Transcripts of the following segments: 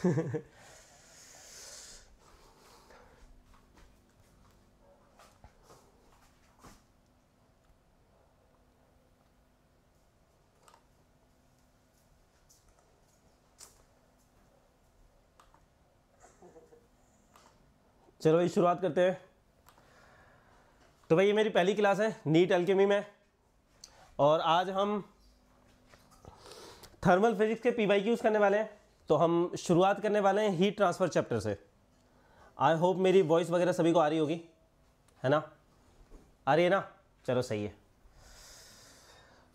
चलो भाई शुरुआत करते हैं तो भाई ये मेरी पहली क्लास है नीट एलकेमी में और आज हम थर्मल फिजिक्स के पी वाई क्यूज़ करने वाले हैं तो हम शुरुआत करने वाले हैं हीट ट्रांसफ़र चैप्टर से आई होप मेरी वॉइस वगैरह सभी को आ रही होगी है ना आ रही है ना चलो सही है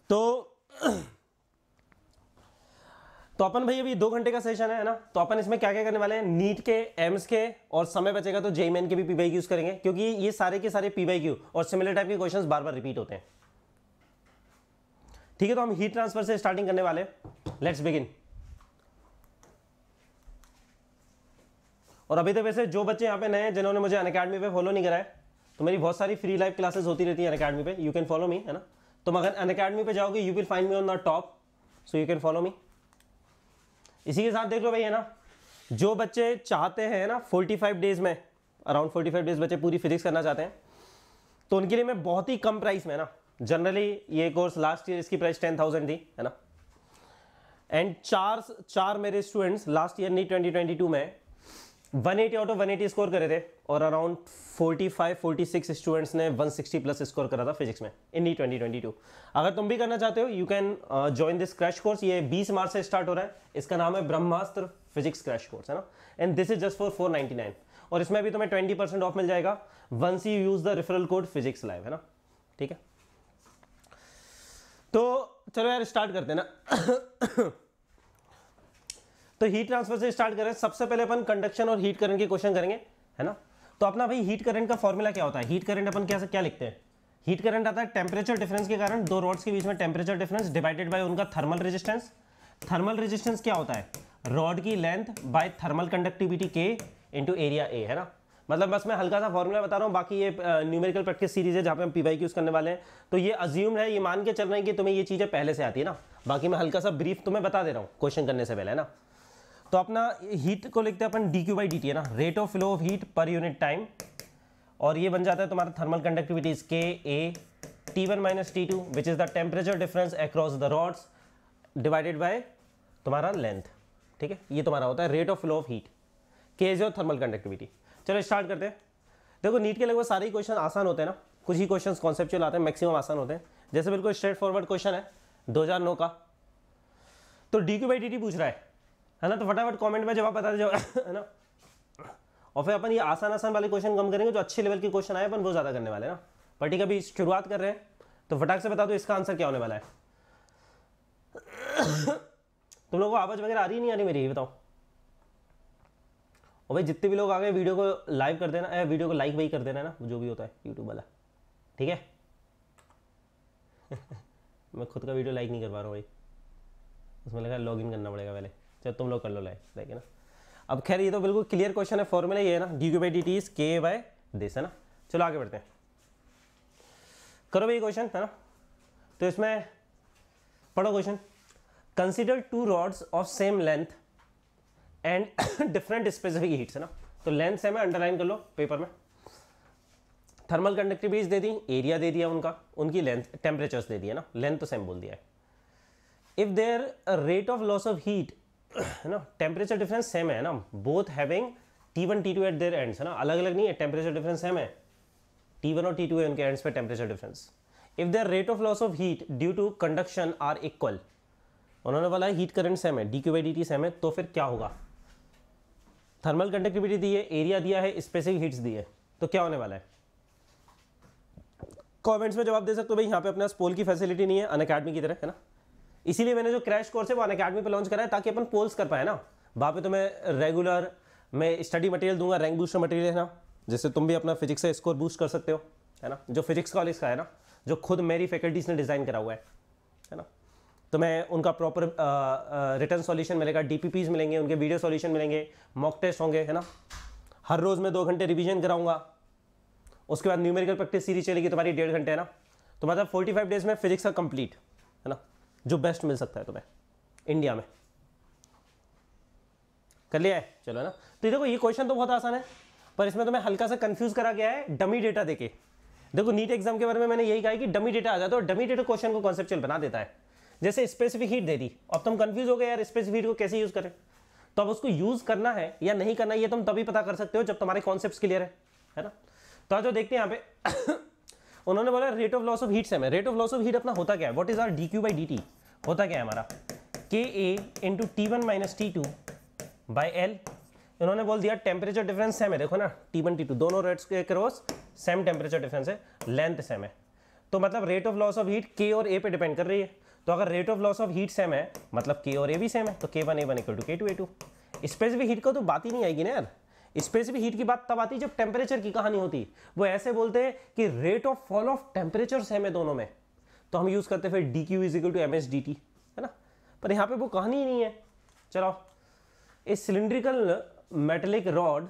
तो तो अपन भाई अभी दो घंटे का सेशन है ना तो अपन इसमें क्या क्या करने वाले हैं नीट के एम्स के और समय बचेगा तो जेई के भी पीवाई क्यूज करेंगे क्योंकि ये सारे के सारे पीवाई क्यू और सिमिलर टाइप के क्वेश्चन बार बार रिपीट होते हैं ठीक है तो हम हीट ट्रांसफर से स्टार्टिंग करने वाले लेट्स बिगिन और अभी तक तो वैसे जो बच्चे यहाँ पे नए हैं जिन्होंने मुझे अन अकेडमी पर फॉलो नहीं कराया तो मेरी बहुत सारी फ्री लाइव क्लासेस होती रहती हैं अन अकेडमी पर यू कैन फॉलो मी है ना तुम तो मगर अन अकेडमी पर जाओगे you will find me on the top so you can follow me इसी के साथ देख लो भाई है ना जो बच्चे चाहते हैं ना 45 डेज़ में अराउंड 45 डेज़ बच्चे पूरी फिजिक्स करना चाहते हैं तो उनके लिए मैं बहुत ही कम प्राइस में ना जनरली ये कोर्स लास्ट ईयर इसकी प्राइस 10,000 थी है ना एंड चार चार मेरे स्टूडेंट्स लास्ट ईयर नहीं 2022 में eighty out of eighty score करे थे और अराउंड फोर्टी सिक्स स्टूडेंट्स ने सिक्सटी प्लस स्कोर करा था फिजिक्स में इन टू e अगर तुम भी करना चाहते हो you can join this crash course ये बीस मार्च से स्टार्ट हो रहा है इसका नाम है ब्रह्मास्त्र फिजिक्स क्रैश कोर्स है ना and this is just for four nine और इसमें भी तुम्हें ट्वेंटी परसेंट ऑफ मिल जाएगा once you use the referral code physics live है ना ठीक है तो चलो यार स्टार्ट करते हैं ना तो हीट ट्रांसफर से स्टार्ट करें सबसे पहले अपन कंडक्शन और हीट करंट की क्वेश्चन करेंगे है ना तो अपना भाई हीट करंट का फॉर्मूला क्या होता है हीट करंट अपन कैसे क्या लिखते हैं हीट करंट आता है टेम्परेचर डिफरेंस के कारण दो रॉड्स के बीच में टेम्परेचर डिफरेंस डिवाइडेड बाय उनका थर्मल रेजिस्टेंस थर्मल रेजिस्टेंस क्या होता है रॉड की लेंथ बाय थर्मल कंडक्टिविटी के इंटू एरिया ए है ना मतलब बस मैं हल्का सा फॉर्मूला बता रहा हूँ बाकी ये न्यूमेरिकल प्रैक्टिस सीरीज है जहाँ पे हम पीवाई यूज़ करने वाले हैं तो ये अज्यूम्ड है ये मान के चल रहे हैं कि तुम्हें ये चीज़ें पहले से आती है ना बाकी मैं हल्का सा ब्रीफ तुम्हें बता दे रहा हूँ क्वेश्चन करने से पहले है ना तो अपना हीट को लिखते हैं अपन d Q by D T है ना rate of flow of heat per unit time और ये बन जाता है तुम्हारा thermal conductivity is K A T one minus T two which is the temperature difference across the rods divided by तुम्हारा length ठीक है ये तुम्हारा होता है rate of flow of heat K is your thermal conductivity चलो start करते हैं देखो नीट के लगभग सारे क्वेश्चन आसान होते हैं ना कुछ ही क्वेश्चन कॉन्सेप्चुअल आते हैं मैक्सिमम आसान होते हैं जैसे बिल्कुल स्ट्रेट फॉरवर्ड क्वेश्चन है नौ का तो D Q by D T पूछ रहा है है ना तो फटाफट कमेंट में जवाब बताते जाओ है ना और फिर अपन ये आसान आसान वाले क्वेश्चन कम करेंगे जो अच्छे लेवल के क्वेश्चन आए अपन वो ज़्यादा करने वाले ना पटी का भी शुरुआत कर रहे हैं तो फटाक से बता दो इसका आंसर क्या होने वाला है तुम लोगों को आवाज़ वगैरह आ रही नहीं आ रही मेरी ये बताओ और भाई जितने भी लोग आ गए वीडियो को लाइव कर देना वीडियो को लाइक वही कर देना ना जो भी होता है यूट्यूब वाला ठीक है मैं खुद का वीडियो लाइक नहीं कर पा रहा हूँ भाई उसमें लगा इन करना पड़ेगा पहले चलो तुम लोग कर लो लाइक लाइक है ना अब खैर ये तो बिल्कुल क्लियर क्वेश्चन है फॉर्मूला ये है ना D Q by D T is K by this है ना चलो आगे बढ़ते हैं करो भाई क्वेश्चन है ना तो इसमें पढ़ो question consider two rods of same length and different specific heat है ना तो लेंथ सेम है अंडरलाइन कर लो पेपर में थर्मल कंडक्टिविटीज दे दी एरिया दे दिया उनका उनकी लेंथ टेम्परेचर्स दे दिया ना लेंथ तो सेम बोल दिया है if their rate of loss of heat है ना टेम्परेचर डिफरेंस सेम है ना both having T one T two at their ends है ना अलग अलग नहीं है टेम्परेचर डिफरेंस सेम है टी वन और टी टू है उनके एंड्स पे temperature difference if their rate of loss of heat due to conduction are equal उन्होंने बोला हीट करंट सेम है D Q by D T same है तो फिर क्या होगा थर्मल कंडक्टिविटी दी है एरिया दिया है स्पेसिफिक हीट्स दिए तो क्या होने वाला है कमेंट्स में जवाब दे सकते हो भाई यहाँ पे अपने पास पोल की फैसिलिटी नहीं है अन की तरह है ना इसीलिए मैंने जो क्रैश कोर्स है वो अन अकेडमी पर लॉन्च करा है ताकि अपन पोल्स कर पाए ना वहाँ पे तो मैं रेगुलर मैं स्टडी मटेरियल दूंगा रैंक बूस्टर मटेरियल है ना जिससे तुम भी अपना फिजिक्स का स्कोर बूस्ट कर सकते हो है ना जो फिजिक्स कॉलेज का है ना जो खुद मेरी फैकल्टीज़ ने डिज़ाइन करा हुआ है है ना तो मैं उनका प्रॉपर रिटर्न सॉल्यूशन मिलेगा डी मिलेंगे उनके वीडियो सॉल्यूशन मिलेंगे मॉक टेस्ट होंगे है ना हर रोज़ मैं दो घंटे रिविजन कराऊंगा उसके बाद न्यूमेरिकल प्रैक्टिस सीरीज चलेगी तुम्हारी डेढ़ घंटे है ना तो मतलब फोर्टी डेज में फिजिक्स का कंप्लीट है ना जो बेस्ट मिल सकता है तुम्हें इंडिया में कर लिया है चलो ना तो देखो ये क्वेश्चन तो बहुत आसान है पर इसमें तुम्हें तो हल्का सा कंफ्यूज करा गया है डमी डेटा देके देखो नीट एग्जाम के बारे में मैंने यही कहा कि डमी डेटा आ जाता है और डमी डेटा क्वेश्चन को कॉन्सेप्चुअल बना देता है जैसे स्पेसिफिक हीट दे दी अब तुम कंफ्यूज हो गए यार स्पेसिफिक हीट को कैसे यूज करें तो अब उसको यूज करना है या नहीं करना ये तुम तभी पता कर सकते हो जब तुम्हारे कॉन्सेप्ट क्लियर है है ना तो आज देखते हैं यहाँ पे उन्होंने बोला rate of loss of heat से में rate of loss of heat अपना होता क्या है what is our D Q by D T होता क्या है हमारा K A into T one minus T two by L इन्होंने बोल दिया टेम्परेचर डिफरेंस सेम है देखो ना टी वन टी टू दोनों रेट्स के क्रॉस सेम टेम्परेचर डिफरेंस है लेंथ सेम है तो मतलब rate of loss of heat K और ए पे डिपेंड कर रही है तो अगर rate of loss of heat same है मतलब के और ए भी सेम है तो K one A one equal to K two A two specific heat का तो बात ही नहीं आएगी ना यार स्पेसिफिक हीट की बात तब आती है जब टेम्परेचर की कहानी होती वो ऐसे बोलते हैं कि rate of fall of temperature same है दोनों में तो हम यूज करते फिर D Q is equal to M S D T है ना पर यहाँ पे वो कहानी ही नहीं है चलो a cylindrical metallic rod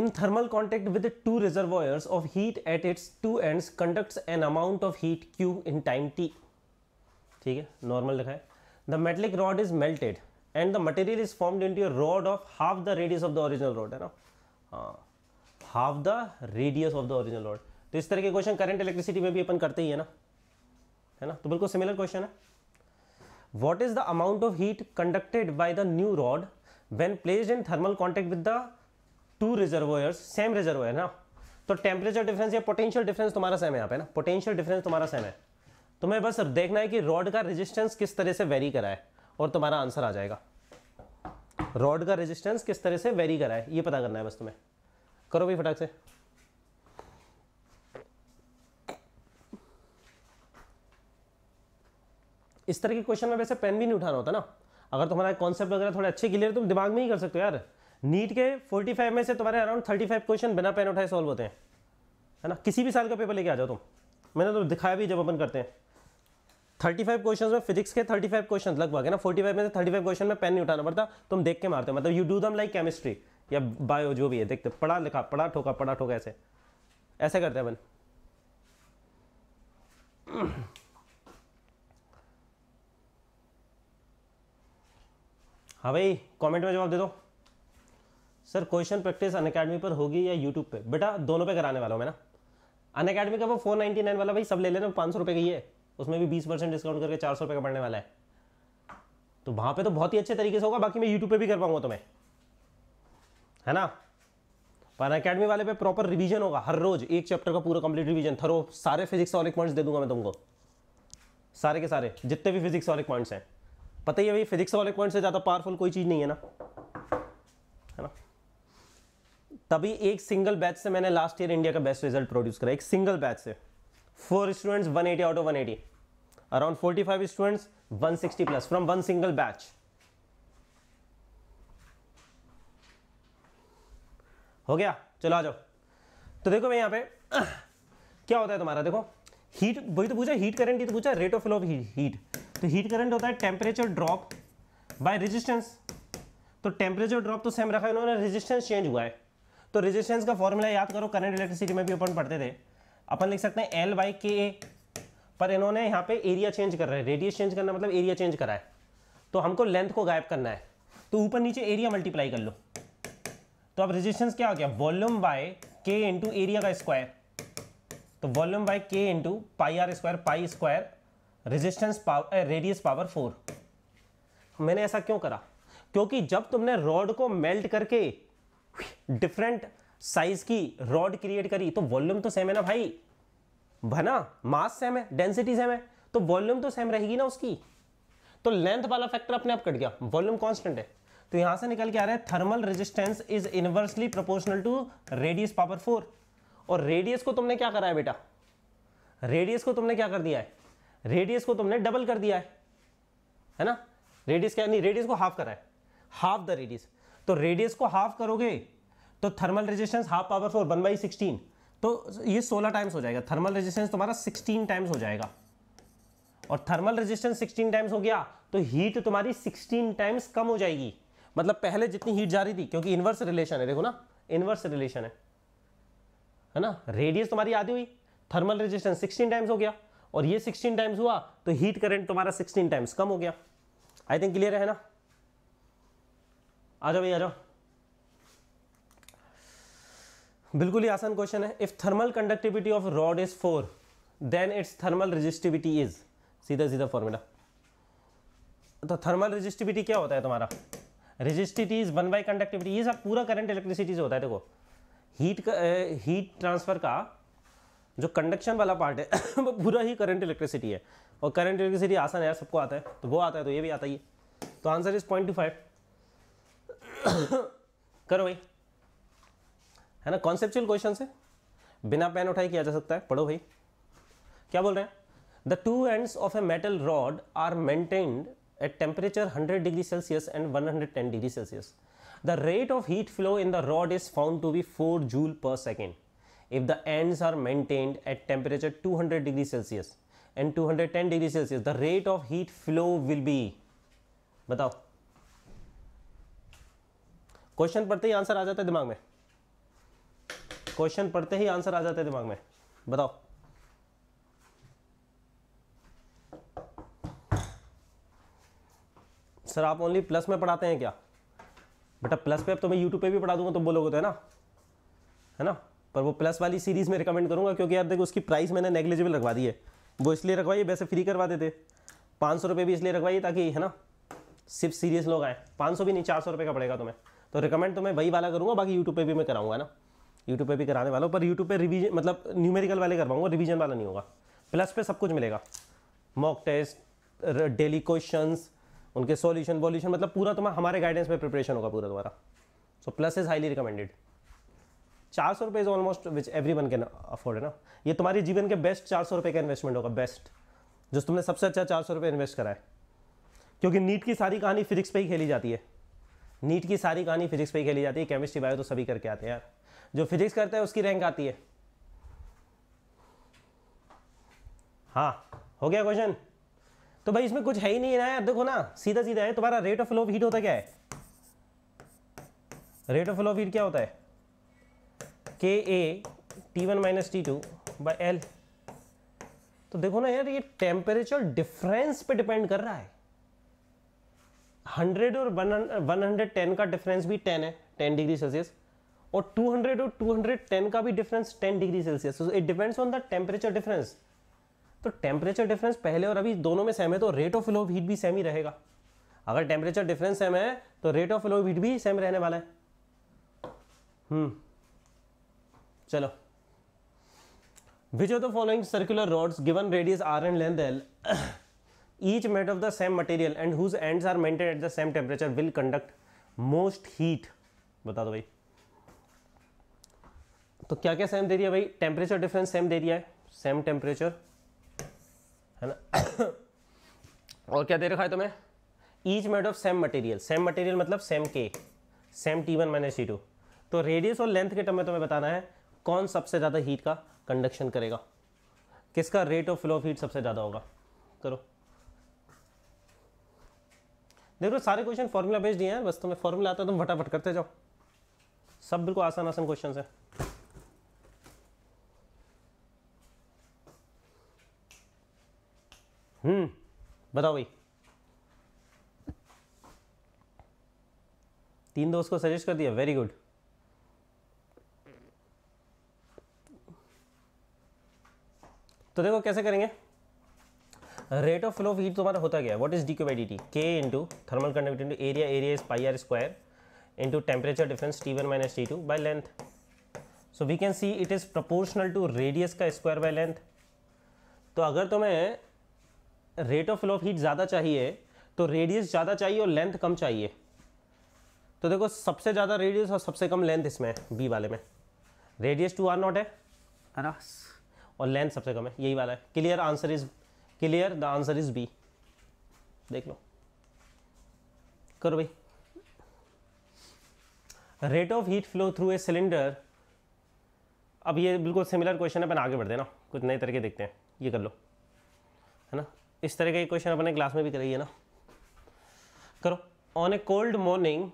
in thermal contact with two reservoirs of heat at its two end conduct an amount of heat Q in time T ठीक है नॉर्मल लिखा है the metallic rod is melted the material is is into a rod of half the radius of the original rod है ना half the radius of the original rod तो इस तरह के क्वेश्चन करंट इलेक्ट्रिसिटी में भी अपन करते ही है ना है ना तो बिल्कुल सिमिलर क्वेश्चन है what is the amount of heat conducted by the new rod when placed in thermal contact with the two reservoirs same है ना तो टेम्परेचर डिफरेंस या पोटेंशियल डिफरेंस तुम्हारा सेम है यहाँ पे ना पोटेंशियल डिफरेंस तुम्हारा सेम है तुम्हें बस देखना है कि रॉड का रेजिस्टेंस किस तरह से वेरी करा है और तुम्हारा आंसर आ जाएगा रॉड का रेजिस्टेंस किस तरह से वेरी करा है ये पता करना है बस तुम्हें करो भी फटाक से इस तरह के क्वेश्चन में वैसे पेन भी नहीं उठाना होता ना अगर तुम्हारा कॉन्सेप्ट वगैरह थोड़े अच्छे क्लियर तुम दिमाग में ही कर सकते हो यार नीट के 45 में से तुम्हारे अराउंड 35 क्वेश्चन बिना पेन उठाए सॉल्व होते हैं है ना किसी भी साल का पेपर लेके आ जाओ तुम मैंने तो दिखाया भी जब अपन करते हैं थर्टी फाइव क्वेश्चन में फिजिक्स के थर्टी फाइव क्वेश्चन लगभग है ना फोर्टी फाइव में से थर्टी फाइव क्वेश्चन में पेन नहीं उठाना पड़ता तुम देख के मारते हो मतलब you do them like chemistry या बायो जो भी है देखते पढ़ा लिखा पढ़ा ठोका पढ़ा ठोका ऐसे ऐसे करते हैं अपन हाँ भाई कमेंट में जवाब दे दो सर क्वेश्चन प्रैक्टिस अन अकेडमी पर होगी या यूट्यूब पे बेटा दोनों पे कराने वाला हूँ मैं ना अन अकेडमी का वो फोर नाइनटी नाइन वाला भाई सब ले लेना पाँच सौ रुपये का ही है उसमें भी बीस परसेंट डिस्काउंट करके चार सौ का पड़ने वाला है तो वहां पे तो बहुत ही अच्छे तरीके से होगा बाकी मैं यूट्यूब पे भी कर पाऊंगा तुम्हें है ना पर अकेडमी वाले पे प्रॉपर रिवीजन होगा हर रोज एक चैप्टर का पूरा कंप्लीट रिवीजन थरो सारे फिजिक्स वाले पॉइंट्स दे दूंगा मैं तुमको सारे के सारे जितने भी फिजिक्स वाले पॉइंट्स हैं पता ही है भाई फिजिक्स वाले पॉइंट से ज़्यादा पावरफुल कोई चीज़ नहीं है ना है ना तभी एक सिंगल बैच से मैंने लास्ट ईयर इंडिया का बेस्ट रिजल्ट प्रोड्यूस करा एक सिंगल बैच से out of 180 eighty around forty five 45 one 160 plus from one single batch हो गया चलो आ जाओ तो देखो मैं यहाँ पे क्या होता है तुम्हारा देखो हीट वही तो पूछा हीट करंट ही तो पूछा rate of flow of heat तो हीट करंट होता है टेम्परेचर ड्रॉप बाय रेजिस्टेंस तो टेम्परेचर ड्रॉप तो सेम रखा है उन्होंने रेजिस्टेंस चेंज हुआ है तो रेजिस्टेंस का फॉर्मूला याद करो करंट इलेक्ट्रिसिटी में भी अपन पढ़ते थे अपन लिख सकते हैं एल वाई के ए पर इन्होंने यहाँ पे एरिया चेंज कर रहा है रेडियस चेंज करना मतलब एरिया चेंज करा है तो हमको लेंथ को गायब करना है तो ऊपर नीचे एरिया मल्टीप्लाई कर लो तो अब रजिस्टेंस क्या हो गया volume by K into area का स्क्वायर तो volume by K into pi R square pi square resistance power radius power four मैंने ऐसा क्यों करा क्योंकि जब तुमने रॉड को मेल्ट करके डिफरेंट साइज की रॉड क्रिएट करी तो वॉल्यूम तो सेम है ना भाई भना मास सेम है डेंसिटी सेम है तो वॉल्यूम तो सेम रहेगी ना उसकी तो लेंथ वाला फैक्टर अपने आप कट गया वॉल्यूम कांस्टेंट है तो यहां से निकल के आ रहा है thermal resistance is inversely proportional to radius power four और रेडियस को तुमने क्या करा है बेटा रेडियस को तुमने क्या कर दिया है रेडियस को तुमने डबल कर दिया है है ना रेडियस क्या नहीं रेडियस को हाफ करा है हाफ द रेडियस तो रेडियस को हाफ करोगे तो thermal resistance half power four one by sixteen तो ये सोलह टाइम्स हो जाएगा थर्मल रेजिस्टेंस तुम्हारा सिक्सटीन टाइम्स हो जाएगा और थर्मल रेजिस्टेंस सिक्सटीन टाइम्स हो गया तो हीट तुम्हारी सिक्सटीन टाइम्स कम हो जाएगी मतलब पहले जितनी हीट जा रही थी क्योंकि इन्वर्स रिलेशन है देखो ना इन्वर्स रिलेशन है है ना रेडियस तुम्हारी आधी हुई थर्मल रेजिस्टेंस सिक्सटीन टाइम्स हो गया और ये सिक्सटीन टाइम्स हुआ तो हीट करेंट तुम्हारा सिक्सटीन टाइम्स कम हो गया आई थिंक क्लियर है ना आ जाओ भाई आ जाओ बिल्कुल ही आसान क्वेश्चन है if thermal conductivity of rod is four then its thermal resistivity is सीधा सीधा फॉर्मूला तो थर्मल रजिस्टिविटी क्या होता है तुम्हारा resistivity is one by conductivity ये सब पूरा करंट इलेक्ट्रिसिटी से होता है देखो हीट का हीट ट्रांसफर का जो कंडक्शन वाला पार्ट है वो पूरा ही करंट इलेक्ट्रिसिटी है और करंट इलेक्ट्रिसिटी आसान है सबको आता है तो वो आता है तो ये भी आता ही है तो answer is point two five करो भाई है ना कॉन्सेप्चुअल क्वेश्चन से बिना पेन उठाए किया जा सकता है पढ़ो भाई क्या बोल रहे हैं the two ends of a metal rod are maintained at temperature 100 degree Celsius and 110 degree Celsius the rate of heat flow in the rod is found to be 4 joule per second are maintained at temperature two hundred degree 200 and two hundred 210 degree Celsius the rate of heat flow will be बताओ question पढ़ते ही answer आ जाता है दिमाग में question पढ़ते ही answer आ जाते दिमाग में बताओ सर आप ओनली प्लस में पढ़ाते हैं क्या बेटा प्लस पे अब तो मैं यूट्यूब पे भी पढ़ा दूंगा तो बोलोगे तो है ना है ना पर वो प्लस वाली सीरीज़ में रिकमेंड करूंगा क्योंकि यार देखो उसकी प्राइस मैंने नेग्लिजिबल रखवा दी है वो इसलिए रखवाइए वैसे फ्री करवा देते पाँच सौ रुपये भी इसलिए रखवाइए ताकि है ना सिर्फ सीरियस लोग आए पाँच सौ भी नहीं चार सौ रुपये का पड़ेगा तुम्हें तो रिकमेंड तो मैं वही वाला करूँगा बाकी यूट्यूब पर भी मैं कराऊंगा ना यूट्यूब पे भी कराने वाला हूँ पर यूट्यूब पे रिवीजन मतलब न्यूमेरिकल वाले करवाऊंगा रिवीजन वाला नहीं होगा प्लस पे सब कुछ मिलेगा मॉक टेस्ट डेली क्वेश्चंस उनके सॉल्यूशन वॉल्यूशन मतलब पूरा तुम्हारा हमारे गाइडेंस में प्रिपरेशन होगा पूरा तुम्हारा so plus is highly recommended चार सौ रुपये is almost which everyone can afford है ना ये तुम्हारे जीवन के बेस्ट चार सौ रुपये का इन्वेस्टमेंट होगा बेस्ट जो तुमने सबसे अच्छा चार सौ रुपये इन्वेस्ट करा है क्योंकि नीट की सारी कहानी फिजिक्स पे ही खेली जाती है नीट की सारी कहानी फिजिक्स पे ही खेली जाती है केमिस्ट्री बायो तो सभी करके आते हैं यार जो फिजिक्स करता है उसकी रैंक आती है हाँ हो गया क्वेश्चन तो भाई इसमें कुछ है ही नहीं ना यार देखो ना सीधा सीधा है तुम्हारा rate of flow of heat होता क्या है rate of flow of heat क्या होता है K A T one minus T two by L तो देखो ना यार ये टेम्परेचर डिफरेंस पे डिपेंड कर रहा है 100 और 110 का डिफरेंस भी 10 है 10 डिग्री सेल्सियस और 200 और 210 का भी difference 10 degree Celsius so it depends on the temperature difference तो टेम्परेचर डिफरेंस पहले और अभी दोनों में सेम है तो rate of flow of heat भी सेम ही रहेगा अगर टेम्परेचर डिफरेंस सेम है तो rate of flow of heat भी सेम रहने वाला है हम्म चलो which of the following circular rods given radius R and length L each made of the same material and whose ends are maintain at the same temperature will conduct most heat बता दो भाई तो क्या क्या same दे दिया भाई temperature difference same दे दिया है सेम टेम्परेचर है ना और क्या दे रखा है तुम्हें each made of same material same material मतलब सेम तो K same T one minus T two तो रेडियस और लेंथ के टर्म में तुम्हें बताना है कौन सबसे ज़्यादा हीट का कंडक्शन करेगा किसका rate of flow of heat सबसे ज़्यादा होगा करो देखो सारे क्वेश्चन फॉर्मूला बेस्ड दिए हैं बस तुम्हें फॉर्मूला आता है तो तुम फटाफट करते जाओ सब बिल्कुल आसान आसान क्वेश्चन है हम्म बताओ भाई तीन दोस्त को सजेस्ट कर दिया वेरी गुड तो देखो कैसे करेंगे rate of flow of heat तुम्हारा होता गया what is D Q by D T K into thermal conduct into area area is pi R square into temperature difference T one minus T two by length so we can see it is proportional to radius का square by length तो अगर तुम्हें rate of flow of heat ज़्यादा चाहिए तो radius ज़्यादा चाहिए और लेंथ कम चाहिए तो देखो सबसे ज़्यादा रेडियस और सबसे कम लेंथ इसमें है बी वाले में रेडियस टू आर नॉट है और लेंथ सबसे कम है यही वाला है clear answer is clear the answer is B देख लो करो भाई rate of heat flow through a cylinder अब ये बिल्कुल सिमिलर क्वेश्चन है अपन आगे बढ़ देना कुछ नए तरीके देखते हैं ये कर लो है ना इस तरह के क्वेश्चन अपने क्लास में भी करिए ना करो on a cold morning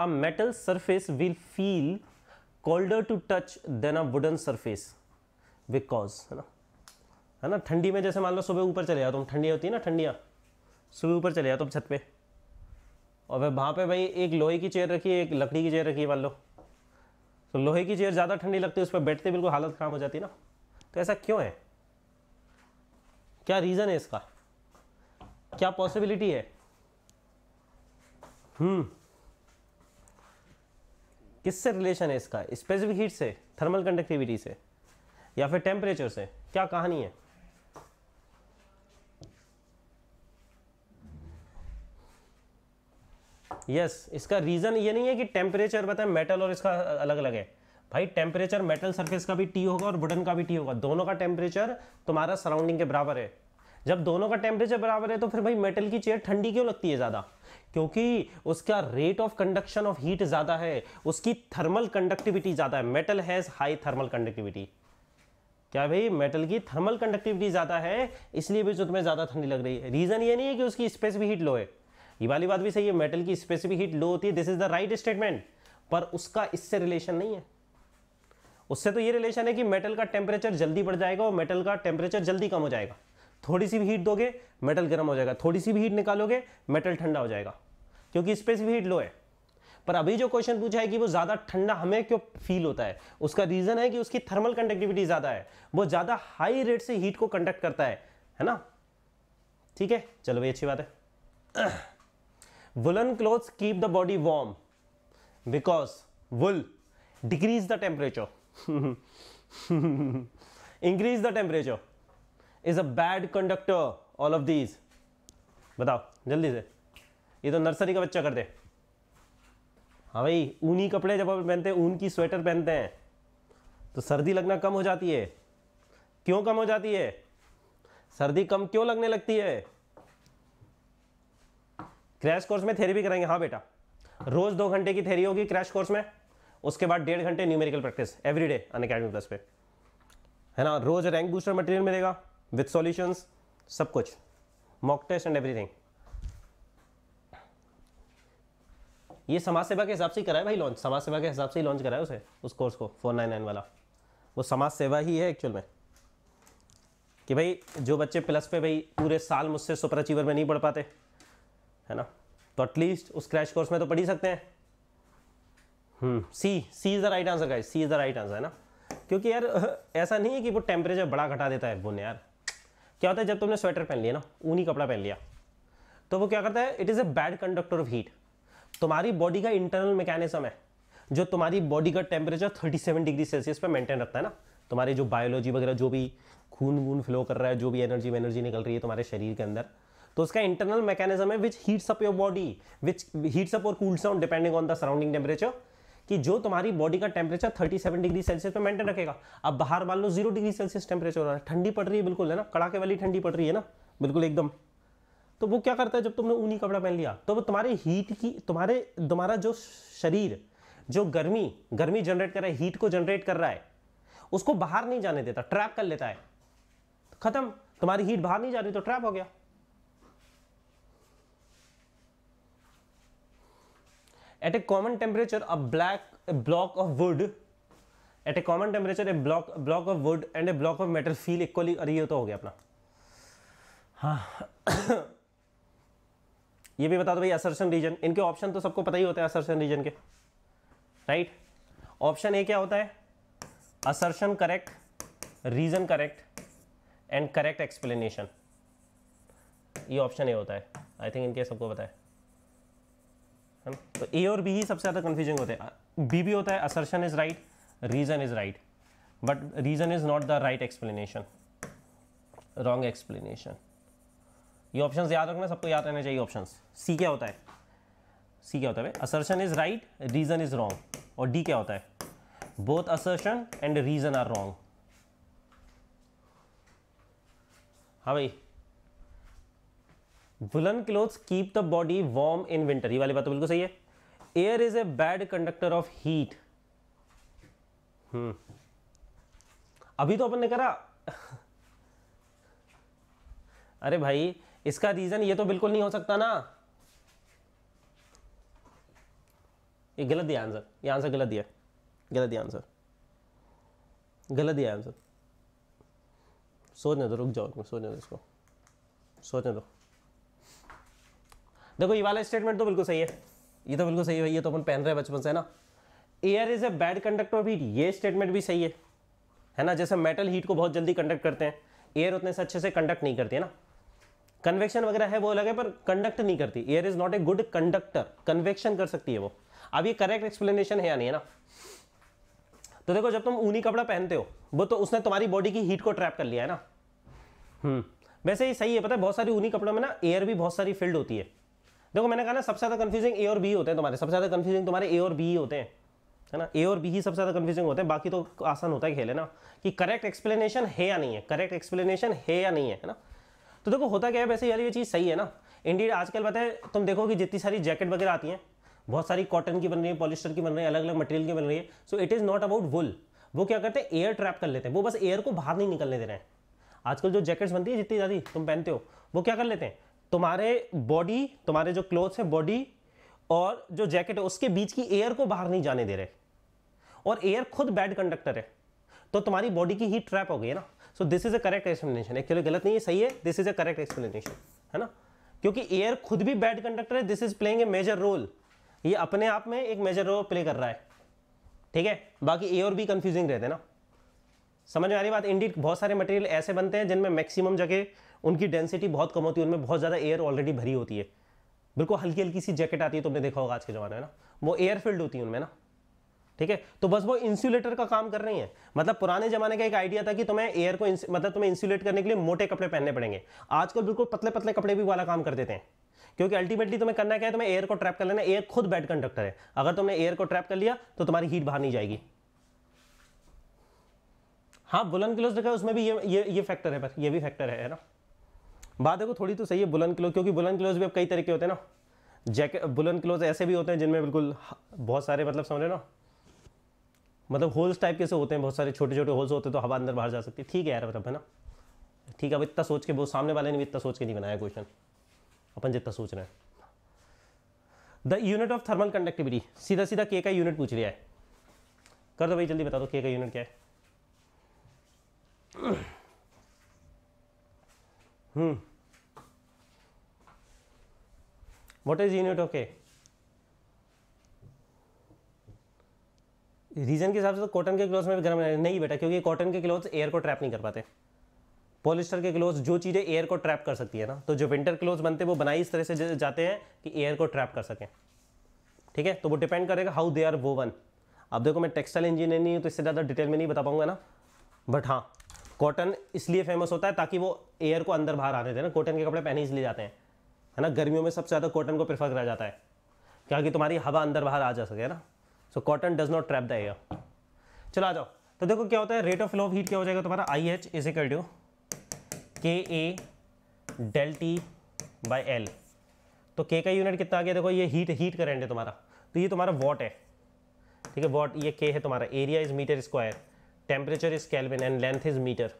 a metal surface will feel colder to touch than a wooden surface because है ना है ना ठंडी में जैसे मान लो सुबह ऊपर चले जाओ तुम ठंडी होती है ना ठंडियाँ सुबह ऊपर चले जाओ तुम छत पे और भाई वहाँ पे भाई एक लोहे की चेयर रखी है एक लकड़ी की चेयर रखी है मान लो तो लोहे की चेयर ज़्यादा ठंडी लगती है उस पर बैठते बिल्कुल हालत ख़राब हो जाती है ना तो ऐसा क्यों है क्या रीज़न है इसका क्या पॉसिबिलिटी है हम्म किससे रिलेशन है इसका स्पेसिफिक हीट से थर्मल कंडक्टिविटी से या फिर टेम्परेचर से क्या कहानी है यस yes, इसका रीज़न ये नहीं है कि टेम्परेचर पता है मेटल और इसका अलग अलग है भाई टेम्परेचर मेटल सरफेस का भी टी होगा और वुडन का भी टी होगा दोनों का टेम्परेचर तुम्हारा सराउंडिंग के बराबर है जब दोनों का टेम्परेचर बराबर है तो फिर भाई मेटल की चेयर ठंडी क्यों लगती है ज़्यादा क्योंकि उसका rate of conduction of heat ज़्यादा है उसकी थर्मल कंडक्टिविटी ज़्यादा है metal has high thermal conductivity क्या भाई मेटल की थर्मल कंडक्टिविटी ज़्यादा है इसलिए भी जो तुम्हें ज़्यादा ठंडी लग रही है रीज़न ये नहीं है कि उसकी स्पेसिफिक हीट लो है ये वाली बात भी सही है मेटल की स्पेसिफिक हीट लो होती है this is the right statement पर उसका इससे रिलेशन नहीं है उससे तो ये रिलेशन है कि मेटल का टेम्परेचर जल्दी बढ़ जाएगा और मेटल का टेम्परेचर जल्दी कम हो जाएगा थोड़ी सी भी हीट दोगे मेटल गर्म हो जाएगा थोड़ी सी भी हीट निकालोगे मेटल ठंडा हो जाएगा क्योंकि इस भी हीट लो है पर अभी जो क्वेश्चन पूछा है कि वो ज़्यादा ठंडा हमें क्यों फील होता है उसका रीज़न है कि उसकी थर्मल कंडक्टिविटी ज़्यादा है वो ज़्यादा हाई रेट से हीट को कंडक्ट करता है है ना ठीक है चलो भाई अच्छी बात है woollen cloth keep the body warm because wool decrease the temperature increase the temperature is a bad conductor all of these बताओ जल्दी से ये तो नर्सरी का बच्चा कर दे हाँ भाई ऊनी कपड़े जब हम पहनते हैं ऊन की स्वेटर पहनते हैं तो सर्दी लगना कम हो जाती है क्यों कम हो जाती है सर्दी कम क्यों लगने लगती है क्रैश कोर्स में थेरी भी कराएंगे हाँ बेटा रोज दो घंटे की थेरी होगी क्रैश कोर्स में उसके बाद डेढ़ घंटे numerical practice every day Unacademy plus पे है ना रोज रैंक बूस्टर मटेरियल मिलेगा विथ सॉल्यूशंस सब कुछ मॉक टेस्ट एंड एवरीथिंग ये समाज सेवा के हिसाब से ही करा भाई लॉन्च समाज सेवा के हिसाब से ही लॉन्च कराए उसे उस कोर्स को फोर नाइन नाइन वाला वो समाज सेवा ही है एक्चुअल में कि भाई जो बच्चे प्लस पे भाई पूरे साल मुझसे सुपर अचीवर में नहीं पढ़ पाते है ना तो एटलीस्ट उस क्रैश कोर्स में तो पढ़ ही सकते हैं C C is the right answer का C is the right answer है ना क्योंकि यार ऐसा नहीं है कि वो टेम्परेचर बड़ा घटा देता है बोन यार क्या होता है जब तुमने स्वेटर पहन लिया ना ऊनी कपड़ा पहन लिया तो वो क्या करता है it is a bad conductor of heat तुम्हारी बॉडी का इंटरनल मैकेनिज्म है जो तुम्हारी बॉडी का टेम्परेचर 37 डिग्री सेल्सियस पे मेंटेन रखता है ना तुम्हारी जो बायोलॉजी वगैरह जो भी खून वून फ्लो कर रहा है जो भी एनर्जी वेनर्जी निकल रही है तुम्हारे शरीर के अंदर तो उसका इंटरनल मैकेनिज्म है which heats up your body which heats up और cools down depending on the surrounding temperature कि जो तुम्हारी बॉडी का टेम्परेचर 37 डिग्री सेल्सियस पे मेंटेन रखेगा अब बाहर मान लो जीरो डिग्री सेल्सियस टेम्परेचर हो रहा है ठंडी पड़ रही है बिल्कुल है ना कड़ाके वाली ठंडी पड़ रही है ना बिल्कुल एकदम तो वो क्या करता है जब तुमने ऊनी कपड़ा पहन लिया तो वो तुम्हारे हीट की तुम्हारे तुम्हारा जो शरीर जो गर्मी गर्मी जनरेट कर रहा है हीट को जनरेट कर रहा है उसको बाहर नहीं जाने देता ट्रैप कर लेता है खत्म तुम्हारी हीट बाहर नहीं जा रही तो ट्रैप हो गया at a common temperature a black a block of wood at a common temperature, a block block of wood and a block of metal feel equally अरे ये तो हो गया अपना हाँ ये भी बता दो भाई असर्शन रीजन इनके ऑप्शन तो सबको पता ही होता है असरसन रीजन के राइट ऑप्शन ए क्या होता है assertion correct reason correct and correct explanation ये ऑप्शन ए होता है आई थिंक इनके सबको पता है है ना तो ए और बी ही सबसे ज़्यादा कन्फ्यूजिंग होते हैं बी भी होता है assertion is right reason is right but reason is not the right explanation wrong explanation ये ऑप्शन याद रखना सबको याद रहना चाहिए ऑप्शन सी क्या होता है सी क्या होता है assertion is right reason is wrong और डी क्या होता है both assertion and reason are wrong हाँ भाई woollen clothes keep the body warm in winter ये वाली बात तो बिल्कुल सही है air is a bad conductor of heat hmm अभी तो अपन ने करा अरे भाई इसका रीजन ये तो बिल्कुल नहीं हो सकता ना ये गलत दिया आंसर ये आंसर गलत दिया गलत दिया आंसर गलत दिया आंसर सोचने दो रुक जाओ सोचने दो इसको सोचने दो देखो ये वाला स्टेटमेंट तो बिल्कुल सही है ये तो बिल्कुल सही है ये तो अपन पहन रहे हैं बचपन से ना air is a bad conductor of heat ये स्टेटमेंट भी सही है है ना जैसे मेटल हीट को बहुत जल्दी कंडक्ट करते हैं एयर उतने से अच्छे से कंडक्ट नहीं करती है ना कन्वेक्शन वगैरह है वो अलग है पर कंडक्ट नहीं करती air is not a good conductor convection कर सकती है वो अब ये करेक्ट एक्सप्लेनेशन है या नहीं है ना तो देखो जब तुम ऊनी कपड़ा पहनते हो वो तो उसने तुम्हारी बॉडी की हीट को ट्रैप कर लिया है ना हम्म वैसे ये सही है पता है बहुत सारी ऊनी कपड़ों में ना एयर भी बहुत सारी फिल्ड होती है देखो मैंने कहा ना सबसे ज़्यादा कन्फ्यूजिंग ए और बी होते हैं तुम्हारे सबसे ज़्यादा कंफ्यूजिंग तुम्हारे ए और बी होते हैं है ना ए और बी ही सबसे ज़्यादा कंफ्यूजिंग होते हैं बाकी तो आसान होता है खेले ना कि करेक्ट एक्सप्लेनेशन है या नहीं है करेक्ट एक्सप्लेनेशन है या नहीं है ना तो देखो होता क्या है वैसे यार ये चीज़ सही है ना इंडिया आजकल बताए तुम देखो कि जितनी सारी जैकेट वगैरह आती हैं बहुत सारी कॉटन की बन रही है पॉलिस्टर की बन रही है अलग अलग मटेरियल की बन रही है so it is not about wool वो क्या करते हैं एयर ट्रैप कर लेते हैं वो बस एयर को बाहर नहीं निकलने दे रहे हैं आजकल जो जैकेट्स बनती है जितनी ज़्यादा तुम पहनते हो वो क्या कर लेते हैं तुम्हारे बॉडी तुम्हारे जो क्लोथ्स है बॉडी और जो जैकेट है उसके बीच की एयर को बाहर नहीं जाने दे रहे और एयर खुद बैड कंडक्टर है तो तुम्हारी बॉडी की हीट ट्रैप हो गई है ना so this is a correct explanation actually गलत नहीं है सही है this is a correct explanation है ना क्योंकि एयर खुद भी बैड कंडक्टर है this is playing a major role ये अपने आप में एक मेजर रोल प्ले कर रहा है ठीक है बाकी ए और बी कंफ्यूजिंग रहते हैं ना समझ में आ रही बात इंडी बहुत सारे मटेरियल ऐसे बनते हैं जिनमें मैक्सिमम जगह उनकी डेंसिटी बहुत कम होती है उनमें बहुत ज़्यादा एयर ऑलरेडी भरी होती है बिल्कुल हल्की हल्की सी जैकेट आती है तुमने तो देखा होगा आज के ज़माने में ना वो एयर फिल्ड होती है उनमें ना ठीक है तो बस वो इंसुलेटर का काम कर रही है मतलब पुराने जमाने का एक आइडिया था कि तुम्हें एयर को मतलब तुम्हें इंसुलेट करने के लिए मोटे कपड़े पहनने पड़ेंगे आजकल बिल्कुल पतले पतले कपड़े भी वाला काम कर देते हैं क्योंकि अल्टीमेटली तुम्हें करना क्या है तुम्हें एयर को ट्रैप कर लेना एयर खुद बैड कंडक्टर है अगर तुमने एयर को ट्रैप कर लिया तो तुम्हारी हीट बाहर नहीं जाएगी हाँ बुलन क्लोज रखा है उसमें भी ये ये ये फैक्टर है पर ये भी फैक्टर है ना बात देखो थोड़ी तो सही है बुलंद क्लोज क्योंकि बुलंद क्लोज भी अब कई तरह के होते हैं ना जैकेट बुलंद क्लोज ऐसे भी होते हैं जिनमें बिल्कुल बहुत सारे मतलब समझ रहे ना मतलब होल्स टाइप के से होते हैं बहुत सारे छोटे छोटे होल्स होते हैं तो हवा अंदर बाहर जा सकती है ठीक है यार मतलब है ना ठीक है अब इतना सोच के वो सामने वाले ने भी इतना सोच के नहीं बनाया क्वेश्चन अपन जितना सोच रहे हैं the unit of thermal conductivity सीधा सीधा के का यूनिट पूछ लिया है कर दो भाई जल्दी बता दो के का यूनिट क्या है hmm what is unit of k reason के हिसाब से तो कॉटन के क्लोथ में भी गर्म नहीं बेटा क्योंकि कॉटन के क्लोथ एयर को ट्रैप नहीं कर पाते पॉलिस्टर के क्लोथ जो चीज़ें एयर को ट्रैप कर सकती है ना तो जो विंटर क्लोथ बनते हैं वो बनाई इस तरह से जाते हैं कि एयर को ट्रैप कर सकें ठीक है तो वो डिपेंड करेगा हाउ दे आर वोवन अब देखो मैं टेक्सटाइल इंजीनियर नहीं हूँ तो इससे ज़्यादा डिटेल में नहीं बता पाऊंगा ना बट हाँ कॉटन इसलिए फेमस होता है ताकि वो एयर को अंदर बाहर आने देना कॉटन के कपड़े पहने इसलिए जाते हैं है ना गर्मियों में सबसे ज़्यादा कॉटन को प्रेफर करा जाता है क्योंकि तुम्हारी हवा अंदर बाहर आ जा सके है ना so cotton does not trap the air चलो आ जाओ तो देखो क्या होता है rate of flow of heat क्या हो जाएगा तुम्हारा आई एच इसे कर डो K A del T by L तो के का यूनिट कितना आ गया देखो ये हीट हीट करेंट है तुम्हारा तो ये तुम्हारा वॉट है ठीक है वॉट ये के है तुम्हारा area is metre square temperature is kelvin and length is metre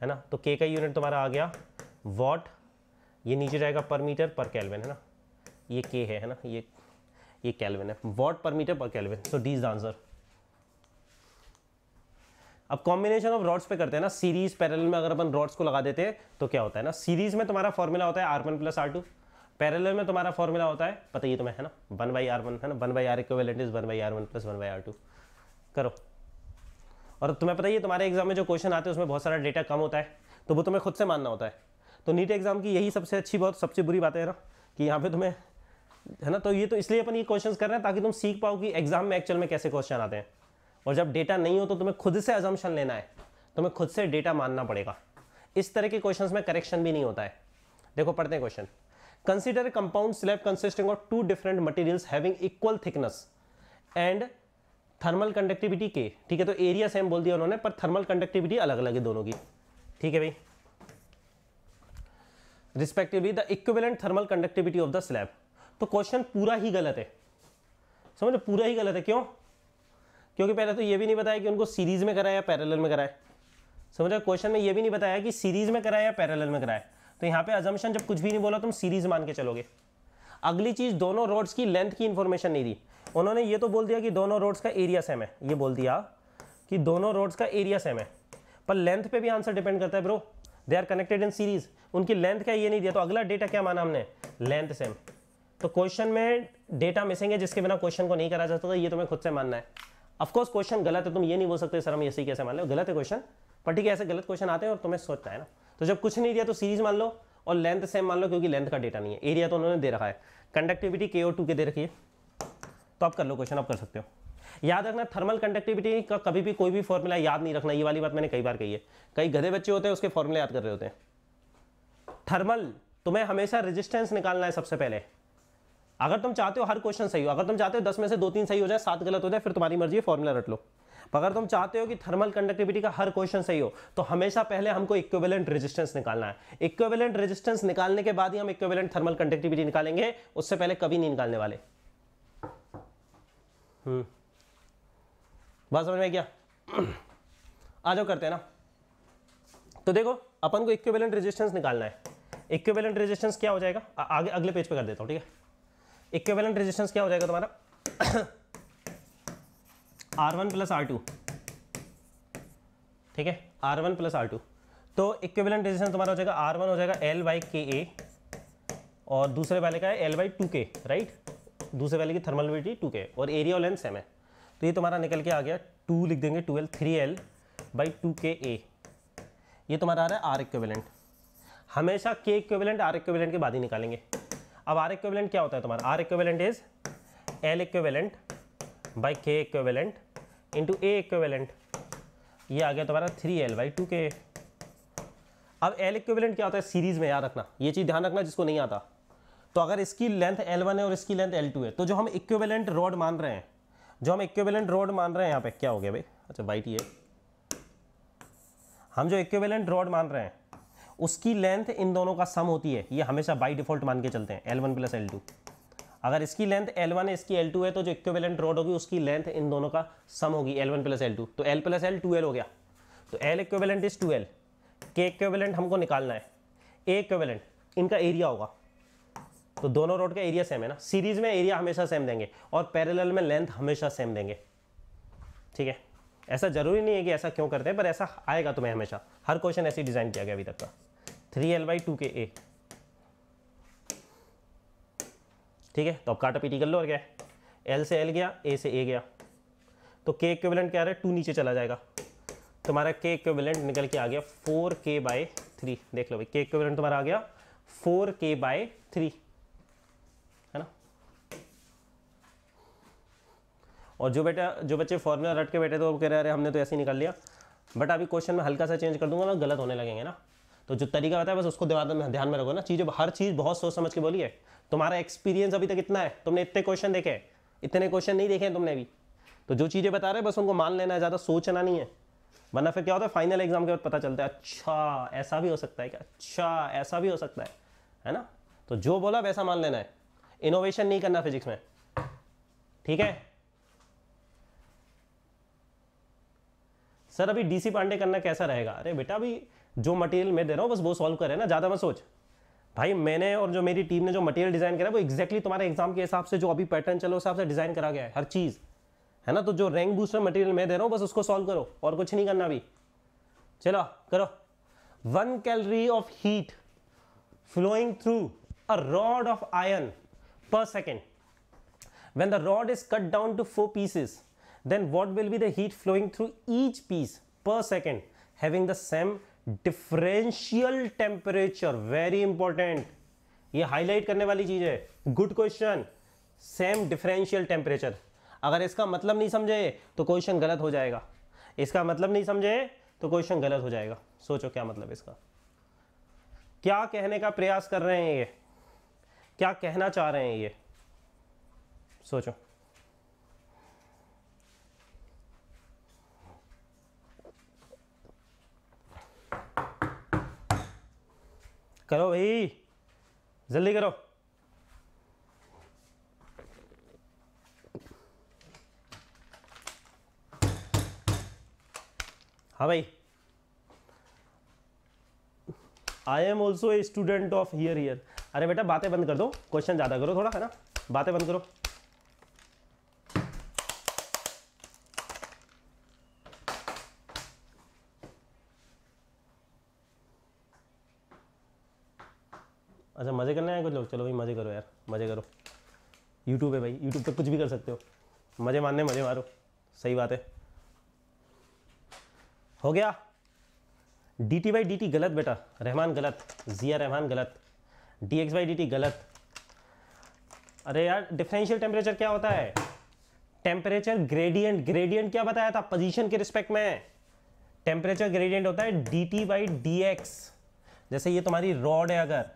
है ना तो के का यूनिट तुम्हारा आ गया वॉट ये नीचे जाएगा पर मीटर पर कैलविन है ना ये के है है ना ये ये कैलविन है what per metre per kelvin so D is the answer अब कॉम्बिनेशन ऑफ रॉड्स पे करते हैं ना सीरीज पैरल में अगर अपन रॉड्स को लगा देते हैं तो क्या होता है ना सीरीज में तुम्हारा फॉर्मूला होता है R one plus R two parallel में तुम्हारा फॉर्मूला होता है पता ही तुम्हें है ना वन बाई आर वन है ना one by R equivalent is one by R one plus one by R two करो और तुम्हें पता ही है तुम्हारे एग्जाम में जो क्वेश्चन आते हैं उसमें बहुत सारा डेटा कम होता है तो वो तुम्हें खुद से मानना होता है तो नीट एग्जाम की यही सबसे अच्छी बहुत सबसे बुरी बात है ना कि यहाँ पे तुम्हें है ना तो ये तो इसलिए अपन ये क्वेश्चन कर रहे हैं ताकि तुम सीख पाओ कि एग्जाम में एक्चुअल में कैसे क्वेश्चन आते हैं और जब डेटा नहीं हो तो तुम्हें खुद से एजम्पन लेना है तुम्हें खुद से डेटा मानना पड़ेगा इस तरह के क्वेश्चन में करेक्शन भी नहीं होता है देखो पढ़ते हैं question consider compound slab consisting of two different materials having equal thickness and thermal conductivity K ठीक है तो एरिया सेम बोल दिया उन्होंने पर थर्मल कंडक्टिविटी अलग अलग है दोनों की ठीक है भाई respectively the equivalent thermal conductivity of the slab तो क्वेश्चन पूरा ही गलत है समझो पूरा ही गलत है क्यों क्योंकि पहले तो ये भी नहीं बताया कि उनको सीरीज में कराया या पैरेलल में कराया समझो क्वेश्चन में ये भी नहीं बताया कि सीरीज में कराया या पैरेलल में कराए तो यहाँ पे अजम्पन जब कुछ भी नहीं बोला तुम सीरीज मान के चलोगे अगली चीज़ दोनों रोड्स की लेंथ की इन्फॉर्मेशन नहीं दी उन्होंने ये तो बोल दिया कि दोनों रोड्स का एरिया सेम है ये बोल दिया कि दोनों रोड्स का एरिया सेम है पर लेंथ पे भी आंसर डिपेंड करता है bro they are connected in series उनकी लेंथ का ये नहीं दिया तो अगला डेटा क्या माना हमने लेंथ सेम तो क्वेश्चन में डेटा मिसिंग है जिसके बिना क्वेश्चन को नहीं करा जाता था ये तुम्हें खुद से मानना है अफकोर्स क्वेश्चन गलत है तुम ये नहीं बोल सकते सर हम ऐसे ही कैसे मान लो गलत है क्वेश्चन पर ठीक है ऐसे गलत क्वेश्चन आते हैं और तुम्हें सोचता है ना तो जब कुछ नहीं दिया तो सीरीज मान लो और लेंथ सेम मान लो क्योंकि लेंथ का डेटा नहीं है एरिया तो उन्होंने दे रखा है कंडक्टिविटी के ओ टू के दे रखी है तो आप कर लो क्वेश्चन आप कर सकते हो याद रखना थर्मल कंडक्टिविटी का कभी भी कोई भी फॉर्मूला याद नहीं रखना ये वाली बात मैंने कई बार कही है कई गधे बच्चे होते हैं उसके फॉर्मूला याद कर रहे होते हैं थर्मल तुम्हें हमेशा रेजिस्टेंस निकालना है सबसे पहले अगर तुम चाहते हो हर क्वेश्चन सही हो अगर तुम चाहते हो दस में से दो तीन सही हो जाए सात गलत हो जाए फिर तुम्हारी मर्जी है फॉर्मूला रट लो अगर तुम चाहते हो कि थर्मल कंडक्टिविटी का हर क्वेश्चन सही हो तो हमेशा पहले हमको इक्वेलेंट रेजिस्टेंस निकालना है इक्वेलेंट रेजिस्टेंस निकालने के बाद ही हम इक्वेलेंट थर्मल कंडक्टिविटी निकालेंगे उससे पहले कभी नहीं निकालने वाले हम्म। बात समझ में क्या आ जाओ करते हैं ना तो देखो अपन को इक्विवेलेंट रेजिस्टेंस निकालना है इक्विवेलेंट रेजिस्टेंस क्या हो जाएगा आ, आगे अगले पेज पे कर देता हूँ ठीक है इक्विवेलेंट रेजिस्टेंस क्या हो जाएगा तुम्हारा R one plus R two ठीक है R one plus R two तो इक्विवेलेंट रेजिस्टेंस तुम्हारा हो जाएगा आर वन हो जाएगा एल वाई के ए और दूसरे वाले का है L by two K right दूसरे वाले की थर्मल विटी टू के और एरिया और लेंथ सेम है तो ये तुम्हारा निकल के आ गया टू लिख देंगे two L three L by two K A ये तुम्हारा आ रहा है आर इक्वेलेंट हमेशा के इक्वेलेंट आर इक्वेलेंट के बाद ही निकालेंगे अब आर इक्वेलेंट क्या होता है तुम्हारा R equivalent is L equivalent by K equivalent into A equivalent ये आ गया तुम्हारा थ्री एल बाई टू के अब एल इक्वेलेंट क्या होता है सीरीज में याद रखना ये चीज़ ध्यान रखना जिसको नहीं आता तो अगर इसकी लेंथ L1 है और इसकी लेंथ L2 है तो जो हम इक्वेलेंट रॉड मान रहे हैं जो हम इक्वेलेंट रॉड मान रहे हैं यहाँ पे क्या हो गया भाई अच्छा वाइट ये हम जो इक्वेलेंट रॉड मान रहे हैं उसकी लेंथ इन दोनों का सम होती है ये हमेशा बाई डिफॉल्ट मान के चलते हैं L one plus L two अगर इसकी लेंथ एल वन है इसकी एल टू है तो जो इक्वेलेंट रॉड होगी उसकी लेंथ इन दोनों का सम होगी L one plus L two तो L plus L two L हो गया तो L equivalent is two L K equivalent हमको निकालना है ए इक्वेलेंट इनका एरिया होगा तो दोनों रोड का एरिया सेम है ना सीरीज में एरिया हमेशा सेम देंगे और पैरेलल में लेंथ हमेशा सेम देंगे ठीक है ऐसा जरूरी नहीं है कि ऐसा क्यों करते हैं पर ऐसा आएगा तुम्हें हमेशा हर क्वेश्चन ऐसे डिज़ाइन किया गया अभी तक का three L by two K ए ठीक है तो अब काटा पीटी कर लो और क्या है एल से एल गया ए से ए गया तो के इक्विवेलेंट क्या रहा है टू नीचे चला जाएगा तुम्हारा के इक्विवेलेंट निकल के आ गया फोर के बाय थ्री देख लो भाई के इक्विवेलेंट तुम्हारा आ गया फोर के बाय थ्री और जो बेटा जो बच्चे फॉर्मूला रट के बैठे थे वो कह रहे अरे हमने तो ऐसे ही निकाल लिया बट अभी क्वेश्चन में हल्का सा चेंज कर दूंगा ना गलत होने लगेंगे ना तो जो तरीका बताया बस उसको दिमाग में ध्यान में रखो ना चीज़ हर चीज़ बहुत सोच समझ के बोली है तुम्हारा एक्सपीरियंस अभी तक इतना है तुमने इतने क्वेश्चन देखे इतने क्वेश्चन नहीं देखे हैं तुमने अभी तो जो चीज़ें बता रहे हैं बस उनको मान लेना है ज़्यादा सोचना नहीं है वरना फिर क्या होता है फाइनल एग्जाम के बाद पता चलता है अच्छा ऐसा भी हो सकता है क्या अच्छा ऐसा भी हो सकता है है ना तो जो बोला वैसा मान लेना है इनोवेशन नहीं करना फिजिक्स में ठीक है सर अभी डीसी पांडे करना कैसा रहेगा अरे बेटा अभी जो मटेरियल मैं दे रहा हूँ बस वो सॉल्व करें ना ज़्यादा मत सोच भाई मैंने और जो मेरी टीम ने जो मटेरियल डिज़ाइन करा वो एक्जैक्टली तुम्हारे एग्जाम के हिसाब से जो अभी पैटर्न चलो हिसाब से डिज़ाइन करा गया है हर चीज़ है ना तो जो रैंक बूस्टर मटेरियल मैं दे रहा हूँ बस उसको सॉल्व करो और कुछ नहीं करना अभी चलो करो one calorie of heat flowing through a rod of iron per second when the rod is cut down to four pieces then what will be the heat flowing through each piece per second having the same differential temperature very important ये highlight करने वाली चीज़ है good question same differential temperature अगर इसका मतलब नहीं समझे तो क्वेश्चन गलत हो जाएगा इसका मतलब नहीं समझे तो क्वेश्चन गलत हो जाएगा सोचो क्या मतलब इसका क्या कहने का प्रयास कर रहे हैं ये क्या कहना चाह रहे हैं ये सोचो करो भाई जल्दी करो हाँ भाई I am also a student of here here अरे बेटा बातें बंद कर दो क्वेश्चन ज़्यादा करो थोड़ा है ना बातें बंद करो अच्छा मज़े करने आए कुछ लोग चलो भाई मज़े करो यार मज़े करो यूट्यूब है भाई यूट्यूब पर कुछ भी कर सकते हो मज़े मानने मज़े मारो सही बात है हो गया D T by D T गलत बेटा रहमान गलत जिया रहमान गलत D X by D T गलत अरे यार डिफरेंशियल टेम्परेचर क्या होता है टेम्परेचर ग्रेडियंट ग्रेडियंट क्या बताया था पोजीशन के रिस्पेक्ट में टेम्परेचर ग्रेडियंट होता है D T by D X जैसे ये तुम्हारी रॉड है अगर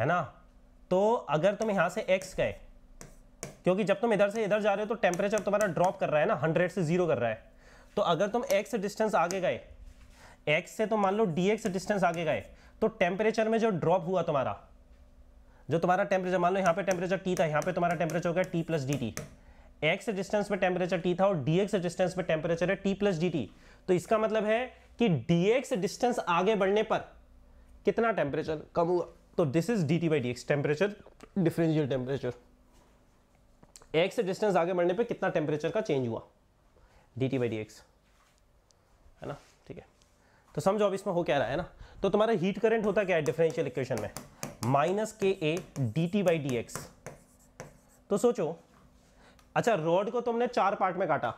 है ना तो अगर तुम यहाँ से एक्स गए क्योंकि जब तुम इधर से इधर जा रहे हो तो टेम्परेचर तुम्हारा ड्रॉप कर रहा है ना हंड्रेड से जीरो कर रहा है तो अगर तुम एक्स डिस्टेंस आगे गए एक्स से तो मान लो dx डिस्टेंस आगे गए तो टेम्परेचर में जो ड्रॉप हुआ तुम्हारा जो तुम्हारा टेम्परेचर मान लो यहाँ पे टेम्परेचर टी था यहाँ पे तुम्हारा टेम्परेचर हो गया T plus D T X distance पे टेम्परेचर टी था और डीएक्स डिस्टेंस पे टेम्परेचर है टी प्लस डी टी तो इसका मतलब है कि डी एक्स डिस्टेंस आगे बढ़ने पर कितना टेम्परेचर कम हुआ तो this is D T by D X temperature differential temperature X से डिस्टेंस आगे बढ़ने पे कितना टेम्परेचर का चेंज हुआ D T by D X है ना ठीक है तो समझो अब इसमें हो क्या रहा है ना तो तुम्हारा हीट करंट होता क्या है डिफरेंशियल इक्वेशन में minus K A D T by D X तो सोचो अच्छा रॉड को तुमने चार पार्ट में काटा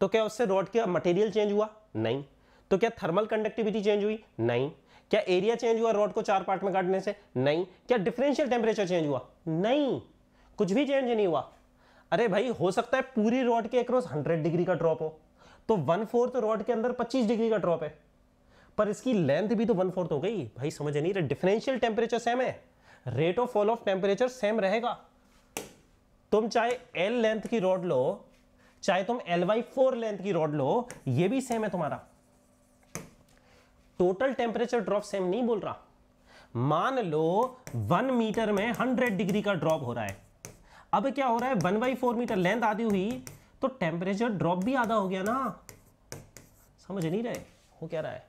तो क्या उससे रॉड का मटेरियल चेंज हुआ नहीं तो क्या थर्मल कंडक्टिविटी चेंज हुई नहीं क्या एरिया चेंज हुआ रॉड को चार पार्ट में काटने से नहीं क्या डिफरेंशियल टेम्परेचर चेंज हुआ नहीं कुछ भी चेंज नहीं हुआ अरे भाई हो सकता है पूरी रॉड के अक्रॉस हंड्रेड डिग्री का ड्रॉप हो तो वन फोर्थ रॉड के अंदर पच्चीस डिग्री का ड्रॉप है पर इसकी लेंथ भी तो वन फोर्थ हो गई भाई समझ नहीं रहा डिफरेंशियल टेम्परेचर सेम है rate of fall of temperature same रहेगा तुम चाहे एल लेंथ की रॉड लो चाहे तुम एल वाई फोर लेंथ की रॉड लो ये भी सेम है तुम्हारा टोटल टेम्परेचर ड्रॉप सेम नहीं बोल रहा मान लो वन मीटर में हंड्रेड डिग्री का ड्रॉप हो रहा है अब क्या हो रहा है one by four metre length आधी हुई तो टेम्परेचर ड्रॉप भी आधा हो गया ना समझ नहीं रहे हो क्या रहा है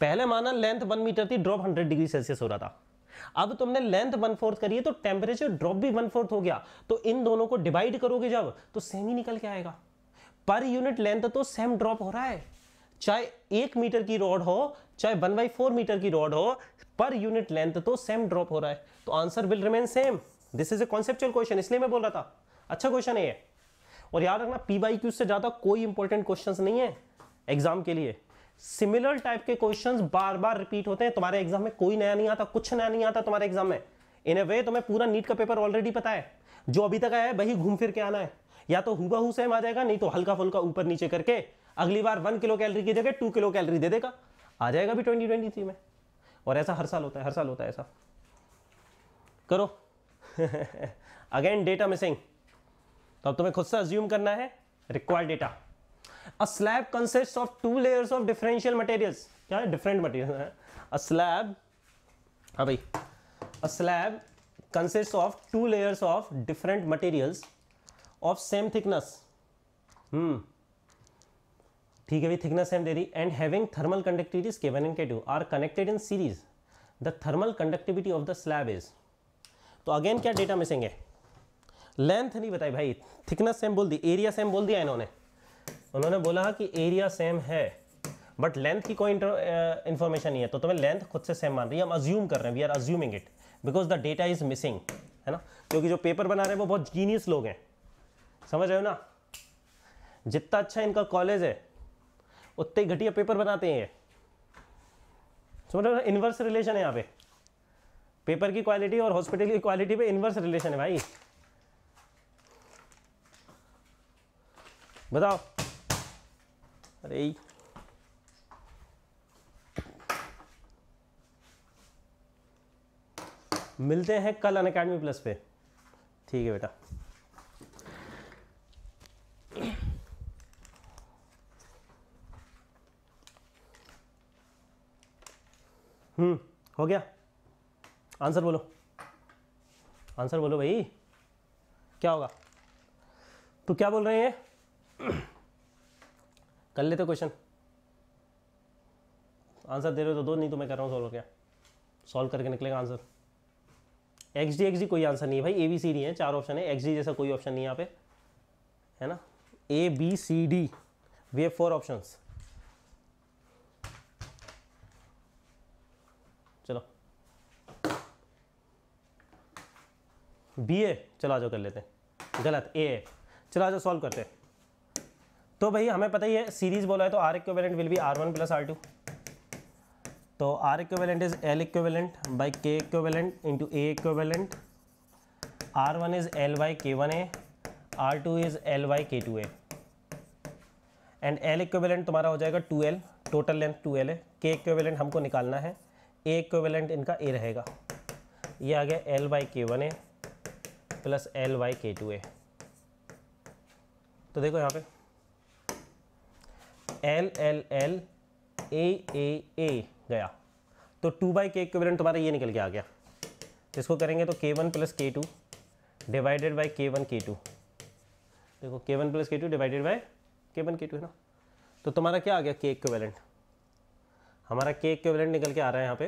पहले माना लेंथ वन मीटर थी ड्रॉप हंड्रेड डिग्री सेल्सियस हो रहा था अब तुमने लेंथ वन फोर्थ करी है तो टेम्परेचर ड्रॉप भी वन फोर्थ हो गया तो इन दोनों को डिवाइड करोगे जब तो सेम ही निकल के आएगा पर यूनिट लेंथ तो सेम ड्रॉप हो रहा है चाहे एक मीटर की रॉड हो चाहे वन बाई फोर मीटर की रॉड हो पर यूनिट लेंथ तो सेम ड्रॉप हो रहा है तो answer will remain same this is a conceptual question इसलिए मैं बोल रहा था अच्छा क्वेश्चन है और याद रखना पी बाई क्यू से ज़्यादा कोई इंपॉर्टेंट क्वेश्चन नहीं है एग्जाम के लिए सिमिलर टाइप के क्वेश्चंस बार बार रिपीट होते हैं तुम्हारे एग्जाम में कोई नया नहीं आता कुछ नया नहीं आता तुम्हारे एग्जाम में इन ए वे तुम्हें पूरा नीट का पेपर ऑलरेडी पता है जो अभी तक आया है वही घूम फिर के आना है या तो हु सेम आ जाएगा नहीं तो हल्का फुल्का ऊपर नीचे करके अगली बार वन किलो कैलरी की जगह टू किलो कैलरी दे देगा आ जाएगा भी ट्वेंटी ट्वेंटी थ्री में और ऐसा हर साल होता है हर साल होता है ऐसा करो अगेन डेटा मिसिंग तो अब तुम्हें खुद से अज्यूम करना है required data a slab consist of two layers of differential materials क्या है डिफरेंट मटेरियल है अ स्लैब हाँ भाई a slab consist of two layers of different materials of same thickness hmm ठीक है भी थिकनेस सेम दे दी and having thermal conductivities K one and K two are connected in series the thermal conductivity of the slab is तो again क्या data missing है length नहीं बताई भाई थिकनेस सेम बोल दी एरिया सेम बोल दिया इन्होंने उन्होंने बोला कि एरिया सेम है बट लेंथ की कोई इन्फॉर्मेशन नहीं है तो तुम्हें लेंथ खुद से सेम मान रही है हम अज्यूम कर रहे हैं we are assuming it because the data is missing है ना क्योंकि जो पेपर बना रहे हैं वो बहुत जीनियस लोग हैं समझ रहे हो ना जितना अच्छा इनका कॉलेज है उतने ही घटिया पेपर बनाते हैं समझ रहे इन्वर्स रिलेशन है यहाँ पे पेपर की क्वालिटी और हॉस्पिटल की क्वालिटी पे इन्वर्स रिलेशन है भाई बताओ अरे मिलते हैं कल अन प्लस पे ठीक है बेटा हम्म हो गया आंसर बोलो आंसर बोलो भाई क्या होगा तो क्या बोल रहे हैं कर लेते क्वेश्चन आंसर दे रहे हो तो दो नहीं तो मैं कर रहा हूँ सॉल्व क्या सॉल्व करके निकलेगा answer X D X D कोई आंसर नहीं है भाई ए बी सी डी है चार ऑप्शन है एक्स डी जैसा कोई ऑप्शन नहीं यहाँ पे है ना A B C D we have four options B A चलो जाओ कर लेते हैं गलत ए है चलो जाओ सॉल्व करते हैं तो भाई हमें पता ही है सीरीज बोला है तो R equivalent will be R one plus R two तो R equivalent is L equivalent by K equivalent into A equivalent R one is L by K one A R two is L by K two A and L equivalent तुम्हारा हो जाएगा two L total length two L है K equivalent हमको निकालना है ए equivalent इनका ए रहेगा ये आ गया L by K one A plus L by K two A तो देखो यहाँ पे L L L A A A गया तो टू बाई के इक्विवेलेंट तुम्हारा ये निकल के आ गया इसको करेंगे तो K one plus K two divided by K one K two देखो K one plus K two divided by K one K two है ना तो तुम्हारा क्या आ गया के इक्विवेलेंट हमारा के इक्विवेलेंट निकल के आ रहा है यहाँ पे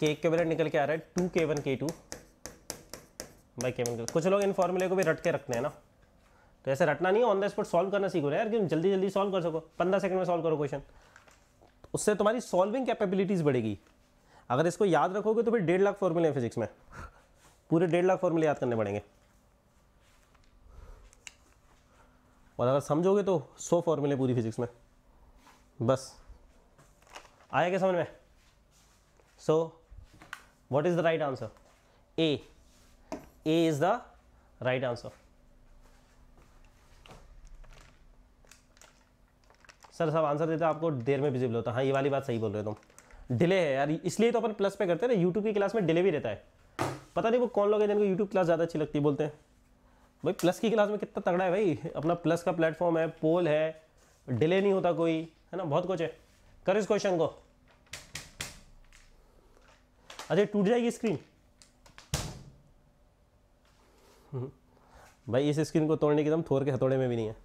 के इक्विवेलेंट निकल के आ रहा है टू के one K two by chemical कुछ लोग इन फॉर्मूले को भी रट के रखते हैं ना तो ऐसे रटना नहीं है ऑन द स्पॉट सॉल्व करना सीखो यार क्यों जल्दी जल्दी सॉल्व कर सको पंद्रह सेकंड में सॉल्व करो क्वेश्चन उससे तुम्हारी सॉल्विंग कैपेबिलिटीज़ बढ़ेगी अगर इसको याद रखोगे तो फिर डेढ़ लाख फॉर्मूले हैं फिजिक्स में पूरे डेढ़ लाख फॉर्मूले याद करने पड़ेंगे और अगर समझोगे तो सौ फॉर्मूले पूरी फिजिक्स में बस आया क्या समझ में so what is the right answer A A is the right answer. Sir सब आंसर देते हैं आपको देर में विजिबल होता हाँ ये वाली बात सही बोल रहे हो तुम डिले है यार इसलिए तो अपन प्लस पे करते हैं ना यूट्यूब की क्लास में डिले भी रहता है पता नहीं वो कौन लोग हैं जिनको यूट्यूब क्लास ज़्यादा अच्छी लगती है बोलते हैं भाई प्लस की क्लास में कितना तगड़ा है भाई अपना प्लस का प्लेटफॉर्म है पोल है डिले नहीं होता कोई है ना बहुत कुछ है कर इस क्वेश्चन को अच्छा टूट जाएगी स्क्रीन हम्म। भाई इस स्क्रीन को तोड़ने की दम तो थोर के हथौड़े में भी नहीं है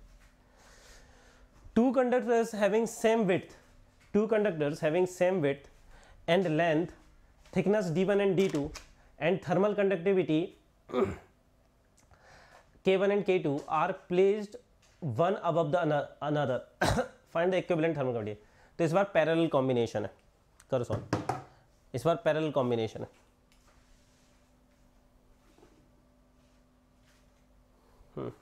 two conductors having same width two conductors having same width and length thickness D one and D two and thermal conductivity K one and K two are placed one above the another find the equivalent thermal conductivity तो इस बार parallel combination है करो solve इस बार parallel combination है うん。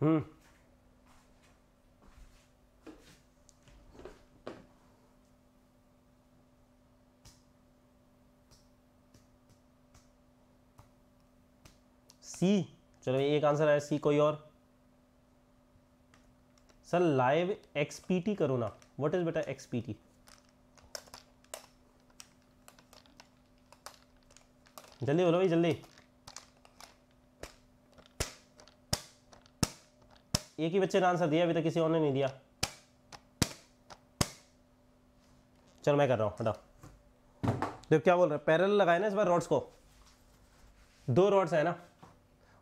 うん सी चलो एक answer आया सी कोई और सर लाइव एक्सपीटी करो ना व्हाट इज बेटा एक्सपीटी जल्दी बोलो भाई जल्दी एक ही बच्चे ने आंसर दिया अभी तक किसी और ने नहीं दिया चलो मैं कर रहा हूं हटाओ देखो क्या बोल रहा है पैरल लगाए ना इस बार रॉड्स को दो रॉड्स है ना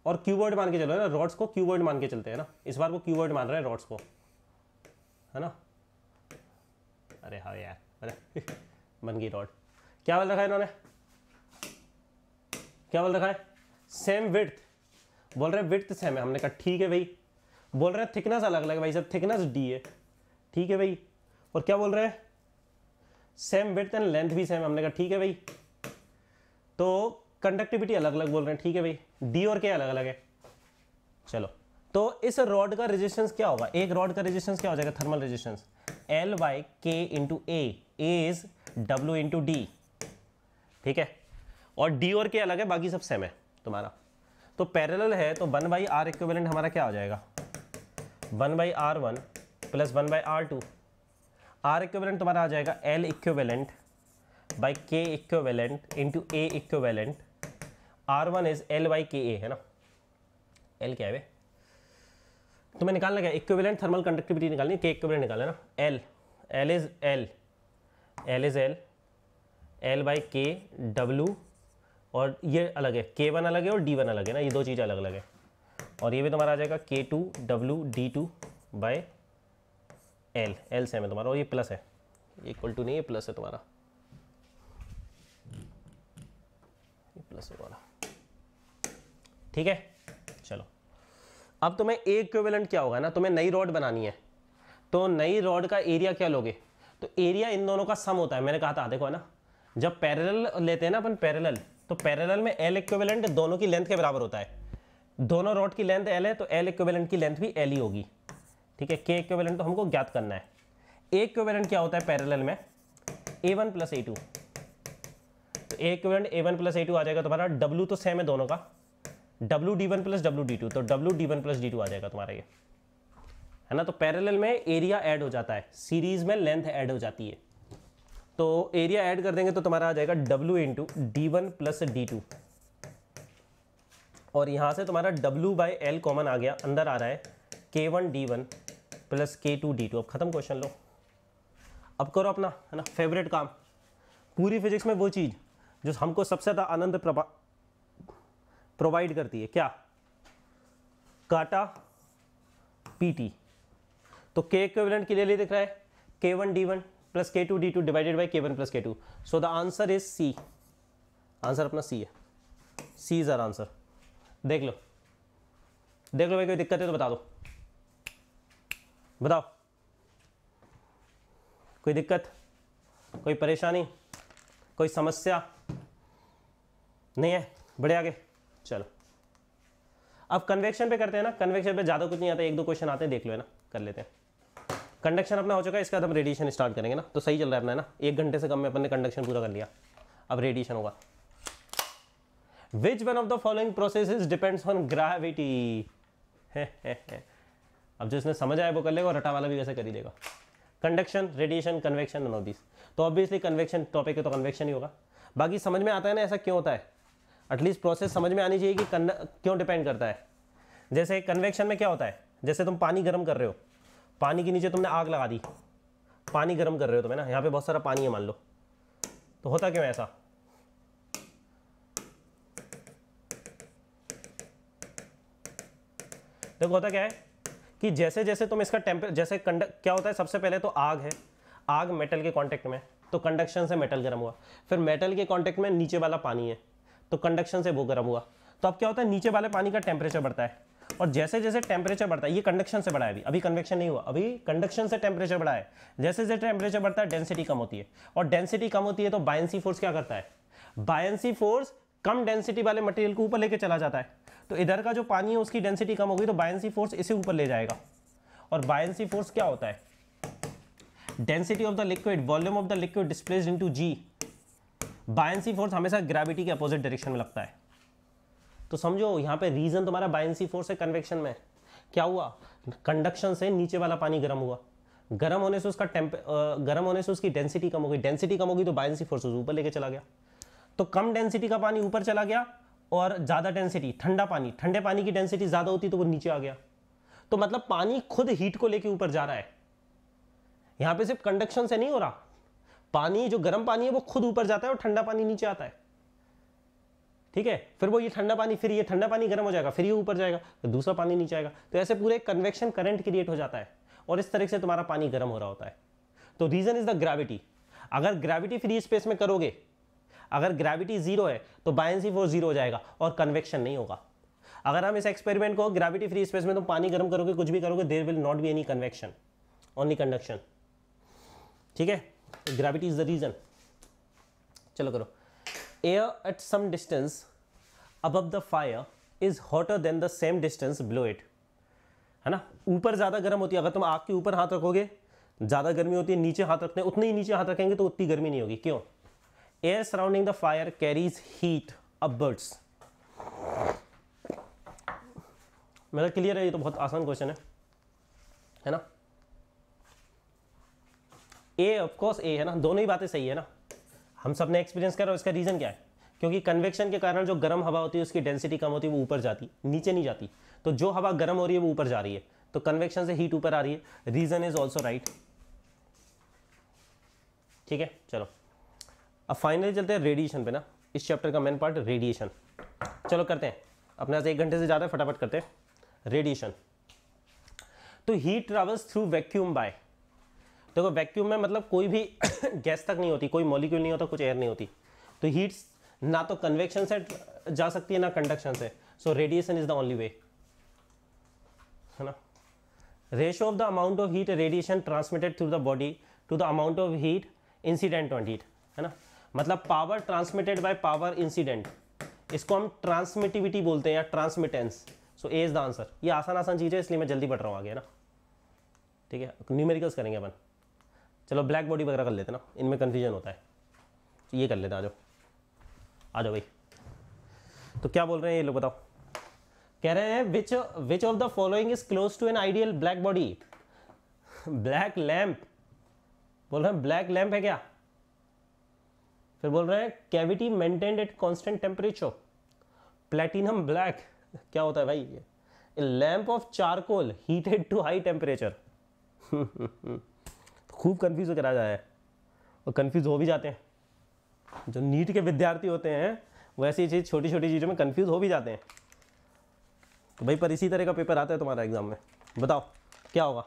और क्यूवर्ड मान के चलो है ना रॉड्स को क्यूवर्ड मान के चलते हैं ना इस बार वो क्यूवर्ड मान रहे हैं रॉड्स को है ना अरे हाँ यार अरे बन गई रॉड क्या बोल रखा है इन्होंने क्या बोल रखा है सेम विथ बोल रहे हैं विथ सेम है हमने कहा ठीक है भाई बोल रहे हैं थिकनेस अलग अलग है भाई सर थिकनेस डी है ठीक है भाई और क्या बोल रहे हैं सेम विथ एंड लेंथ भी सेम हमने कहा ठीक है भाई तो कंडक्टिविटी अलग अलग बोल रहे हैं ठीक है भाई डी और के अलग अलग है चलो तो इस रॉड का रेजिस्टेंस क्या होगा एक रॉड का रेजिस्टेंस क्या हो जाएगा thermal resistance L by K into A is W into D ठीक है और डी और के अलग है बाकी सब सेम है तुम्हारा तो पैरेलल है तो वन बाई आर इक्वेलेंट हमारा क्या हो जाएगा one by R one plus one by R two R equivalent तुम्हारा आ जाएगा L equivalent by K equivalent into A equivalent R one is L by K A है ना एल क्या है तो मैं निकालना क्या इक्विवेलेंट थर्मल कंडक्टिविटी निकालनी के इक्विवेलेंट निकालना ना L L is L L is L L by K W और ये अलग है के वन अलग है और डी वन अलग है ना ये दो चीज़ अलग अलग है और ये भी तुम्हारा आ जाएगा K two W D two by L L same है तुम्हारा और ये प्लस है इक्वल टू नहीं है प्लस है तुम्हारा ये प्लस है तुम्हारा ठीक है चलो अब तुम्हें ए इक्विवेलेंट क्या होगा ना तुम्हें नई रॉड बनानी है तो नई रॉड का एरिया क्या लोगे तो एरिया इन दोनों का सम होता है मैंने कहा था देखो है ना जब पैरेलल लेते हैं ना अपन पैरेलल तो पैरेलल में एल इक्विवेलेंट दोनों की लेंथ के बराबर होता है दोनों रॉड की लेंथ एल है तो एल इक्विवेलेंट की लेंथ भी एल ही होगी ठीक है के इक्विवेलेंट तो हमको ज्ञात करना है ए इक्विवेलेंट क्या होता है पैरेलल में A one plus A two तो A equivalent A one plus A two आ जाएगा तुम्हारा डब्ल्यू तो सेम है दोनों का W D one plus W D two तो W D one plus D two आ जाएगा तुम्हारा ये है ना तो पैरेलल में एरिया ऐड हो जाता है सीरीज में लेंथ ऐड हो जाती है तो एरिया ऐड कर देंगे तो तुम्हारा आ जाएगा W into D one plus D two और यहां से तुम्हारा डब्ल्यू बाई एल कॉमन आ गया अंदर आ रहा है K one D one plus K two D two अब ख़त्म क्वेश्चन लो अब करो अपना है ना फेवरेट काम पूरी फिजिक्स में वो चीज़ जो हमको सबसे ज़्यादा आनंद प्रोवाइड करती है क्या काटा पीटी तो के इक्विवेलेंट क्लियरली दिख रहा है K one D one plus K two D two divided by K one plus K two so the answer is C answer अपना सी है सी इज आर आंसर देख लो देख लो भाई कोई दिक्कत है तो बता दो बताओ कोई दिक्कत कोई परेशानी कोई समस्या नहीं है बड़े आगे चलो अब कन्वेक्शन पे करते हैं ना कन्वेक्शन पे ज़्यादा कुछ नहीं आता एक दो क्वेश्चन आते हैं देख लो है ना कर लेते हैं कंडक्शन अपना हो चुका है इसके बाद हम रेडिएशन स्टार्ट करेंगे ना तो सही चल रहा है अपना है ना एक घंटे से कम में अपन ने कंडक्शन पूरा कर लिया अब रेडिएशन होगा which one of the following process depends on gravity अब जो समझ आया वो कर लेगा और रटा वाला भी वैसे कर ही देगा conduction radiation convection of this तो ऑब्वियसली कन्वेक्शन टॉपिक है तो कन्वेक्शन ही होगा बाकी समझ में आता है ना ऐसा क्यों होता है एटलीस्ट प्रोसेस समझ में आनी चाहिए कि कन, क्यों डिपेंड करता है जैसे कन्वेक्शन में क्या होता है जैसे तुम पानी गर्म कर रहे हो पानी के नीचे तुमने आग लगा दी पानी गर्म कर रहे हो तुम्हें ना यहाँ पे बहुत सारा पानी है मान लो तो होता क्यों ऐसा देखो होता क्या है कि जैसे जैसे तुम इसका टेम्परेचर जैसे कंडक्ट क्या होता है सबसे पहले तो आग है आग मेटल के कांटेक्ट में तो कंडक्शन से मेटल गर्म हुआ फिर मेटल के कांटेक्ट में नीचे वाला पानी है तो कंडक्शन से वो गर्म हुआ तो अब क्या होता है नीचे वाले पानी का टेम्परेचर बढ़ता है और जैसे जैसे टेम्परेचर बढ़ता है ये कंडक्शन से बढ़ा है अभी अभी कन्वेक्शन नहीं हुआ अभी कंडक्शन से टेम्परेचर बढ़ा है जैसे जैसे टेम्परेचर बढ़ता है डेंसिटी कम होती है और डेंसिटी कम होती है तो बायंसी फोर्स क्या करता है बायंसी फोर्स कम डेंसिटी वाले मटेरियल को ऊपर लेके चला जाता है तो इधर का जो पानी है उसकी डेंसिटी कम होगी तो बायसी फोर्स इसे ऊपर ले जाएगा और बायंसी फोर्स क्या होता है density of the liquid volume of the liquid into G buoyancy force हमेशा ग्रेविटी के अपोजिट डायरेक्शन में लगता है तो समझो यहाँ पे रीजन तुम्हारा बायंसी फोर्स है कन्वेक्शन में क्या हुआ कंडक्शन से नीचे वाला पानी गर्म हुआ गर्म होने से उसका टेम्प गर्म होने से उसकी डेंसिटी कम हो गई डेंसिटी कम होगी तो बायंसी फोर्स ऊपर लेके चला गया तो कम डेंसिटी का पानी ऊपर चला गया और ज़्यादा डेंसिटी ठंडा पानी ठंडे पानी की डेंसिटी ज़्यादा होती तो वो नीचे आ गया तो मतलब पानी खुद हीट को लेके ऊपर जा रहा है यहाँ पे सिर्फ कंडक्शन से नहीं हो रहा पानी जो गर्म पानी है वो खुद ऊपर जाता है और ठंडा पानी नीचे आता है ठीक है फिर वो ये ठंडा पानी फिर ये ठंडा पानी गर्म हो जाएगा फिर ये ऊपर जाएगा तो दूसरा पानी नीचे आएगा तो ऐसे पूरे कन्वेक्शन करंट क्रिएट हो जाता है और इस तरह से तुम्हारा पानी गर्म हो रहा होता है तो रीजन इज द ग्रेविटी अगर ग्रेविटी फ्री स्पेस में करोगे अगर ग्रेविटी जीरो है तो बायसी फोर्स जीरो हो जाएगा और कन्वेक्शन नहीं होगा अगर हम इस एक्सपेरिमेंट को ग्रेविटी फ्री स्पेस में तुम पानी गर्म करोगे कुछ भी करोगे there will not be any convection only conduction ठीक है ग्रेविटी इज द रीजन चलो करो air at some distance above the fire is hotter than the same distance below it है ना ऊपर ज़्यादा गर्म होती है अगर तुम आग के ऊपर हाथ रखोगे ज़्यादा गर्मी होती है नीचे हाथ रखते हैं उतने ही नीचे हाथ रखेंगे तो उतनी गर्मी नहीं होगी क्यों air surrounding the fire carries heat upwards मेरा क्लियर है ये तो बहुत आसान क्वेश्चन है है ना ए ऑफकोर्स ए है ना दोनों ही बातें सही है ना हम सब ने एक्सपीरियंस करा इसका रीज़न क्या है क्योंकि कन्वेक्शन के कारण जो गर्म हवा होती है उसकी डेंसिटी कम होती है वो ऊपर जाती नीचे नहीं जाती तो जो हवा गर्म हो रही है वो ऊपर जा रही है तो कन्वेक्शन से हीट ऊपर आ रही है रीज़न इज ऑल्सो राइट ठीक है चलो अब फाइनली चलते हैं रेडिएशन पे ना इस चैप्टर का मेन पार्ट रेडिएशन चलो करते हैं अपने आज एक घंटे से ज़्यादा फटाफट करते हैं रेडिएशन तो heat travels through vacuum by देखो वैक्यूम में मतलब कोई भी गैस तक नहीं होती कोई मॉलिक्यूल नहीं होता कुछ एयर नहीं होती तो हीट ना तो कन्वेक्शन से जा सकती है ना कंडक्शन से so radiation is the only way है ना ratio of the amount of heat radiation transmitted through the body to the amount of heat incident on heat है ना मतलब power transmitted by power incident इसको हम transmittivity बोलते हैं या transmittance so A is the answer ये आसान आसान चीज़ है इसलिए मैं जल्दी बढ़ रहा हूँ आगे ना ठीक है न्यूमेरिकल्स करेंगे अपन चलो ब्लैक बॉडी वगैरह कर लेते ना इनमें कन्फ्यूजन होता है तो ये कर लेते आ जाओ आ जाओ भाई तो क्या बोल रहे हैं ये लोग बताओ कह रहे हैं which which of the following is close to an ideal black body black lamp बोल रहे हैं ब्लैक लैम्प है क्या फिर बोल रहे हैं cavity maintained at constant temperature platinum black क्या होता है भाई ये lamp of charcoal heated to high temperature खूब कन्फ्यूज़ करा जाए और कन्फ्यूज़ हो भी जाते हैं जो नीट के विद्यार्थी होते हैं वो ऐसी चीज़ छोटी छोटी चीज़ों में कन्फ्यूज़ हो भी जाते हैं तो भाई पर इसी तरह का पेपर आता है तुम्हारा एग्ज़ाम में बताओ क्या होगा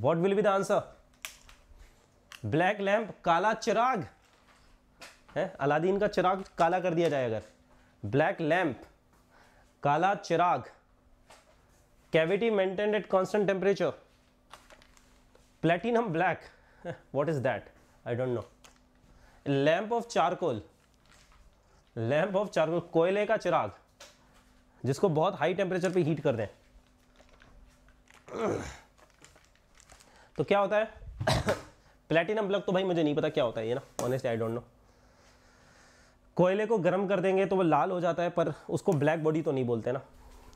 what will be the answer black lamp काला चिराग है अलादीन का चिराग काला कर दिया जाए अगर ब्लैक लैम्प काला चिराग cavity maintain at constant temperature platinum black what is that I don't know lamp of charcoal lamp of charcoal कोयले का चिराग जिसको बहुत हाई टेम्परेचर पे हीट कर दें तो क्या होता है प्लेटिनम ब्लैक तो भाई मुझे नहीं पता क्या होता है ये ना ऑनेस्ट आई डोंट नो कोयले को गर्म कर देंगे तो वो लाल हो जाता है पर उसको ब्लैक बॉडी तो नहीं बोलते ना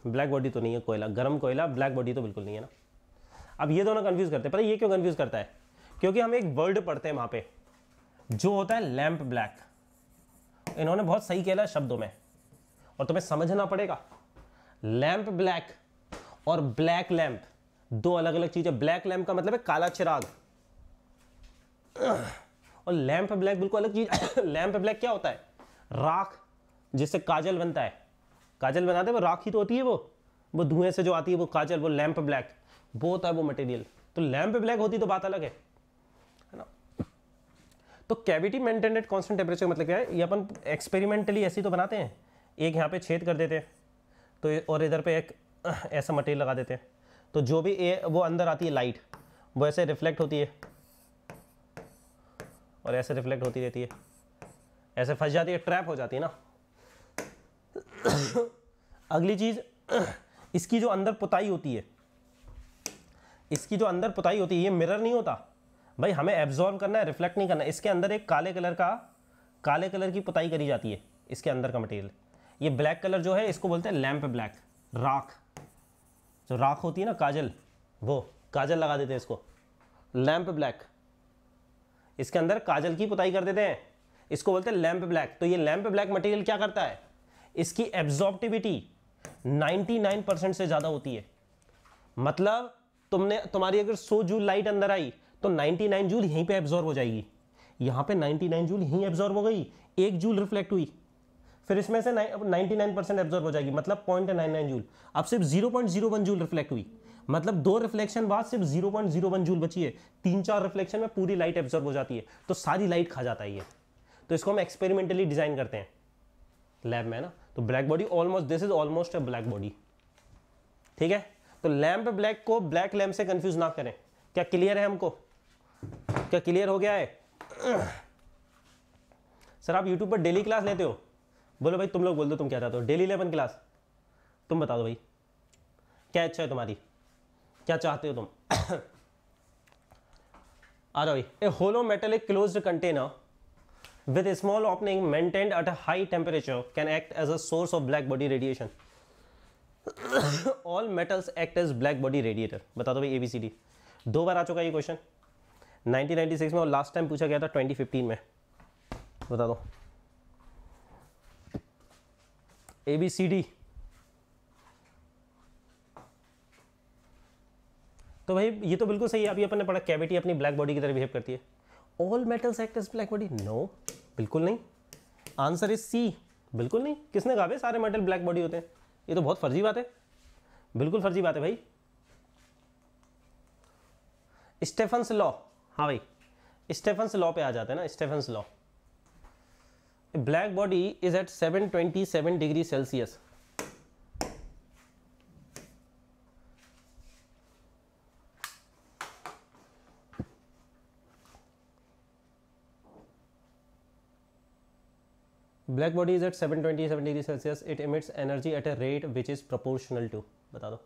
ब्लैक बॉडी तो नहीं है कोयला गर्म कोयला ब्लैक बॉडी तो बिल्कुल नहीं है ना अब ये दोनों कन्फ्यूज़ करते हैं पता ये क्यों कन्फ्यूज़ करता है क्योंकि हम एक वर्ड पढ़ते हैं वहां पे जो होता है लैम्प ब्लैक इन्होंने बहुत सही कहला शब्दों में और तुम्हें समझना पड़ेगा लैम्प ब्लैक और ब्लैक लैम्प दो अलग अलग चीज़ें ब्लैक लैम्प का मतलब है काला चिराग और लैम्प ब्लैक बिल्कुल अलग चीज़ लैम्प ब्लैक क्या होता है राख जिससे काजल बनता है काजल बनाते हैं वो राख ही तो होती है वो वो धुएं से जो आती है वो काजल वो लैम्प ब्लैक वो होता है वो मटेरियल तो लैम्प ब्लैक होती तो बात अलग है ना तो cavity maintain at constant temperature मतलब क्या है ये अपन एक्सपेरिमेंटली ऐसी तो बनाते हैं एक यहाँ पे छेद कर देते हैं तो और इधर पे एक ऐसा मटेरियल लगा देते हैं तो जो भी ए वो अंदर आती है लाइट वो ऐसे रिफ्लेक्ट होती है और ऐसे रिफ्लेक्ट होती रहती है ऐसे फंस जाती है ट्रैप हो जाती है ना अगली चीज़ इसकी जो अंदर पुताई होती है इसकी जो अंदर पुताई होती है ये मिरर नहीं होता भाई हमें एब्जॉर्व करना है रिफ्लेक्ट नहीं करना इसके अंदर एक काले कलर का काले कलर की पुताई करी जाती है इसके अंदर का मटेरियल ये ब्लैक कलर जो है इसको बोलते हैं लैम्प ब्लैक राख जो राख होती है ना काजल वो काजल लगा देते हैं इसको लैम्प ब्लैक इसके अंदर काजल की पुताई कर देते हैं इसको बोलते हैं लैम्प ब्लैक तो ये लैम्प ब्लैक मटेरियल क्या करता है इसकी एब्जॉर्बिविटी 99 परसेंट से ज़्यादा होती है मतलब तुमने तुम्हारी अगर 100 जूल लाइट अंदर आई तो 99 जूल यहीं पे एब्जॉर्व हो जाएगी यहाँ पे 99 जूल यहीं एब्जॉर्व हो गई एक जूल रिफ्लेक्ट हुई फिर इसमें से नाइन परसेंट एब्जॉर्व हो जाएगी मतलब पॉइंट नाइन जूल अब सिर्फ वन जूल रिफ्लेक्ट हुई मतलब दो रिफ्लेक्शन बाद सिर्फ 0.01 जूल बची है तीन चार रिफ्लेक्शन में पूरी लाइट एब्जॉर्व हो जाती है तो सारी लाइट खा जाता है ये तो इसको हम एक्सपेरिमेंटली डिजाइन करते हैं लैब में ना तो black body almost this is almost a black body ठीक है तो लैम्प ब्लैक को ब्लैक लैम्प से कंफ्यूज ना करें क्या क्लियर है हमको क्या क्लियर हो गया है सर आप यूट्यूब पर डेली क्लास लेते हो बोलो भाई तुम लोग बोल दो तुम क्या चाहते हो डेली इलेवन क्लास तुम बता दो भाई क्या अच्छा है तुम्हारी क्या चाहते हो तुम आ जाओ भाई a hollow metallic closed container with small opening maintained at a high temperature can act as a source of black body radiation all metals act as black body radiator बता दो भाई ए बी सी डी दो बार आ चुका है ये question 1996 में और last time पूछा गया था 2015 में बता दो ए बी सी डी तो भाई ये तो बिल्कुल सही है अभी अपन ने पढ़ा कैविटी अपनी ब्लैक बॉडी की तरह बिहेव करती है all metals act as black body no बिल्कुल नहीं आंसर इज सी बिल्कुल नहीं किसने कहा सारे मेटल ब्लैक बॉडी होते हैं ये तो बहुत फर्जी बात है बिल्कुल फर्जी बात है भाई स्टेफन्स लॉ हाँ भाई स्टेफन्स लॉ पे आ जाते हैं ना Stefan's law black body is at 727 degree Celsius black body is at 727 degree Celsius it emits energy at a rate which is proportional to बता दो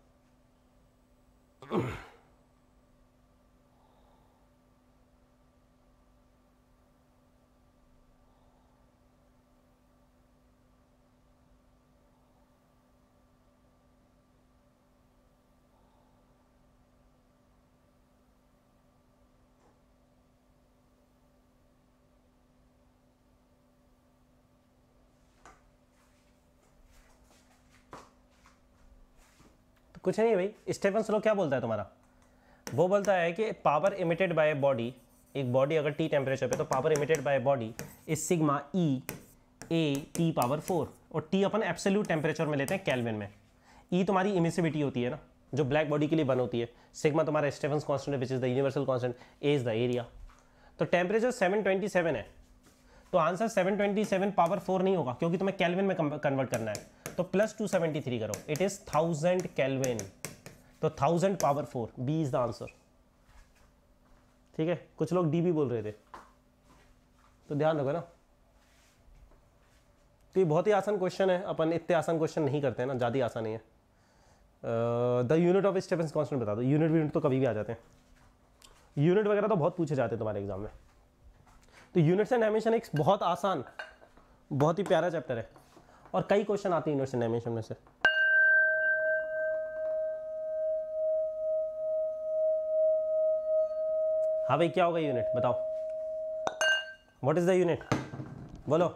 कुछ नहीं भाई स्टेफन स्लो क्या बोलता है तुम्हारा वो बोलता है कि पावर इमिटेड बाय बॉडी एक बॉडी अगर टी टेम्परेचर पे तो power emitted by body is sigma E A T power four और टी अपन एब्सोल्यूट टेम्परेचर में लेते हैं कैलविन में ई e तुम्हारी इमिसिविटी होती है ना जो ब्लैक बॉडी के लिए बन होती है सिग्मा तुम्हारा Stefan's constant which is the universal constant A is the area तो टेम्परेचर सेवन है तो आंसर 727 पावर फोर नहीं होगा क्योंकि तुम्हें कैलविन में कन्वर्ट करना है तो प्लस टू सेवेंटी थ्री करो इट इज थाउजेंड कैलविन तो thousand power four B is the answer ठीक है कुछ लोग डी भी बोल रहे थे तो ध्यान रखो ना तो ये बहुत ही आसान क्वेश्चन है अपन इतने आसान क्वेश्चन नहीं करते हैं ना ज़्यादा आसान ही है the unit of Stefan's constant बता दो यूनिट यूनिट तो कभी भी आ जाते हैं यूनिट वगैरह तो बहुत पूछे जाते हैं तुम्हारे एग्जाम में तो यूनिट्स एंड डायमेंशन एक बहुत आसान बहुत ही प्यारा चैप्टर है और कई क्वेश्चन आते हैं यूनिवर्सल डायमेंशन में से हाँ भाई क्या होगा यूनिट बताओ व्हाट इज द यूनिट बोलो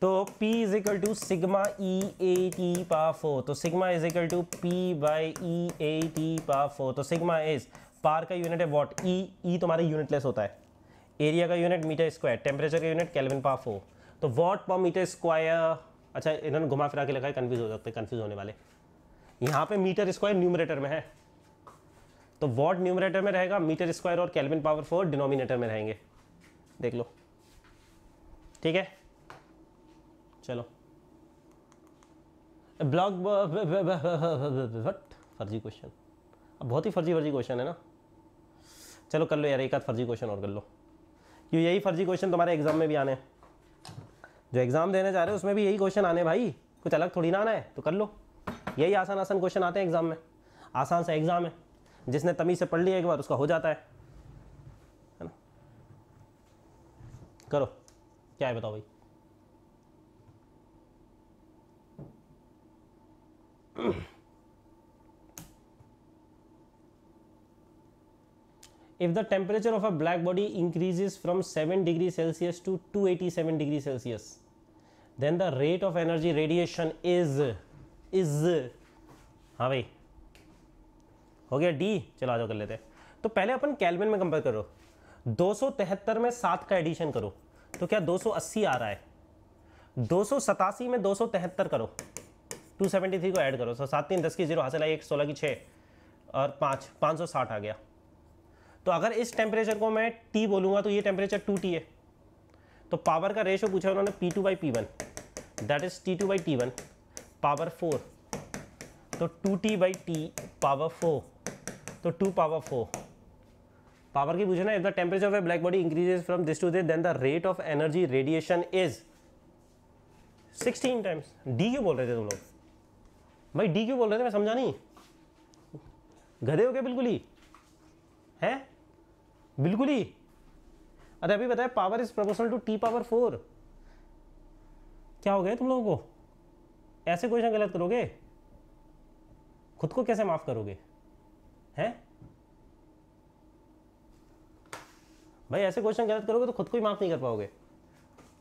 तो P is equal to sigma E A T power four तो sigma is equal to P by E A T power four तो सिग्मा इज पार का यूनिट है वॉट ई ई तुम्हारा यूनिटलेस होता है एरिया का यूनिट मीटर स्क्वायर टेम्परेचर का unit kelvin power four तो वॉट पर मीटर स्क्वायर अच्छा इन्होंने घुमा फिरा के लगाए कन्फ्यूज हो सकते कन्फ्यूज होने वाले यहाँ पे मीटर स्क्वायर न्यूमरेटर में है तो वॉट न्यूमरेटर में रहेगा मीटर स्क्वायर और कैलविन पावर फोर डिनोमिनेटर में रहेंगे देख लो ठीक है चलो ब्लॉक फर्जी क्वेश्चन अब बहुत ही फर्जी फर्जी क्वेश्चन है ना चलो कर लो यार एक आध फर्जी क्वेश्चन और कर लो क्यों यही फर्जी क्वेश्चन तुम्हारे एग्जाम में भी आने हैं जो एग्ज़ाम देने जा रहे हो उसमें भी यही क्वेश्चन आने भाई कुछ अलग थोड़ी ना आना है तो कर लो यही आसान आसान क्वेश्चन आते हैं एग्ज़ाम में आसान सा एग्ज़ाम है जिसने तमीज़ से पढ़ लिया एक बार उसका हो जाता है है ना करो क्या है बताओ भाई Mm-hmm. if the temperature of a black body increases from 7 degree celsius to 287 degree celsius then the rate of energy radiation is is हाँ भाई हो गया डी चलो आ जाओ कर लेते हैं तो पहले अपन कैलविन में कंपेयर करो दो में सात का एडिशन करो तो क्या 280 आ रहा है दो में दो करो 273 को ऐड करो सो सात तीन दस की जीरो हासिल आई एक सोलह की छः और पाँच पाँच सौ साठ आ गया तो अगर इस टेम्परेचर को मैं टी बोलूंगा तो ये टेम्परेचर टू टी है तो पावर का रेशो पूछा उन्होंने P two by P one that is T two by T one power four तो two T by T power four तो टू पावर फोर पावर की पूछे ना if the temperature of a black body increases from this to this then the rate of energy radiation is sixteen times D क्यों बोल रहे थे तुम लोग भाई डी क्यों बोल रहे थे मैं समझा नहीं गधे हो गए बिल्कुल ही हैं बिल्कुल ही अरे अभी बताया power is proportional to T power four क्या हो गया तुम लोगों को ऐसे क्वेश्चन गलत करोगे खुद को कैसे माफ करोगे हैं भाई ऐसे क्वेश्चन गलत करोगे तो खुद को ही माफ नहीं कर पाओगे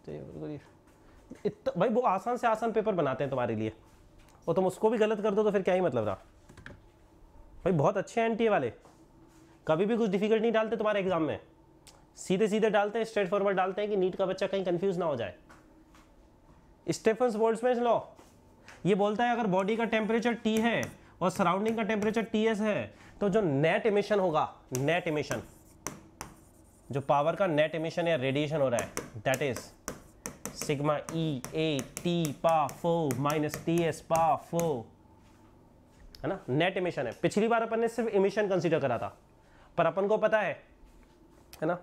तो इतना भाई वो आसान से आसान पेपर बनाते हैं तुम्हारे लिए और तुम उसको भी गलत कर दो तो फिर क्या ही मतलब रहा भाई बहुत अच्छे हैं एन वाले कभी भी कुछ डिफिकल्ट नहीं डालते तुम्हारे एग्जाम में सीधे सीधे डालते हैं स्ट्रेट फॉरवर्ड डालते हैं कि नीट का बच्चा कहीं कंफ्यूज ना हो जाए स्टेफन बोल्ट्समैन लॉ ये बोलता है अगर बॉडी का टेम्परेचर टी है और सराउंडिंग का टेम्परेचर टी एस है तो जो नेट इमिशन होगा नेट इमिशन जो पावर का नेट इमिशन या रेडिएशन हो रहा है that is sigma E A T power four minus T S पा फो है ना नेट इमिशन है पिछली बार अपन ने सिर्फ इमिशन कंसीडर करा था पर अपन को पता है है ना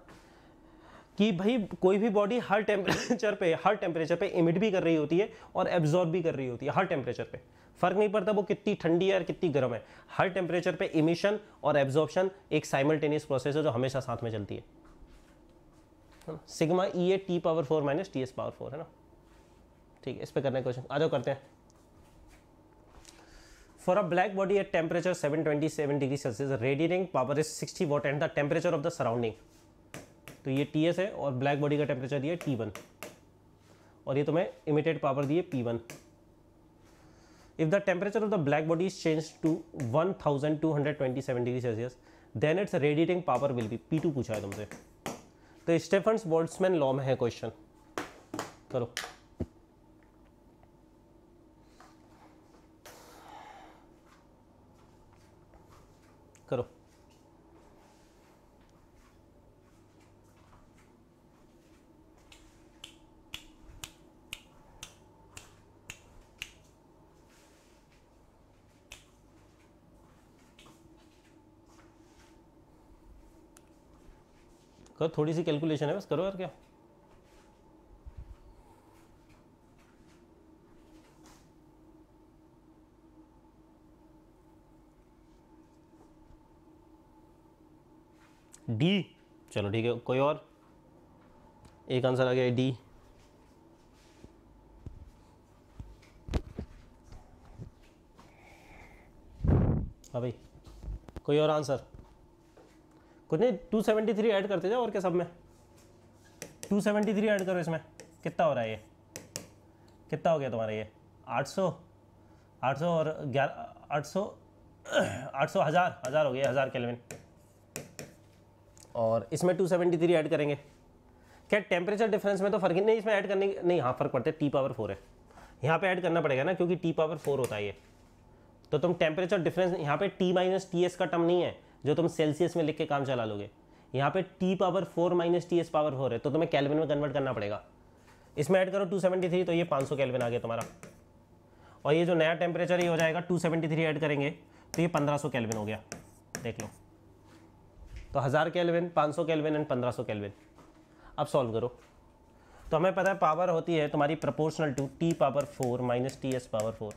कि भाई कोई भी बॉडी हर टेम्परेचर पे हर टेम्परेचर पे इमिट भी कर रही होती है और एब्जॉर्ब भी कर रही होती है हर टेम्परेचर पे फर्क नहीं पड़ता वो कितनी ठंडी है और कितनी गर्म है हर टेम्परेचर पे इमिशन और एब्जॉर्बन एक साइमल्टेनियस प्रोसेस है जो हमेशा साथ में चलती है sigma E A T power four minus T S power four है ना ठीक है इस पर करने क्वेश्चन आ जाओ करते हैं For a black body at temperature 727 degree Celsius, radiating power is 60 watt and the temperature of the surrounding. तो ये टी एस है और ब्लैक बॉडी का टेम्परेचर दिया टी वन और ये तुम्हें इमिटेड पावर दिए P one if the temperature of the black body is change to one thousand two hundred twenty seven degree Celsius then its radiating power will be P two पूछा है तुमसे तो Stephen Boltzmann law में है question करो तो थोड़ी सी calculation है बस करो यार क्या डी चलो ठीक है कोई और एक आंसर आ गया डी हाँ भाई कोई और आंसर कुछ नहीं टू सेवेंटी थ्री ऐड करते जाओ और क्या सब में टू सेवेंटी थ्री ऐड करो इसमें कितना हो रहा है ये कितना हो गया तुम्हारा ये आठ सौ आठ सौ और ग्यारह आठ सौ आठ सौ हज़ार हज़ार हो गया हज़ार केलविन और इसमें टू सेवेंटी थ्री ऐड करेंगे क्या टेम्परेचर डिफरेंस में तो फ़र्क ही नहीं इसमें ऐड करने नहीं हाँ फ़र्क पड़ता है टी पावर फोर है यहाँ पे ऐड करना पड़ेगा ना क्योंकि टी पावर फोर होता है ये तो तुम टेम्परेचर डिफरेंस यहाँ पे टी माइनस टी एस का टर्म नहीं है जो तुम सेल्सियस में लिख के काम चला लोगे यहाँ पे T power four minus T S power four है तो तुम्हें कैलविन में कन्वर्ट करना पड़ेगा इसमें ऐड करो 273 तो ये 500 सौ कैलविन आ गया तुम्हारा और ये जो नया टेम्परेचर ये हो जाएगा 273 ऐड करेंगे तो ये 1500 सौ कैलविन हो गया देख लो तो हज़ार कैलविन पाँच सौ कैलविन एंड पंद्रह सौ कैलविन अब सॉल्व करो तो हमें पता है पावर होती है तुम्हारी proportional to T power four minus T S power four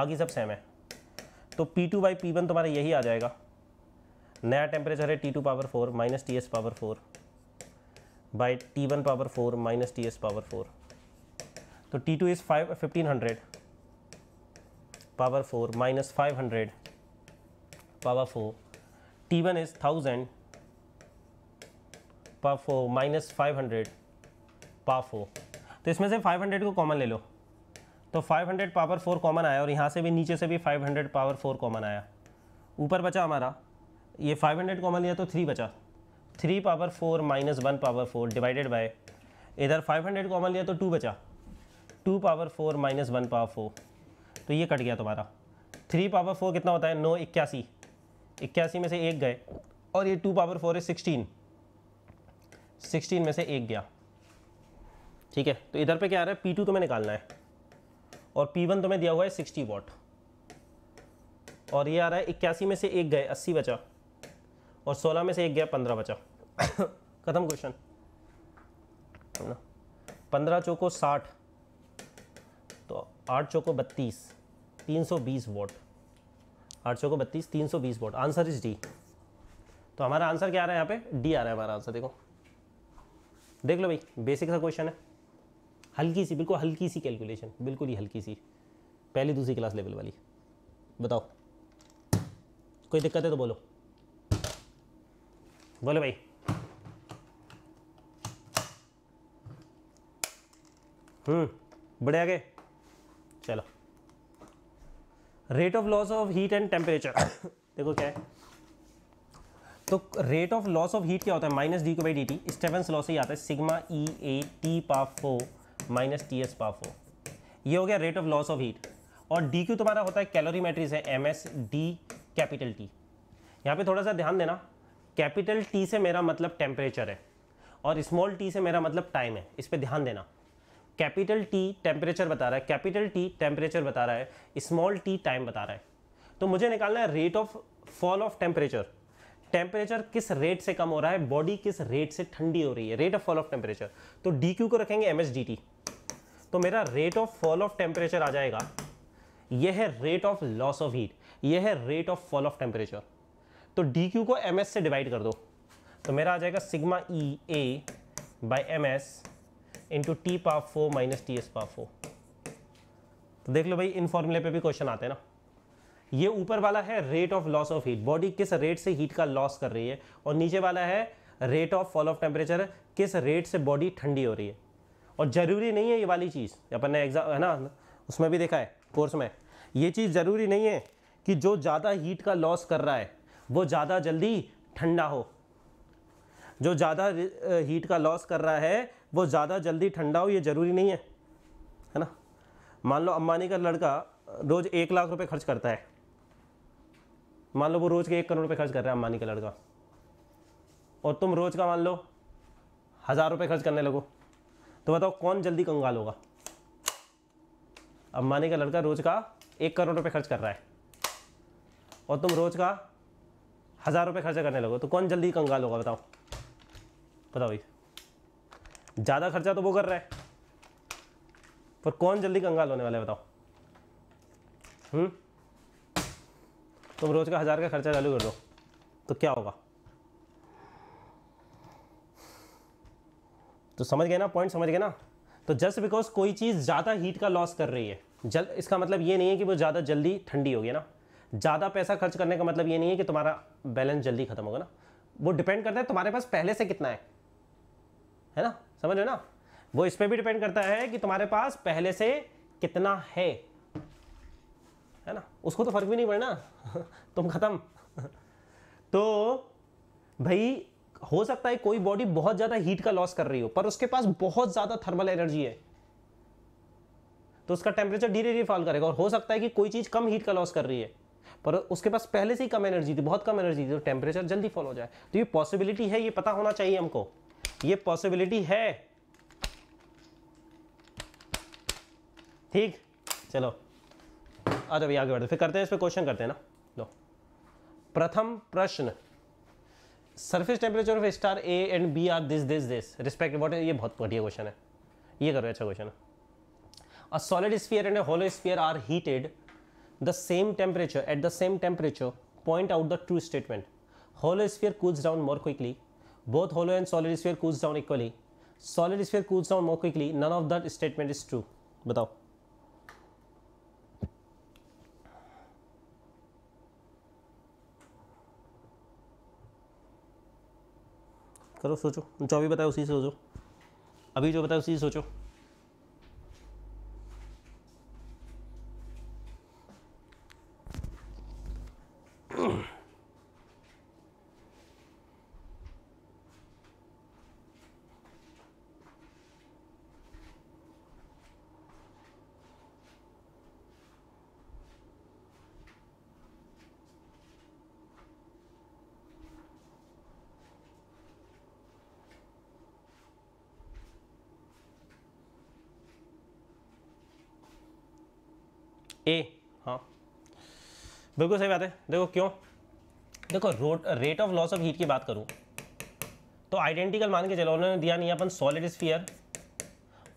बाकी सब सेम है तो P two by P one तुम्हारा यही आ जाएगा नया टेम्परेचर है T two power four minus T S power four by T one power four minus T S power four तो T two is five fifteen hundred power four minus five hundred power four T one is thousand power four minus five hundred power four तो इसमें से five hundred को common ले लो तो five hundred power four common आया और यहाँ से भी नीचे से भी five hundred power four common आया ऊपर बचा हमारा ये 500 कॉमन लिया तो थ्री बचा three power four minus one power four divided by इधर 500 कॉमन लिया तो टू बचा two power four minus one power four तो ये कट गया तुम्हारा थ्री पावर फोर कितना होता है नौ इक्यासी इक्यासी में से एक गए और ये टू पावर फोर है सिक्सटीन सिक्सटीन में से एक गया ठीक है तो इधर पे क्या आ रहा है पी टू तुम्हें निकालना है और पी वन तुम्हें दिया हुआ है सिक्सटी वॉट और ये आ रहा है इक्यासी में से एक गए अस्सी बचा और सोलह में से एक गया पंद्रह बचा खत्म क्वेश्चन पंद्रह चौको साठ तो आठ चौको बत्तीस तीन सौ बीस वोट आठ सौ को बत्तीस तीन सौ बीस वोट आंसर इज डी तो हमारा आंसर क्या आ रहा है यहाँ पे डी आ रहा है हमारा आंसर देखो देख लो भाई बेसिक सा क्वेश्चन है हल्की सी बिल्कुल हल्की सी कैलकुलेशन बिल्कुल ही हल्की सी पहली दूसरी क्लास लेवल वाली बताओ कोई दिक्कत है तो बोलो बोलो भाई हम्म बड़े आगे चलो rate of loss of heat and temperature देखो क्या है तो rate of loss of heat क्या होता है माइनस डी को by D T Stefan's law से ही आता है sigma E A T power four minus T S पा फो ये हो गया rate of loss of heat और डी क्यू तुम्हारा होता है मैट्रिक्स है M S D capital T यहाँ पे थोड़ा सा ध्यान देना कैपिटल टी से मेरा मतलब टेम्परेचर है और स्मॉल टी से मेरा मतलब टाइम है इस पर ध्यान देना कैपिटल टी टेम्परेचर बता रहा है कैपिटल टी टेम्परेचर बता रहा है स्मॉल टी टाइम बता रहा है तो मुझे निकालना है rate of fall of temperature temperature किस रेट से कम हो रहा है बॉडी किस रेट से ठंडी हो रही है rate of fall of temperature तो डी क्यू को रखेंगे एम एस डी टी तो मेरा rate of fall of temperature आ जाएगा यह है rate of loss of heat यह है rate of fall of temperature तो डी क्यू को एम एस से डिवाइड कर दो तो मेरा आ जाएगा sigma E A by M S into T power four minus T S पा फो तो देख लो भाई इन फॉर्मूले पे भी क्वेश्चन आते हैं ना ये ऊपर वाला है rate of loss of heat body किस रेट से हीट का लॉस कर रही है और नीचे वाला है rate of fall of temperature किस रेट से बॉडी ठंडी हो रही है और ज़रूरी नहीं है ये वाली चीज़ अपन ने एग्जाम है ना उसमें भी देखा है कोर्स में ये चीज़ ज़रूरी नहीं है कि जो ज़्यादा हीट का लॉस कर रहा है वो ज़्यादा जल्दी ठंडा हो जो ज़्यादा हीट का लॉस कर रहा है वो ज़्यादा जल्दी ठंडा हो ये ज़रूरी नहीं है है ना मान लो अम्बानी का लड़का रोज़ एक लाख रुपए खर्च करता है मान लो वो रोज़ के एक करोड़ रुपए खर्च कर रहा है अम्बानी का लड़का और तुम रोज़ का मान लो हज़ार रुपये खर्च करने लगो तो बताओ कौन जल्दी कंगाल होगा अम्बानी का लड़का रोज़ का एक करोड़ रुपये खर्च कर रहा है और तुम रोज़ का हज़ार रुपये खर्चा करने लगो तो कौन जल्दी कंगाल होगा बताओ बताओ भाई ज़्यादा खर्चा तो वो कर रहा है पर कौन जल्दी कंगाल होने वाला है बताओ हम्म तुम रोज़ का हज़ार का खर्चा चालू कर दो तो क्या होगा तो समझ गए ना पॉइंट समझ गए ना तो जस्ट बिकॉज कोई चीज़ ज़्यादा हीट का लॉस कर रही है जल इसका मतलब ये नहीं है कि वो ज़्यादा जल्दी ठंडी होगी ना ज़्यादा पैसा खर्च करने का मतलब ये नहीं है कि तुम्हारा बैलेंस जल्दी खत्म होगा ना वो डिपेंड करता है तुम्हारे पास पहले से कितना है है ना समझ रहे ना वो इस पर भी डिपेंड करता है कि तुम्हारे पास पहले से कितना है है ना उसको तो फर्क भी नहीं पड़ना तुम खत्म तो भाई हो सकता है कोई बॉडी बहुत ज़्यादा हीट का लॉस कर रही हो पर उसके पास बहुत ज़्यादा थर्मल एनर्जी है तो उसका टेम्परेचर धीरे धीरे फॉल करेगा और हो सकता है कि कोई चीज़ कम हीट का लॉस कर रही है पर उसके पास पहले से ही कम एनर्जी थी बहुत कम एनर्जी थी तो टेम्परेचर जल्दी फॉल हो जाए तो ये पॉसिबिलिटी है ये पता होना चाहिए हमको ये पॉसिबिलिटी है ठीक चलो आ जाओ आगे बढ़ते फिर करते हैं इस पर क्वेश्चन करते हैं ना लो प्रथम प्रश्न surface temperature of star A and B are this this this respect what ये बहुत बढ़िया क्वेश्चन है ये करो अच्छा क्वेश्चन है solid sphere and hollow sphere are heated the same temperature at the same temperature point out the true statement. Hollow sphere cools down more quickly. Both hollow and solid sphere cools down equally. Solid sphere cools down more quickly. None of that statement is true. बताओ करो सोचो जो अभी बताया उसी से सोचो अभी जो बताया उसी से सोचो 一好。बिल्कुल सही बात है देखो क्यों देखो रोट rate of loss of heat की बात करूँ तो आइडेंटिकल मान के चलो उन्होंने दिया नहीं अपन सॉलिड स्फीयर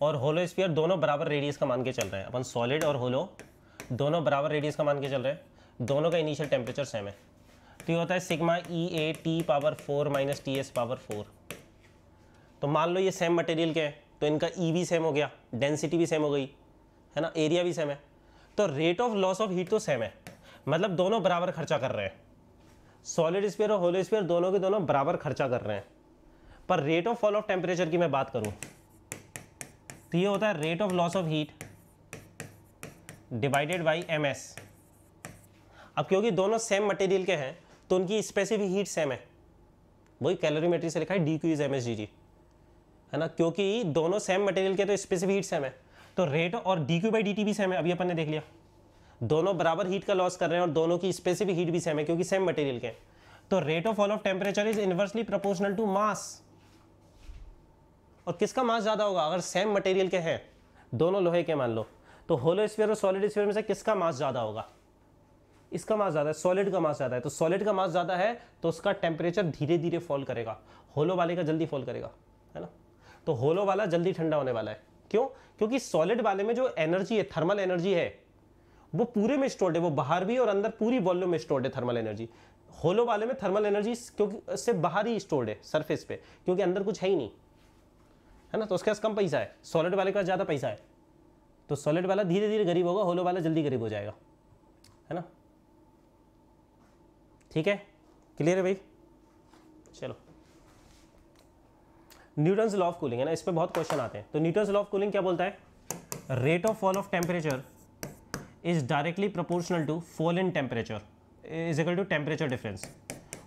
और होलो स्फीयर दोनों बराबर रेडियस का मान के चल रहे हैं अपन सॉलिड और होलो दोनों बराबर रेडियस का मान के चल रहे हैं दोनों का इनिशियल टेम्परेचर सेम है तो ये होता है sigma E A T power four minus T S power four तो मान लो ये सेम मटेरियल के हैं तो इनका ई e भी सेम हो गया डेंसिटी भी सेम हो गई है ना एरिया भी सेम है तो rate of loss of heat तो सेम है मतलब दोनों बराबर खर्चा कर रहे हैं सॉलिड स्पेयर और होलो स्पेयर दोनों के दोनों बराबर खर्चा कर रहे हैं पर rate of fall of temperature की मैं बात करूं तो ये होता है rate of loss of heat divided by M अब क्योंकि दोनों सेम मटेरियल के हैं तो उनकी स्पेसिफिक हीट सेम है वही कैलोरीमेट्री से लिखा है D Q is M S जी जी है ना क्योंकि दोनों सेम मटेरियल के तो स्पेसिफिक हीट सेम है तो रेट और D Q by D T भी सेम है अभी अपन ने देख लिया दोनों बराबर हीट का लॉस कर रहे हैं और दोनों की स्पेसिफिक हीट भी सेम है क्योंकि सेम मटेरियल के तो rate of fall of temperature is inversely proportional to mass और किसका मास ज़्यादा होगा अगर सेम मटेरियल के हैं दोनों लोहे के मान लो तो होलो स्पेयर और सॉलिड स्पेयर में से किसका मास ज़्यादा होगा इसका मास ज़्यादा है सॉलिड का मास ज़्यादा है तो सॉलिड का मास ज़्यादा है तो उसका टेम्परेचर धीरे धीरे फॉल करेगा होलो वाले का जल्दी फॉल करेगा है ना तो होलो वाला जल्दी ठंडा होने वाला है क्यों क्योंकि सॉलिड वाले में जो एनर्जी है थर्मल एनर्जी है वो पूरे में स्टोर्ड है वो बाहर भी और अंदर पूरी वॉल्यूम में स्टोर्ड है थर्मल एनर्जी होलो वाले में थर्मल एनर्जी क्योंकि से बाहर ही स्टोर्ड है सरफेस पे क्योंकि अंदर कुछ है ही नहीं है ना तो उसके पास कम पैसा है सॉलिड वाले का ज़्यादा पैसा है तो सॉलिड वाला धीरे धीरे गरीब होगा होलो वाला जल्दी गरीब हो जाएगा है ना ठीक है क्लियर है भाई चलो न्यूटन्स लॉ ऑफ कूलिंग है ना इस पर बहुत क्वेश्चन आते हैं तो न्यूटन्स लॉ ऑफ कूलिंग क्या बोलता है rate of fall of temperature is directly proportional to fall in temperature is equal to temperature difference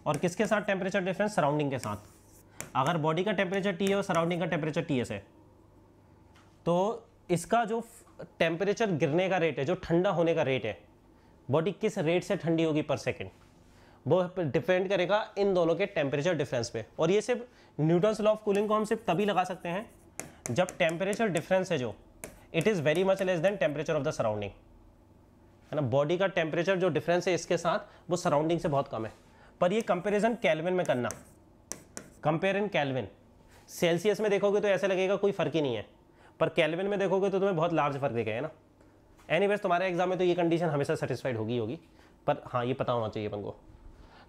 और किसके साथ टेम्परेचर डिफरेंस सराउंडिंग के साथ अगर बॉडी का टेम्परेचर टी है और सराउंडिंग का टेम्परेचर टी है तो इसका जो टेम्परेचर गिरने का रेट है जो ठंडा होने का रेट है बॉडी किस रेट से ठंडी होगी पर सेकेंड वो डिपेंड करेगा इन दोनों के टेम्परेचर डिफरेंस पे और ये सिर्फ न्यूटन्स लॉ ऑफ कूलिंग को हम सिर्फ तभी लगा सकते हैं जब टेम्परेचर डिफरेंस है जो it is very much less than temperature of the surrounding है ना बॉडी का टेम्परेचर जो डिफरेंस है इसके साथ वो सराउंडिंग से बहुत कम है पर ये कंपेरिजन कैलविन में करना कंपेयर इन कैलविन सेल्सियस में देखोगे तो ऐसे लगेगा कोई फ़र्क ही नहीं है पर कैलविन में देखोगे तो तुम्हें बहुत लार्ज फर्क दिखेगा ना एनी तुम्हारे एग्जाम में तो ये कंडीशन हमेशा सेटिस्फाइड होगी होगी पर हाँ ये पता होना चाहिए अपन को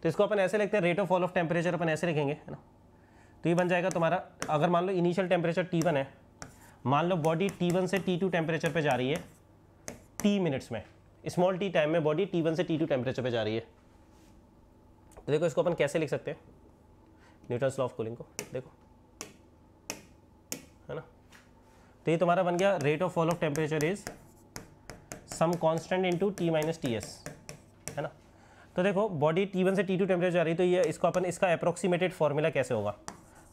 तो इसको अपन ऐसे लिखते हैं rate of fall of temperature अपन ऐसे लिखेंगे है ना तो ये बन जाएगा तुम्हारा अगर मान लो इनिशियल टेम्परेचर टी वन है मान लो बॉडी टी वन से टी टू टेम्परेचर पर जा रही है टी मिनट्स में स्मॉल टी टाइम में बॉडी टी वन से टी टू टेम्परेचर पर जा रही है तो देखो इसको अपन कैसे लिख सकते हैं न्यूटन लॉ ऑफ कूलिंग को देखो है ना तो ये तुम्हारा बन गया rate of fall of temperature is some into T minus T S है ना तो देखो बॉडी टी वन से टी टू टेम्परेचर जा रही है तो ये इसको अपन इसका अप्रोक्सीमेटेड फॉर्मूला कैसे होगा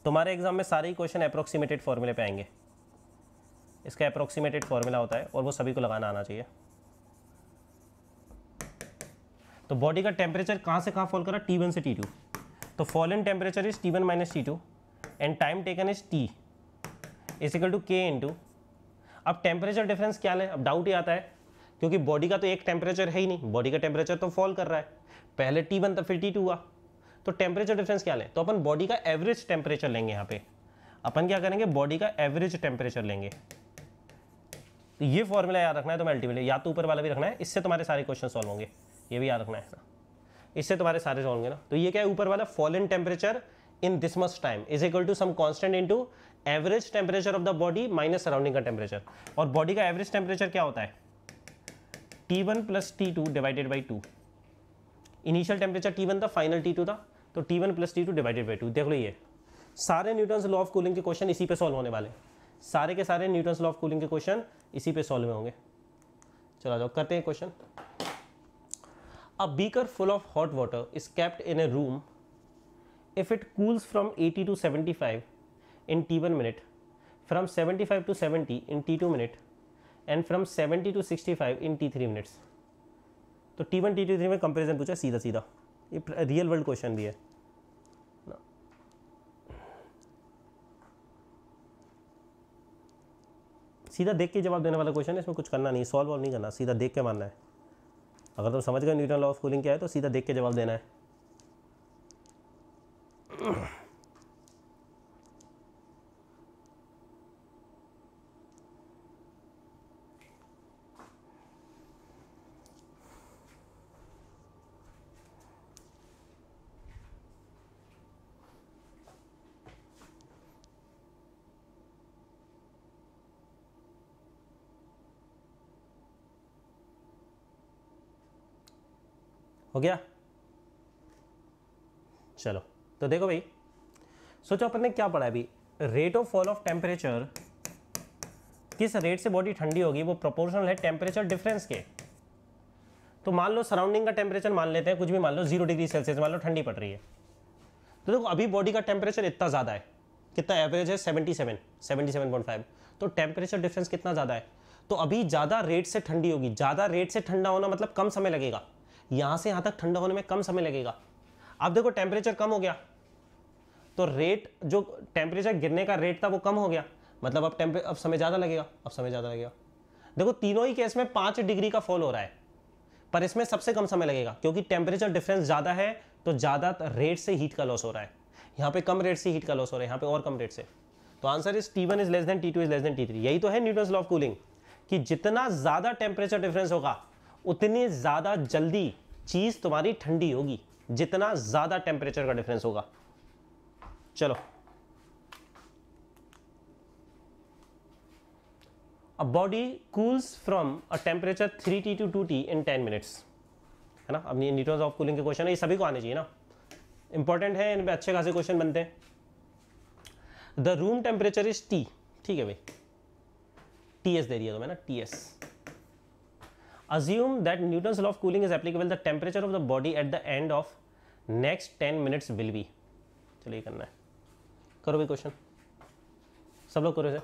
तुम्हारे एग्जाम में सारे क्वेश्चन अप्रोक्सीमेटेड फॉर्मूले पे आएंगे इसका अप्रोक्सीमेटेड फॉर्मूला होता है और वो सभी को लगाना आना चाहिए तो बॉडी का टेम्परेचर कहाँ से कहाँ फॉल करा टी वन से टी टू तो fall in temperature is T one minus T two and time taken is T is equal to K into अब टेम्परेचर डिफरेंस क्या है अब डाउट ही आता है क्योंकि बॉडी का तो एक टेम्परेचर है ही नहीं बॉडी का टेम्परेचर तो फॉल कर रहा है पहले टी वन तो फिर टी टू हुआ तो टेम्परेचर डिफरेंस क्या लें तो अपन बॉडी का एवरेज टेम्परेचर लेंगे यहाँ पे अपन क्या करेंगे बॉडी का एवरेज टेम्परेचर लेंगे तो ये फॉर्मूला याद रखना है तो तो अल्टीमेटली या तो ऊपर वाला भी रखना है इससे तुम्हारे सारे क्वेश्चन सॉल्व होंगे ये भी याद रखना है इससे तुम्हारे सारे होंगे ना तो ये क्या है ऊपर वाला fall in temperature in this much time is equal to some into average temperature of the body minus surrounding का टेम्परेचर और बॉडी का एवरेज टेम्परेचर क्या होता है T one plus T two divided by two initial temperature T one था final T two था तो T one plus T two divided by two देख लो ये सारे न्यूटन्स लॉ ऑफ कूलिंग के क्वेश्चन इसी पे सॉल्व होने वाले सारे के सारे न्यूटन्स लॉ ऑफ कूलिंग के क्वेश्चन इसी पे सॉल्व होंगे चलो जाओ करते हैं question A beaker full of hot water is kept in a room. If it cools from 80 to 75 in T1 minute, from 75 to 70 in T2 minute, and from 70 to 65 in T3 minutes. तो T1 T2 T3 में comparison पूछा सीधा सीधा ये real world question भी है सीधा देख के जवाब देने वाला क्वेश्चन है इसमें कुछ करना नहीं सॉल्व वॉल्व नहीं करना सीधा देख के मानना है अगर तुम समझ गए न्यूटन लॉ ऑफ कूलिंग क्या है तो सीधा देख के जवाब देना है गया चलो तो देखो भाई सोचो अपन ने क्या पढ़ा अभी rate of fall of temperature किस रेट से बॉडी ठंडी होगी वो प्रोपोर्शनल है टेम्परेचर डिफरेंस के तो मान लो सराउंडिंग का टेम्परेचर मान लेते हैं कुछ भी मान लो जीरो डिग्री सेल्सियस मान लो ठंडी पड़ रही है तो देखो अभी बॉडी का टेम्परेचर इतना ज़्यादा है कितना एवरेज है 77 77.5 तो टेम्परेचर डिफरेंस कितना ज़्यादा है तो अभी ज़्यादा रेट से ठंडी होगी ज़्यादा रेट से ठंडा होना मतलब कम समय लगेगा यहाँ से यहां तक ठंडा होने में कम समय लगेगा अब देखो टेम्परेचर कम हो गया तो रेट जो टेम्परेचर गिरने का रेट था वो कम हो गया मतलब अब टेम्परे अब समय ज़्यादा लगेगा अब समय ज़्यादा लगेगा देखो तीनों ही केस में पाँच डिग्री का फॉल हो रहा है पर इसमें सबसे कम समय लगेगा क्योंकि टेम्परेचर डिफरेंस ज़्यादा है तो ज़्यादा रेट से हीट का लॉस हो रहा है यहाँ पे कम रेट से हीट का लॉस हो रहा है यहाँ पे और कम रेट से तो answer is T one is less than T two is less than T three यही तो है न्यूटन लॉ ऑफ कूलिंग कि जितना ज़्यादा टेम्परेचर डिफरेंस होगा उतने ज़्यादा जल्दी चीज़ तुम्हारी ठंडी होगी जितना ज़्यादा टेम्परेचर का डिफरेंस होगा चलो a body cools from a temperature three T to two T in ten minutes है ना अपनी ये ऑफ कूलिंग के क्वेश्चन है ये सभी को आने चाहिए ना इंपॉर्टेंट है इन पर अच्छे खासे क्वेश्चन बनते हैं the room temperature is T ठीक है भाई टी एस दे दिया तो मैं ना T S assume that Newton's law of cooling is applicable the temperature of the body at the end of next 10 minutes will be chaliye karna hai karo bhi question sab log karo sir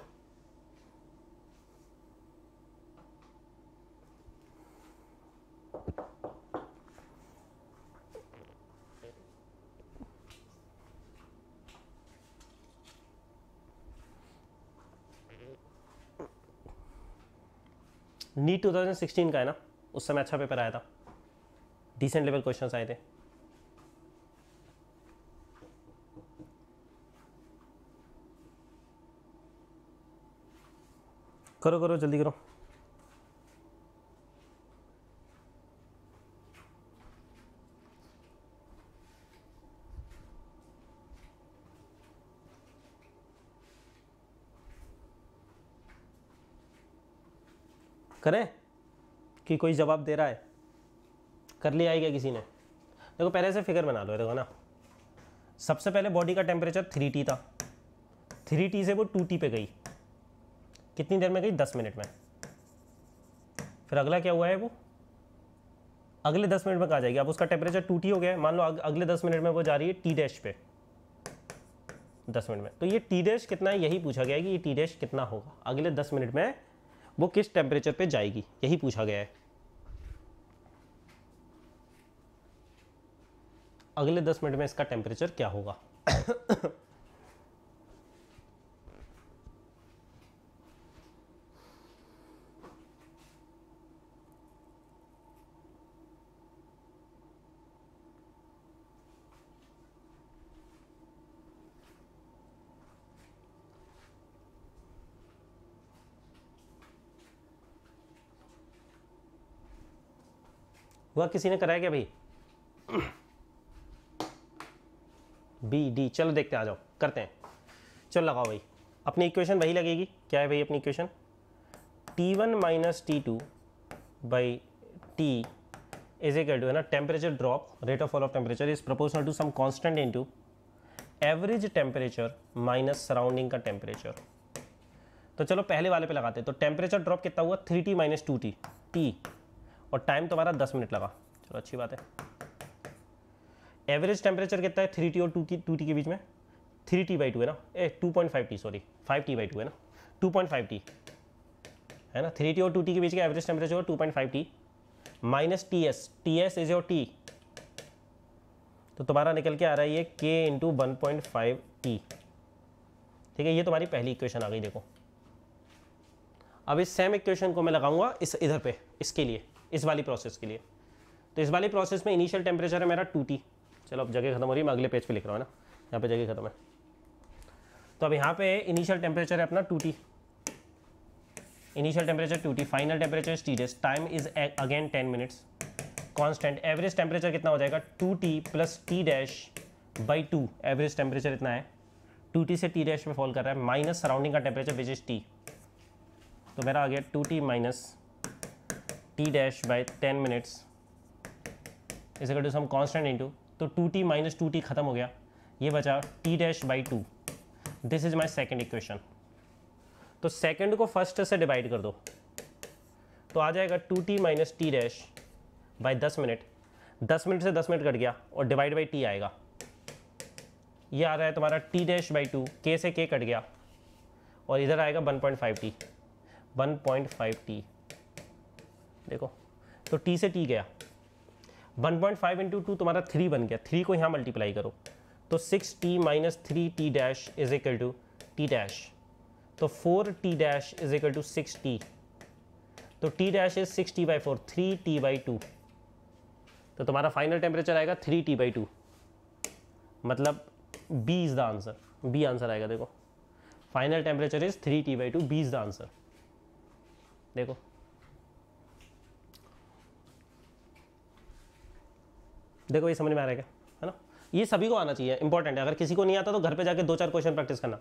NEET 2016 का है ना उस समय अच्छा paper आया था decent level questions आए थे करो करो जल्दी करो करें कि कोई जवाब दे रहा है कर लिया है क्या किसी ने देखो पहले से फिगर बना लो देखो ना सबसे पहले बॉडी का टेम्परेचर थ्री टी था थ्री टी से वो टू टी पे गई कितनी देर में गई दस मिनट में फिर अगला क्या हुआ है वो अगले दस मिनट में कहा जाएगी अब उसका टेम्परेचर टू टी हो गया मान लो अगले दस मिनट में वो जा रही है टी डैश पे दस मिनट में तो ये टी डैश कितना है यही पूछा गया है कि ये टी डैश कितना होगा अगले दस मिनट में वो किस टेम्परेचर पे जाएगी यही पूछा गया है अगले दस मिनट में इसका टेम्परेचर क्या होगा हुआ किसी ने कराया क्या भाई बी डी चलो देखते आ जाओ करते हैं चलो लगाओ भाई अपनी इक्वेशन वही लगेगी क्या है भाई अपनी equation T one minus T two by T is equal to है ना temperature drop rate of fall of temperature is proportional to some constant into average temperature minus surrounding का टेम्परेचर तो चलो पहले वाले पे लगाते हैं तो टेम्परेचर ड्रॉप कितना हुआ three T minus two T T और टाइम तुम्हारा दस मिनट लगा चलो अच्छी बात है एवरेज टेम्परेचर कितना है थ्री टी और टू की टू टी के बीच में थ्री टी बाई टू है ना ए two point five T sorry five T by two है ना टू पॉइंट फाइव टी है ना थ्री टी और टू टी के बीच का average temperature two point five T minus T S T S is your T तो तुम्हारा निकल के आ रहा है ये K into one point five T ठीक है ये तुम्हारी पहली इक्वेशन आ गई देखो अब इस सेम इक्वेशन को मैं लगाऊंगा इस इधर पे इसके लिए इस वाली प्रोसेस के लिए तो इस वाली प्रोसेस में इनिशियल टेम्परेचर है मेरा टू टी चलो अब जगह खत्म हो रही है मैं अगले पेज पे लिख रहा हूँ ना यहाँ पे जगह खत्म है तो अब यहाँ पे इनिशियल टेम्परेचर है अपना two T initial temperature two T final temperature is T dash time is again ten minutes constant average temperature कितना हो जाएगा two T plus T dash by two average temperature इतना है टू टी से T dash में fall कर रहा है माइनस सराउंडिंग का टेम्परेचर विच इज टी तो मेरा आ गया two T minus t dash by 10 minutes इसे equal to some constant into तो 2t माइनस टू टी खत्म हो गया ये बचा t dash by two this is my second equation तो सेकेंड को फर्स्ट से डिवाइड कर दो तो आ जाएगा two T minus T dash by दस मिनट दस मिनट से दस मिनट कट गया और डिवाइड बाई टी आएगा ये आ रहा है तुम्हारा T dash by two K से के कट गया और इधर आएगा one point five T one point five T देखो तो टी से टी गया 1.5 पॉइंट फाइव इंटू टू तुम्हारा थ्री बन गया थ्री को यहाँ मल्टीप्लाई करो तो six T minus three T dash is equal to T dash तो four T dash is equal to six T तो T dash is six T by four three T by two तो तुम्हारा final temperature आएगा three T by two मतलब B is the answer B answer आएगा देखो final temperature is three T by two B is the answer देखो देखो ये समझ में आ रहा है है ना ये सभी को आना चाहिए इंपॉर्टेंट है अगर किसी को नहीं आता तो घर पे जाके दो चार क्वेश्चन प्रैक्टिस करना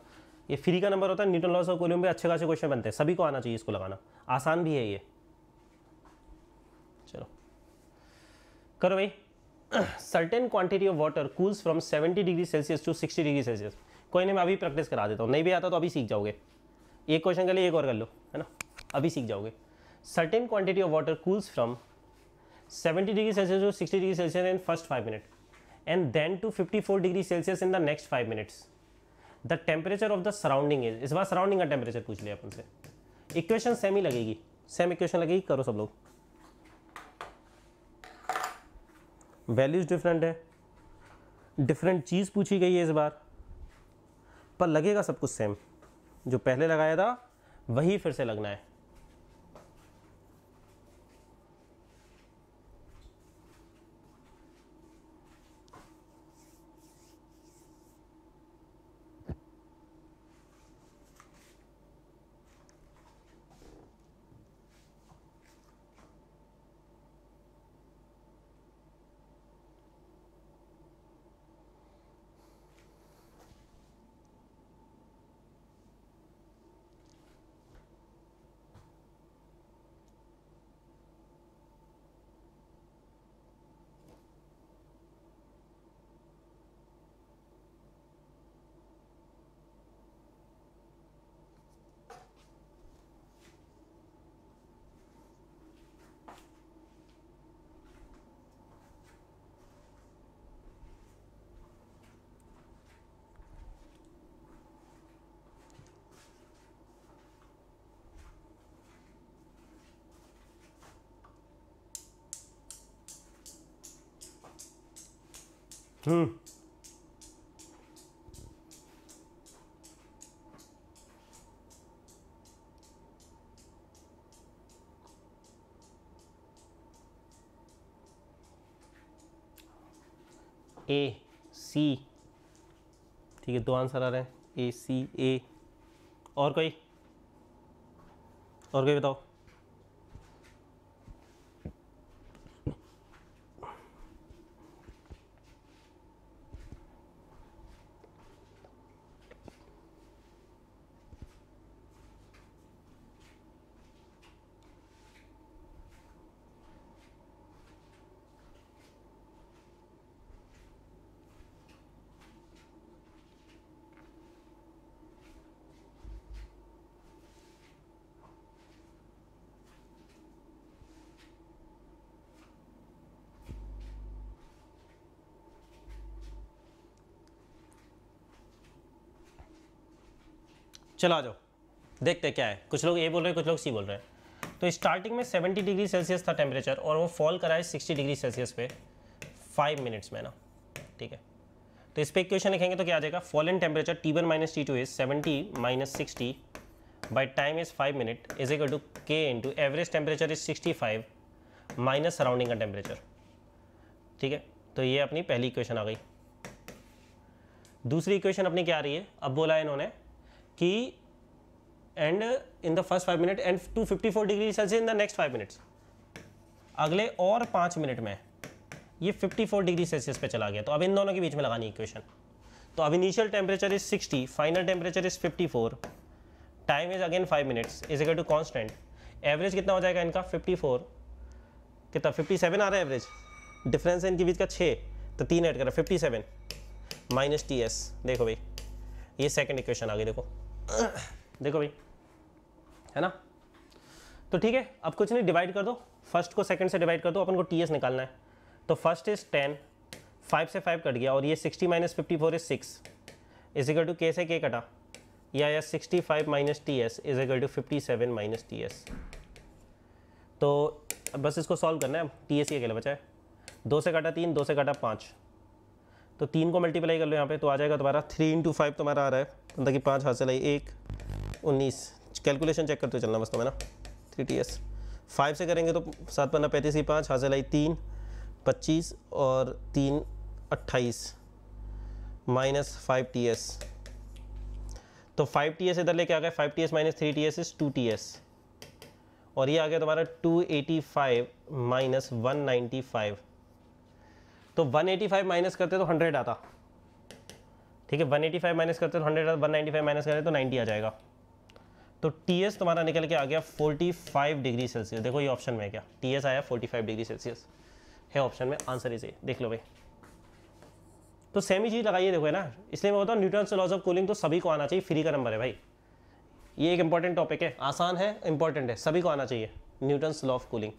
ये फ्री का नंबर होता है न्यूटन लॉस और कोलियम में अच्छे खासे क्वेश्चन बनते हैं सभी को आना चाहिए इसको लगाना आसान भी है ये चलो करो भाई certain quantity of water cools from 70 degree Celsius to 60 degree Celsius कोई नहीं मैं अभी प्रैक्टिस करा देता हूँ नहीं भी आता तो अभी सीख जाओगे एक क्वेश्चन के लिए एक और कर लो है ना अभी सीख जाओगे certain quantity of water cools from 70 degree Celsius to 60 degree Celsius in first 5 minutes and then to 54 degree Celsius in the next 5 minutes. The temperature of the surrounding is इस बार surrounding का temperature पूछ लिया अपन से equation same ही लगेगी same equation लगेगी करो सब लोग वैल्यूज डिफरेंट है डिफरेंट चीज़ पूछी गई है इस बार पर लगेगा सब कुछ सेम जो पहले लगाया था वही फिर से लगना है ए hmm. सी ठीक है दो आंसर आ रहे हैं ए सी ए और कोई और कोई बताओ चलो आ जाओ देखते क्या है कुछ लोग ए बोल रहे हैं कुछ लोग सी बोल रहे हैं तो स्टार्टिंग में 70 डिग्री सेल्सियस था टेम्परेचर और वो फॉल करा है 60 डिग्री सेल्सियस पे फाइव मिनट्स में ना ठीक है तो इस पर एक क्वेश्चन लिखेंगे तो क्या आ जाएगा fall in temperature T one minus T two is seventy minus sixty by time is five minute is equal to K into average temperature is sixty five minus surrounding का टेम्परेचर ठीक है तो ये अपनी पहली इक्वेशन आ गई दूसरी equation अपनी क्या आ रही है अब बोला है इन्होंने and in the first five minute five two fifty 254 degree Celsius in the next five minutes अगले और पाँच मिनट में ये 54 डिग्री सेल्सियस पे चला गया तो अब इन दोनों के बीच में लगानी इक्वेशन तो अब initial temperature is 60 final temperature is 54 time is again five minutes is अगर टू कॉन्स्टेंट एवरेज कितना हो जाएगा इनका फोर कितना सेवन आ रहा है एवरेज डिफरेंस है इनके बीच का छः तो तीन add fifty seven minus T S देखो भाई ये सेकेंड इक्वेशन आ गई देखो देखो भाई है ना तो ठीक है अब कुछ नहीं डिवाइड कर दो फर्स्ट को सेकंड से डिवाइड कर दो अपन को टी एस निकालना है तो फर्स्ट इज टेन फाइव से फाइव कट गया और ये sixty minus fifty four is six is equal to K से के कटा या या sixty five minus T S is equal to fifty seven minus T S तो बस इसको सॉल्व करना है टी एस ये अकेला बचा है दो से काटा तीन दो से काटा पाँच तो तीन को मल्टीप्लाई कर लो यहाँ पे तो आ जाएगा तुम्हारा थ्री इंटू फाइव तुम्हारा आ रहा है मतलब कि पाँच हासिल आई एक उन्नीस कैलकुलेशन चेक करते चलना बस तुम्हें ना थ्री टी एस फाइव से करेंगे तो सात पंद्रह पैंतीस की पाँच हासिल आई तीन पच्चीस और तीन अट्ठाईस माइनस फाइव टी एस तो फाइव टी एस इधर लेके आ गए five T S minus three T S is two T S और ये आ गया तुम्हारा two eighty five minus one ninety five तो 185 माइनस करते तो 100 आता ठीक है 185 माइनस करते तो 100 आता 195 माइनस करते तो 90 आ जाएगा तो टी तुम्हारा निकल के आ गया 45 डिग्री सेल्सियस देखो ये ऑप्शन में क्या टी आया 45 डिग्री सेल्सियस है ऑप्शन में आंसर इसे देख लो भाई तो सेम ही चीज़ लगाइए देखो है ना इसलिए मैं बताऊँ न्यूटन से लॉज ऑफ कूलिंग तो सभी को आना चाहिए फ्री का नंबर है भाई ये एक इंपॉर्टेंट टॉपिक है आसान है इंपॉर्टेंट है सभी को आना चाहिए न्यूटन्स लॉ ऑफ कूलिंग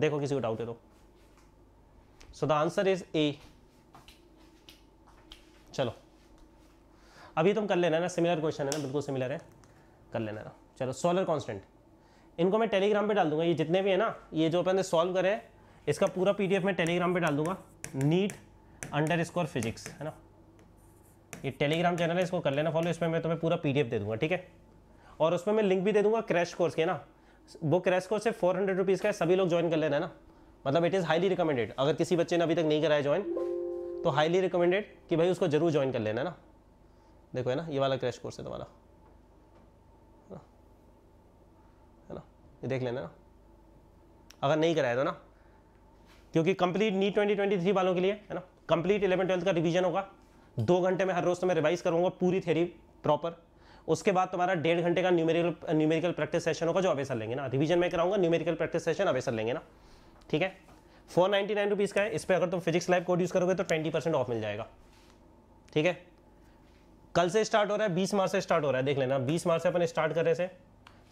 देखो किसी को डाउट है तो so the answer is A चलो अभी तुम कर लेना ना सिमिलर क्वेश्चन है ना बिल्कुल सिमिलर है कर लेना ना चलो सोलर कांस्टेंट इनको मैं टेलीग्राम पे डाल दूंगा ये जितने भी है ना ये जो अपन ने सॉल्व करे इसका पूरा पीडीएफ मैं टेलीग्राम पे डाल दूंगा नीट अंडर स्कोर फिजिक्स है ना ये टेलीग्राम चैनल है इसको कर लेना फॉलो इसमें मैं तुम्हें पूरा पीडीएफ दे दूंगा ठीक है और उसमें मैं लिंक भी दे दूंगा क्रैश कोर्स के ना वो क्रैश कोर्स है फोर हंड्रेड रुपीज़ का है सभी लोग ज्वाइन कर लेना है ना मतलब इट इज़ हाईली रिकमेंडेड अगर किसी बच्चे ने अभी तक नहीं कराया ज्वाइन तो हाईली रिकमेंडेड कि भाई उसको ज़रूर ज्वाइन कर लेना है ना देखो है ना ये वाला क्रैश कोर्स है तुम्हारा है ना ये देख लेना ना अगर नहीं कराया तो ना क्योंकि complete NEET twenty twenty three वालों के लिए है ना कंप्लीट इलेवन ट्वेल्थ का रिवीजन होगा दो घंटे में हर रोज़ तुम्हें रिवाइज करूँगा पूरी थेरी प्रॉपर उसके बाद तुम्हारा डेढ़ घंटे का न्यूमेरिकल न्यूमेरिकल प्रैक्टिस सेशन होगा जो अवेसर लेंगे ना रिवीजन में कराऊंगा न्यूमेरिकल प्रैक्टिस सेशन अवेसर लेंगे ना ठीक है फोर नाइन्टी नाइन रुपीज़ का है इस पर अगर तुम फिजिक्स लाइव कोड यूज़ करोगे तो ट्वेंटी परसेंट ऑफ मिल जाएगा ठीक है कल से स्टार्ट हो रहा है बीस मार्च से स्टार्ट हो रहा है देख लेना बीस मार्च से अपन स्टार्ट कर रहे थे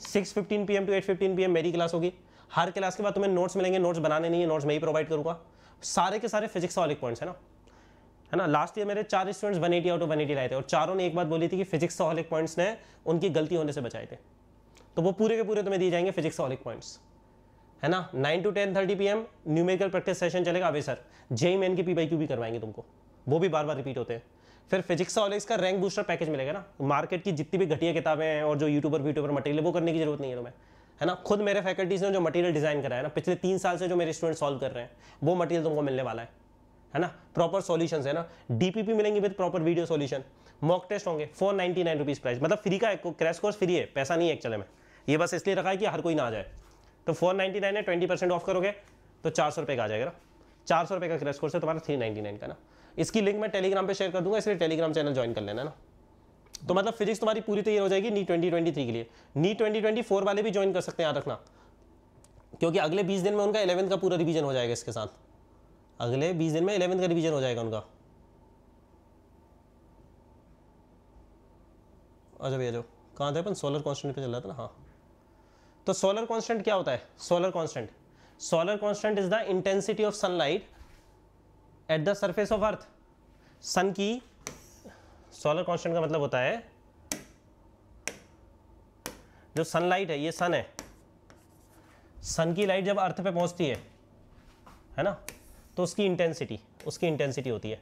six fifteen p two eight fifteen p मेरी क्लास होगी हर क्लास के बाद तुम्हें नोट्स मिलेंगे नोट्स बनाने नहीं है नोट्स मैं ही प्रोवाइड करूँगा सारे के सारे फिजिक्स वाले पॉइंट्स है ना है ना लास्ट ईयर मेरे चार students eighty out of eighty लाए थे और चारों ने एक बात बोली थी कि फिजिक्स वाले पॉइंट्स ने उनकी गलती होने से बचाए थे तो वो पूरे के पूरे तुम्हें दिए जाएंगे फिजिक्स वाले पॉइंट्स है ना nine to ten thirty p m numerical practice session चलेगा अभी sir JEE Main e e की पी बाई क्यू भी करवाएंगे तुमको वो भी बार बार रिपीट होते हैं फिर फिजिक्स और इसका रैंक बूस्टर पैकेज मिलेगा ना मार्केट की जितनी भी घटिया किताबें हैं और जो यूट्यूबर व्यूट्यूबर मटेरियल वो करने की जरूरत नहीं है तुम्हें है ना खुद मेरे फैकल्टीज ने जो मटेरियल डिजाइन कराया ना पिछले तीन साल से जो मेरे स्टूडेंट सॉल्व कर रहे हैं वो मटेरियल तुमको मिलने वाला है है ना प्रॉपर सॉल्यूशंस है ना डीपीपी मिलेंगे with proper video solution mock test होंगे four ninety nine rupees price मतलब फ्री का क्रैश कोर्स फ्री है पैसा नहीं है एक्चुअली में ये बस इसलिए रखा है कि हर कोई ना आ जाए तो फोर नाइन्टी नाइन है ट्वेंटी परसेंट ऑफ करोगे तो चार सौ रुपये का आ जाएगा ना चार सौ रुपये का क्रैश कोर्स है तुम्हारा थ्री नाइन्टी नाइन का ना इसकी लिंक मैं टेलीग्राम पे शेयर कर दूंगा इसलिए टेलीग्राम चैनल ज्वाइन कर लेना ना तो मतलब फिजिक्स तुम्हारी पूरी तैयार हो जाएगी नी ट्वेंटी ट्वेंटी थ्री के लिए नी ट्वेंटी ट्वेंटी फोर वाले भी ज्वाइन कर सकते हैं याद रखना क्योंकि अगले बीस दिन में उनका इलेवंथ का पूरा रिविजन हो जाएगा इसके साथ अगले बीस दिन में इलेवंथ का रिवीजन हो जाएगा उनका आ जाओ भैया जाओ कहाँ था अपन सोलर कॉन्स्टेंट पे चल रहा था ना हाँ तो सोलर कांस्टेंट क्या होता है solar constant solar constant is the intensity of sunlight at the surface of earth sun की सोलर कांस्टेंट का मतलब होता है जो सनलाइट है ये सन है सन की लाइट जब अर्थ पे पहुंचती है है ना तो उसकी इंटेंसिटी उसकी इंटेंसिटी होती है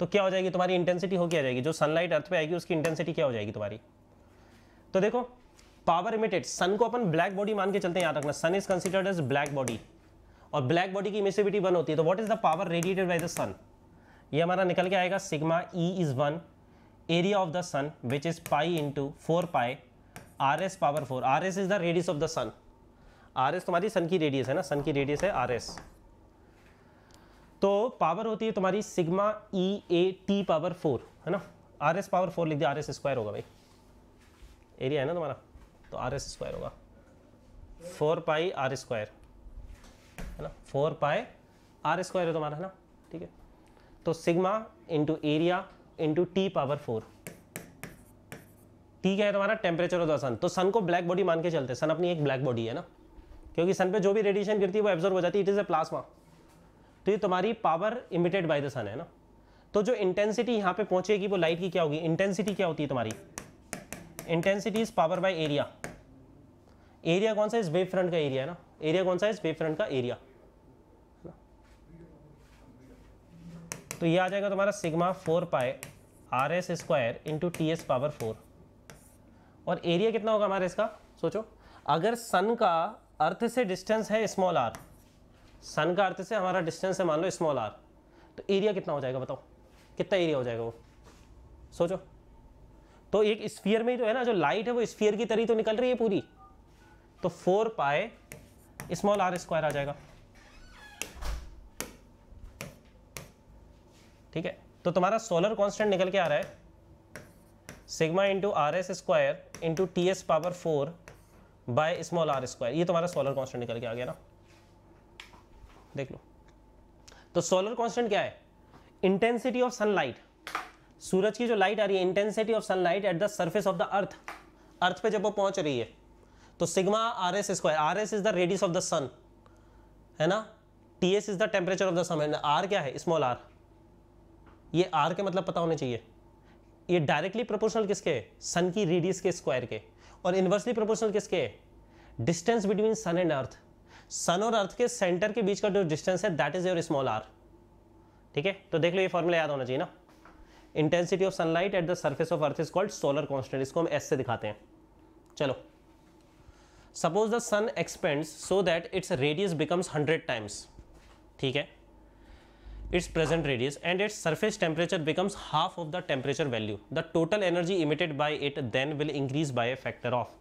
तो क्या हो जाएगी तुम्हारी इंटेंसिटी हो क्या जाएगी जो सनलाइट अर्थ पे आएगी उसकी इंटेंसिटी क्या हो जाएगी तुम्हारी तो देखो पावर इमिटेड सन को अपन ब्लैक बॉडी मान के चलते हैं याद रखना sun is considered as black body और ब्लैक बॉडी की इमिसिविटी वन होती है तो what is the power radiated by the sun ये हमारा निकल के आएगा sigma E is one area of the sun which is pi into four pi R S power four R S is the radius of the sun R S तुम्हारी sun की radius है ना सन की रेडियस है R S तो power होती है तुम्हारी sigma E A T power four है ना आर एस पावर फोर लिख दिया आर एस स्क्वायर होगा भाई एरिया है ना तुम्हारा तो आर एस स्क्वायर होगा फोर पाई आर स्क्वायर है ना फोर पाई आर स्क्वायर है तुम्हारा है ना ठीक है तो sigma into area into T power four T क्या है तुम्हारा टेम्परेचर होता सन तो सन को ब्लैक बॉडी मान के चलते सन अपनी एक ब्लैक बॉडी है ना क्योंकि सन पे जो भी रेडिएशन गिरती है वो एब्जॉर्व हो जाती है इट इज़ ए प्लाज्मा तो ये तुम्हारी power emitted by the sun है ना तो जो इंटेंसिटी यहाँ पे पहुंचेगी वो लाइट की क्या होगी इंटेंसिटी क्या होती है तुम्हारी intensity is power by area area कौन सा इस वेव फ्रंट का एरिया है ना एरिया कौन सा इस वेव फ्रंट का एरिया तो ये आ जाएगा तुम्हारा sigma four pi R S square into T S power four और एरिया कितना होगा हमारा इसका सोचो अगर सन का अर्थ से डिस्टेंस है स्मॉल आर सन का अर्थ से हमारा डिस्टेंस है मान लो स्मॉल आर तो एरिया कितना हो जाएगा बताओ कितना एरिया हो जाएगा वो सोचो तो एक स्फीयर में जो तो है ना जो लाइट है वो स्फीयर की तरह तो निकल रही है पूरी तो four pi small R square आ जाएगा ठीक है तो तुम्हारा सोलर कांस्टेंट निकल के आ रहा है sigma into R S square into T S power four by small R square ये तुम्हारा सोलर कांस्टेंट निकल के आ गया ना देख लो तो सोलर कांस्टेंट क्या है इंटेंसिटी ऑफ सनलाइट सूरज की जो लाइट आ रही है intensity of sunlight at the surface of the earth earth पे जब वो पहुंच रही है तो sigma R S square R S is the radius of the sun है ना T S is the temperature of the sun R क्या है स्मॉल आर ये आर के मतलब पता होने चाहिए ये डायरेक्टली प्रोपोर्शनल किसके सन की रेडियस के स्क्वायर के और इन्वर्सली प्रोपोर्शनल किसके distance between sun and earth sun और अर्थ के सेंटर के बीच का जो डिस्टेंस है that is your small R ठीक है तो देख लो ये फॉर्मूला याद होना चाहिए ना intensity of sunlight at the surface of earth is called solar constant इसको हम एस से दिखाते हैं चलो suppose the sun expands so that its radius becomes hundred times ठीक है its present radius and its surface temperature becomes half of the temperature value the total energy emitted by it then will increase by a factor of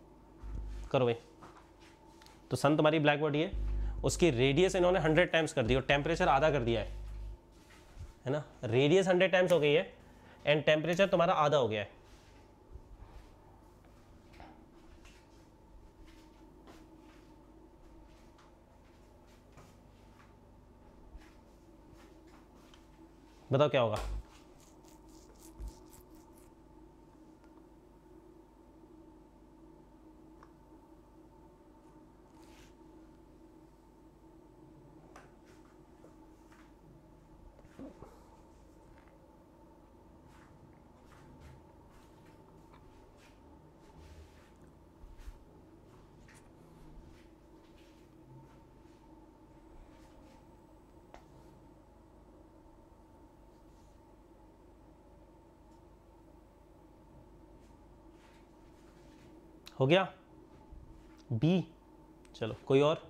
करो भाई तो सन तुम्हारी black body है उसकी radius इन्होंने hundred times कर दी और temperature आधा कर दिया है है ना रेडियस हंड्रेड टाइम्स हो गई है एंड टेम्परेचर तुम्हारा आधा हो गया है बताओ क्या होगा हो गया बी चलो कोई और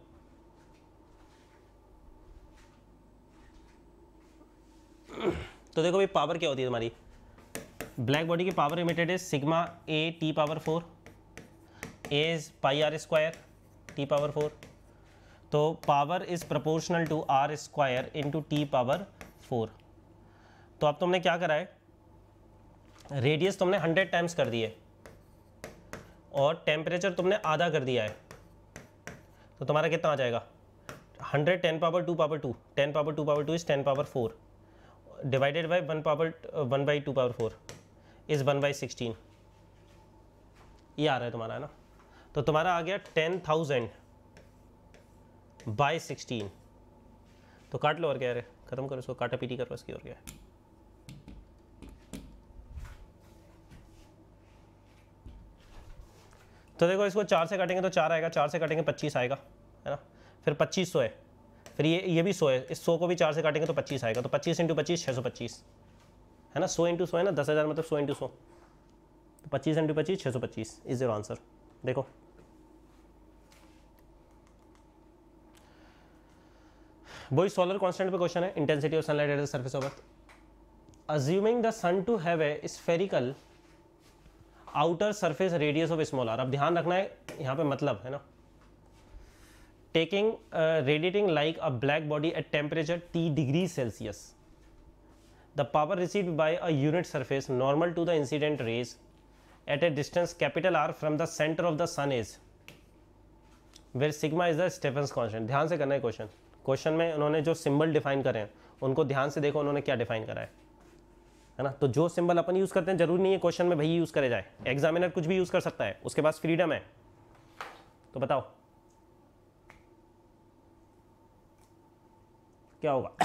तो देखो भाई पावर क्या होती है तुम्हारी ब्लैक बॉडी की power limited is sigma A T power four A is pi R square T power four तो power is proportional to R square into T power four तो अब तुमने क्या करा है रेडियस तुमने हंड्रेड टाइम्स कर दिए और टेम्परेचर तुमने आधा कर दिया है तो तुम्हारा कितना आ जाएगा hundred ten power two power two ten power two power two is ten power four divided by one power one by two power four is one by sixteen ये आ रहा है तुम्हारा है ना तो तुम्हारा आ गया टेन थाउजेंड बाई सिक्सटीन तो काट लो और क्या अरे ख़त्म करो उसको काटा पीटी करो इसकी और क्या है तो देखो इसको चार से काटेंगे तो चार आएगा चार से काटेंगे पच्चीस आएगा है ना फिर पच्चीस सौ है फिर ये ये भी सौ है इस सौ को भी चार से काटेंगे तो पच्चीस आएगा तो पच्चीस इंटू पच्चीस छः सौ पच्चीस है ना सौ इंटू सौ है ना दस हज़ार मतलब सौ इंटू सौ तो पच्चीस इंटू पच्चीस छः सौ पच्चीस इज़ योर आंसर देखो वही सोलर कॉन्स्टेंट पर क्वेश्चन है intensity of sunlight at the surface of earth assuming the sun to have a spherical outer surface radius of small R अब ध्यान रखना है यहाँ पे मतलब है ना taking radiating like a black body at temperature T degree Celsius the power receive by a unit surface normal to the incident rays at a distance capital R from the centre of the sun is where sigma is the Stefan's constant ध्यान से करना है question question में उन्होंने जो symbol define करें उनको ध्यान से देखो उन्होंने क्या डिफाइन करा है है ना तो जो सिंबल अपन यूज़ करते हैं जरूरी नहीं है क्वेश्चन में भाई यूज़ करे जाए एग्जामिनर कुछ भी यूज़ कर सकता है उसके पास फ्रीडम है तो बताओ क्या होगा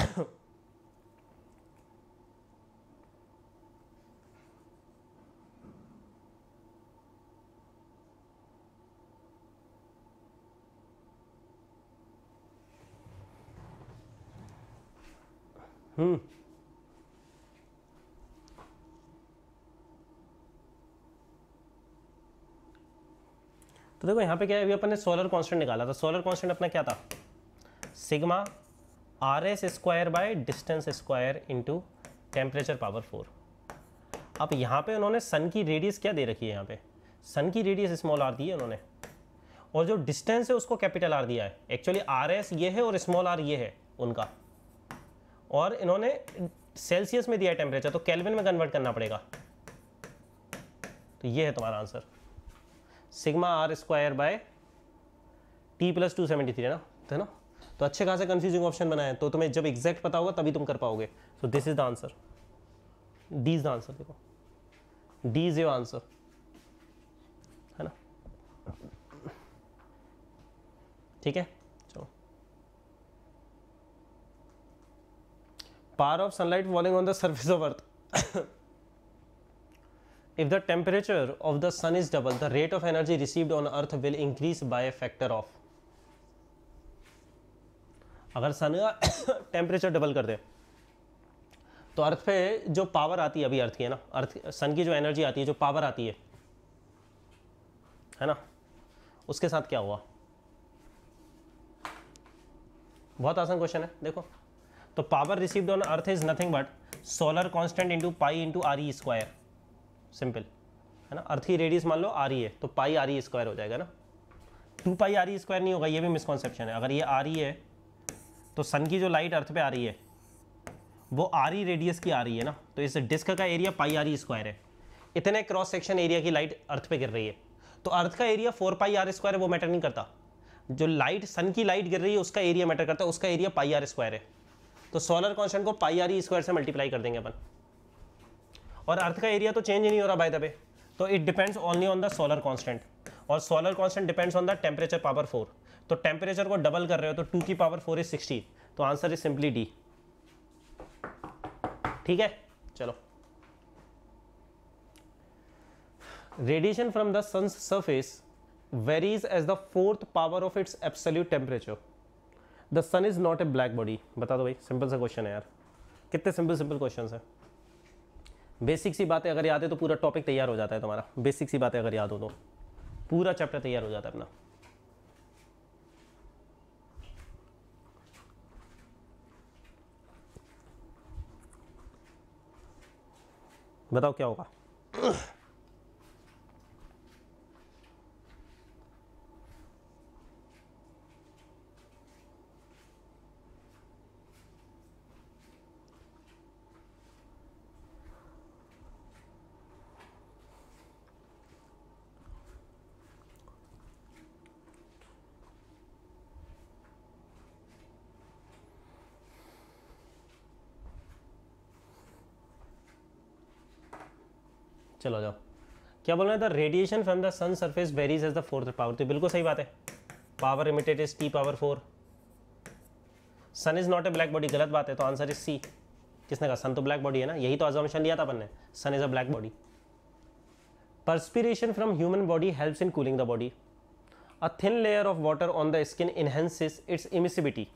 हम्म तो देखो यहाँ पे क्या है अभी अपन ने सोलर कांस्टेंट निकाला था सोलर कांस्टेंट अपना क्या था sigma R S square by distance square into temperature power four अब यहाँ पे उन्होंने सन की रेडियस क्या दे रखी है यहाँ पे सन की रेडियस स्मॉल आर दी है उन्होंने और जो डिस्टेंस है उसको कैपिटल आर दिया है एक्चुअली आर एस ये है और स्मॉल आर ये है उनका और इन्होंने सेल्सियस में दिया है टेम्परेचर तो कैलविन में कन्वर्ट करना पड़ेगा तो ये है तुम्हारा answer sigma R square by T plus two seventy three है ना तो है ना तो अच्छे खासे कंफ्यूजिंग ऑप्शन बनाए तो तुम्हें जब एग्जैक्ट पता होगा तभी तुम कर पाओगे so this is the answer D is the answer देखो डी इज योर आंसर है ना ठीक है चलो power of sunlight falling on the surface of earth If the temperature of the sun is double, the rate of energy received on earth will increase by a factor of अगर सन का temperature double कर दे तो अर्थ पे जो power आती है अभी अर्थ की है ना अर्थ सन की जो एनर्जी आती है जो पावर आती है है ना उसके साथ क्या हुआ बहुत आसान क्वेश्चन है देखो तो power received on earth is nothing but solar constant into pi into R E square simple है ना अर्थ की रेडियस मान लो आ रही e है तो पाई आ रही स्क्वायर हो जाएगा ना टू पाई आ रही स्क्वायर नहीं होगा ये भी मिसकॉन्सेप्शन है अगर ये आ रही e है तो सन की जो लाइट अर्थ पे आ रही e है वो आर ई रेडियस की आ रही है ना तो इस डिस्क का area pi R E square है इतने क्रॉस सेक्शन एरिया की लाइट अर्थ पे गिर रही है तो अर्थ का area four pi R square है वो मैटर नहीं करता जो लाइट सन की लाइट गिर रही है उसका एरिया मैटर करता है उसका एरिया पाई आर स्क्वायर है तो सोलर कॉन्स्टेंट को पाई आर ई स्क्वायर से मल्टीप्लाई कर देंगे अपन और अर्थ का एरिया तो चेंज ही नहीं हो रहा बाय द वे तो it depends only on the solar constant और solar constant depends on the temperature power four तो टेम्परेचर को डबल कर रहे हो तो टू की पावर फोर इज सिक्सटी तो आंसर इज सिंपली डी ठीक है चलो radiation from the sun's surface varies as the fourth power of its absolute temperature the sun is not a black body बता दो भाई सिंपल सा question है यार कितने सिंपल सिंपल क्वेश्चन है बेसिक सी बातें अगर याद है तो पूरा टॉपिक तैयार हो जाता है तुम्हारा बेसिक सी बातें अगर याद हो तो पूरा चैप्टर तैयार हो जाता है अपना बताओ क्या होगा चलो जाओ क्या बोल रहे the radiation from the sun surface varies as the fourth power तो बिल्कुल सही बात है power emitted is T power four sun is not a black body गलत बात है तो आंसर इज सी किसने कहा सन तो ब्लैक बॉडी है ना यही तो एजम्पन लिया था अपन ने sun is a black body perspiration from human body helps in cooling the body a thin layer of water on the skin enhances its emissivity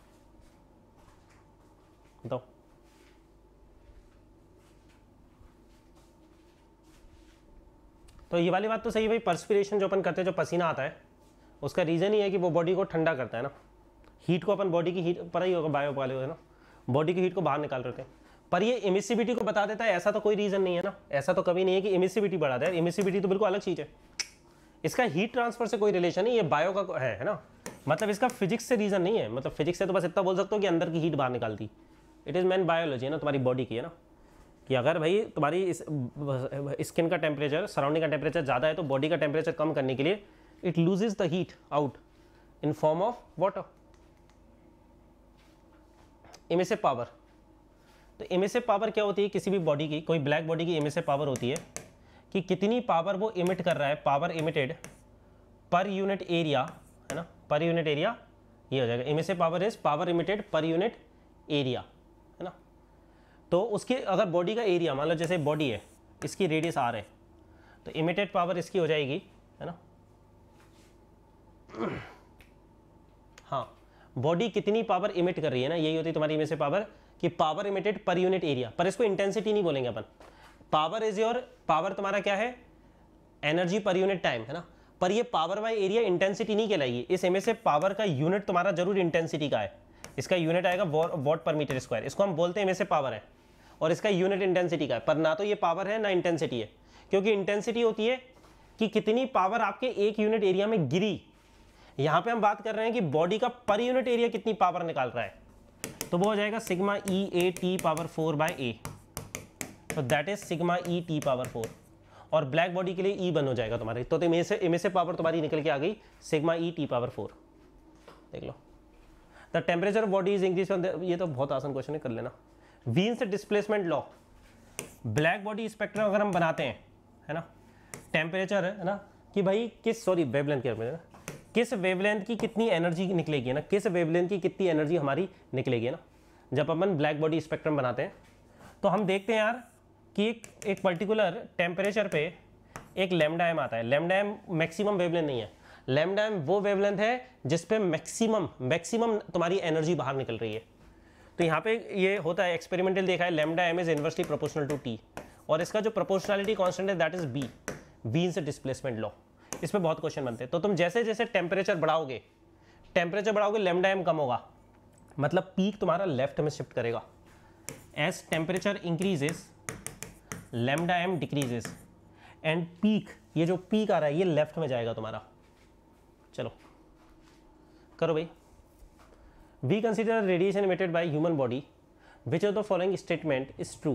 बताओ तो ये वाली बात तो सही है भाई परस्पिरेशन जो अपन करते हैं जो पसीना आता है उसका रीज़न ही है कि वो बॉडी को ठंडा करता है ना हीट को अपन बॉडी की हीट पता ही होगा बायो वाले है ना बॉडी की हीट को बाहर निकाल रहे हैं पर ये इमिसिविटी को बता देता है ऐसा तो कोई रीज़न नहीं है ना ऐसा तो कभी नहीं है कि इमिसिविटी बढ़ा दे इमिसिविटी तो बिल्कुल अलग चीज़ है इसका हीट ट्रांसफर से कोई रिलेशन नहीं ये बायो का है है ना मतलब इसका फिजिक्स से रीज़न नहीं है मतलब फिजिक्स से तो बस इतना बोल सकते हो कि अंदर की हीट बाहर निकालती इट इज़ मैन बायोलॉजी है ना तुम्हारी बॉडी की है ना कि अगर भाई तुम्हारी इस स्किन का टेम्परेचर सराउंडिंग का टेम्परेचर ज़्यादा है तो बॉडी का टेम्परेचर कम करने के लिए it loses the heat out in form of water emissive power तो इमेसिव पावर क्या होती है किसी भी बॉडी की कोई ब्लैक बॉडी की इमेसिव पावर होती है कि कितनी पावर वो इमिट कर रहा है power emitted per unit area है ना पर यूनिट एरिया ये हो जाएगा emissive power is power emitted per unit area तो उसके अगर बॉडी का एरिया मान लो जैसे बॉडी है इसकी रेडियस आर है तो इमिटेड पावर इसकी हो जाएगी है ना हाँ बॉडी कितनी पावर इमिट कर रही है ना यही होती है तुम्हारी में से पावर कि power emitted per unit area पर इसको इंटेंसिटी नहीं बोलेंगे अपन पावर इज योर पावर तुम्हारा क्या है एनर्जी पर यूनिट टाइम है ना पर ये पावर बाय एरिया इंटेंसिटी नहीं कहलाएगी इस एमएस से पावर का यूनिट तुम्हारा जरूर इंटेंसिटी का है इसका यूनिट आएगा वॉट पर मीटर स्क्वायर इसको हम बोलते हैं इमेज से पावर है और इसका यूनिट इंटेंसिटी का है पर ना तो ये पावर है ना इंटेंसिटी है क्योंकि इंटेंसिटी होती है कि कितनी पावर आपके एक यूनिट एरिया में गिरी यहां पे हम बात कर रहे हैं कि बॉडी का पर यूनिट एरिया कितनी पावर निकाल रहा है तो वो हो जाएगा sigma E A T power four by A तो that is sigma e T power four और ब्लैक बॉडी के लिए ई e बन हो जाएगा तुम्हारे तो इमे से इमे से पावर तुम्हारी निकल के आ गई sigma e T power four देख लो the temperature of body is increase ये तो बहुत आसान क्वेश्चन है कर लेना Wien's displacement law black body spectrum अगर हम बनाते हैं है ना टेम्परेचर है ना कि भाई किस सॉरी वेवलेंथ के ना किस वेवलेंथ की कितनी एनर्जी निकलेगी है ना किस वेवलेंथ की कितनी एनर्जी हमारी निकलेगी है ना जब अपन ब्लैक बॉडी स्पेक्ट्रम बनाते हैं तो हम देखते हैं यार कि एक एक पर्टिकुलर टेम्परेचर पे एक लेमडा एम आता है लेमडा एम मैक्सिमम वेवलेंथ नहीं है लेमडा एम वो वेवलेंथ है जिसपे मैक्सिमम मैक्सिमम तुम्हारी एनर्जी बाहर निकल रही है तो यहाँ पे ये होता है एक्सपेरिमेंटल देखा है lambda m is inversely proportional to T और इसका जो प्रोपोर्शनलिटी कॉन्स्टेंट है दैट इज बी से डिस्प्लेसमेंट लॉ इस पर बहुत क्वेश्चन बनते हैं तो तुम जैसे जैसे टेम्परेचर बढ़ाओगे टेम्परेचर बढ़ाओगे लेमडा एम कम होगा मतलब पीक तुम्हारा लेफ्ट में शिफ्ट करेगा as temperature increases lambda m decreases and peak ये जो पीक आ रहा है ये लेफ्ट में जाएगा तुम्हारा चलो करो भाई we consider radiation emitted by human body which of the following statement is true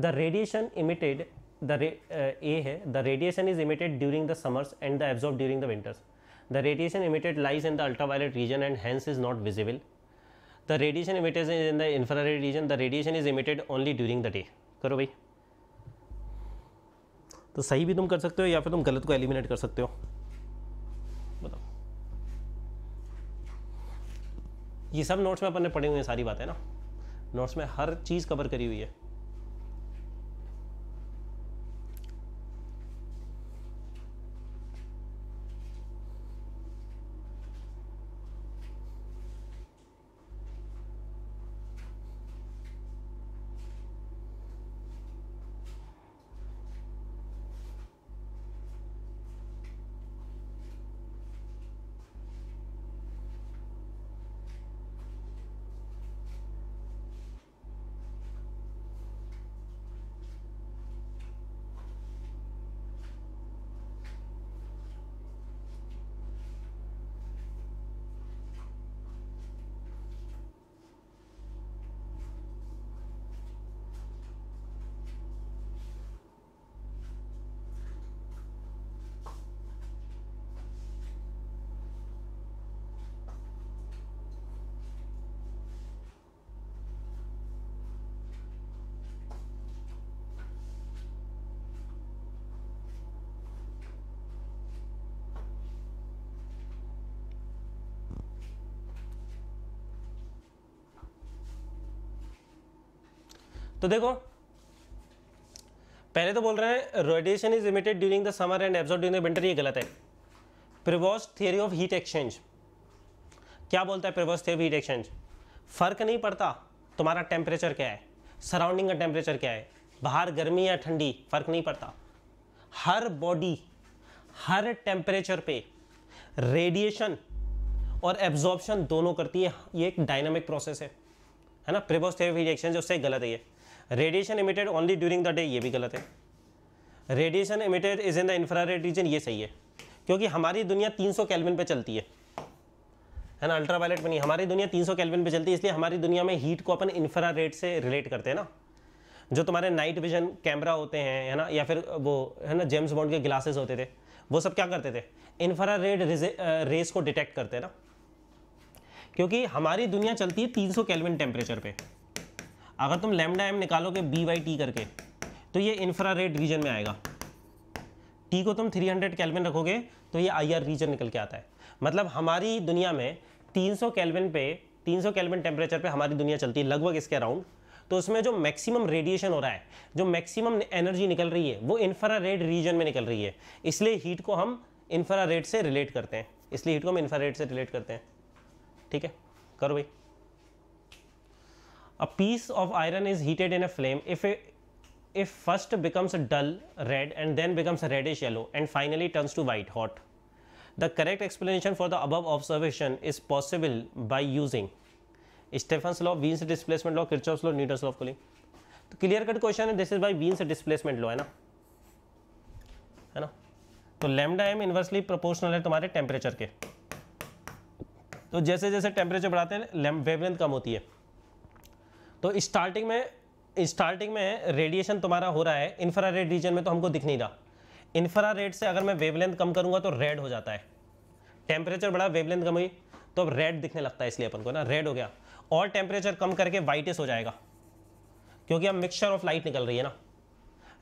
the radiation emitted the a है the radiation is emitted during the summers and the absorb during the winters the radiation emitted lies in the ultraviolet region and hence is not visible the radiation emitted is in the infrared region the radiation is emitted only during the day करो भाई तो सही भी तुम कर सकते हो या फिर तुम गलत को एलिमिनेट कर सकते हो ये सब नोट्स में अपन ने पढ़े हुए हैं सारी बातें ना नोट्स में हर चीज़ कवर करी हुई है तो देखो पहले तो बोल रहे हैं radiation is limited during the summer and absorb during the winter ये गलत है Prevost's theory of heat exchange क्या बोलता है Prevost's theory of heat exchange फर्क नहीं पड़ता तुम्हारा टेम्परेचर क्या है सराउंडिंग का टेम्परेचर क्या है बाहर गर्मी या ठंडी फर्क नहीं पड़ता हर बॉडी हर टेम्परेचर पे रेडिएशन और एब्जॉर्बशन दोनों करती है ये एक डायनामिक प्रोसेस है है ना प्रिबोस ऑफ हीट एक्सचेंज उससे गलत है ये radiation emitted only during the day ये भी गलत है radiation emitted is in the red region ये सही है क्योंकि हमारी दुनिया 300 सौ कैलविन पर चलती है है ना अल्ट्रावायलेट में नहीं हमारी दुनिया 300 सौ कैलविन पर चलती है इसलिए हमारी दुनिया में हीट को अपन रेड से रिलेट करते हैं ना जो तुम्हारे नाइट विजन कैमरा होते हैं है ना या फिर वो है ना जेम्स बॉन्ड के ग्लासेस होते थे वो सब क्या करते थे इन्फ्रा रेड रेस को डिटेक्ट करते हैं ना क्योंकि हमारी दुनिया चलती है 300 सौ कैलविन टेम्परेचर पे अगर तुम लेमडा एम निकालोगे बी वाई टी करके तो ये इंफ्रा रेड रीजन में आएगा टी को तुम 300 हंड्रेड कैलविन रखोगे तो ये आई आर रीजन निकल के आता है मतलब हमारी दुनिया में 300 सौ कैलविन पे 300 सौ कैलविन टेम्परेचर पे हमारी दुनिया चलती है लगभग इसके अराउंड तो उसमें जो मैक्सिमम रेडिएशन हो रहा है जो मैक्सिमम एनर्जी निकल रही है वो इंफ्रा रेड रीजन में निकल रही है इसलिए हीट को हम इंफ्रा रेड से रिलेट करते हैं इसलिए हीट को हम इंफ्रा रेड से रिलेट करते हैं ठीक है करो भाई a piece of iron is heated in a flame if it if first becomes a dull red and then becomes a reddish yellow and finally turns to white hot. The correct explanation for the above observation is possible by using Stephen's law, Wien's displacement law, Kirchhoff's law, Newton's law of cooling. तो clear cut question है this is by Wien's displacement law है ना है ना तो lambda M inversely proportional है तुम्हारे temperature के तो जैसे जैसे टेम्परेचर बढ़ाते हैं वेवलेंथ कम होती है तो स्टार्टिंग में स्टार्टिंग में रेडिएशन तुम्हारा हो रहा है इन्फ्रा रीजन में तो हमको दिख नहीं रहा इन्फ्रा से अगर मैं वेवलेंथ कम करूँगा तो रेड हो जाता है टेम्परेचर बढ़ा वेवलेंथ कम हुई तो अब रेड दिखने लगता है इसलिए अपन को ना रेड हो गया और टेम्परेचर कम करके वाइटिस हो जाएगा क्योंकि अब मिक्सचर ऑफ लाइट निकल रही है ना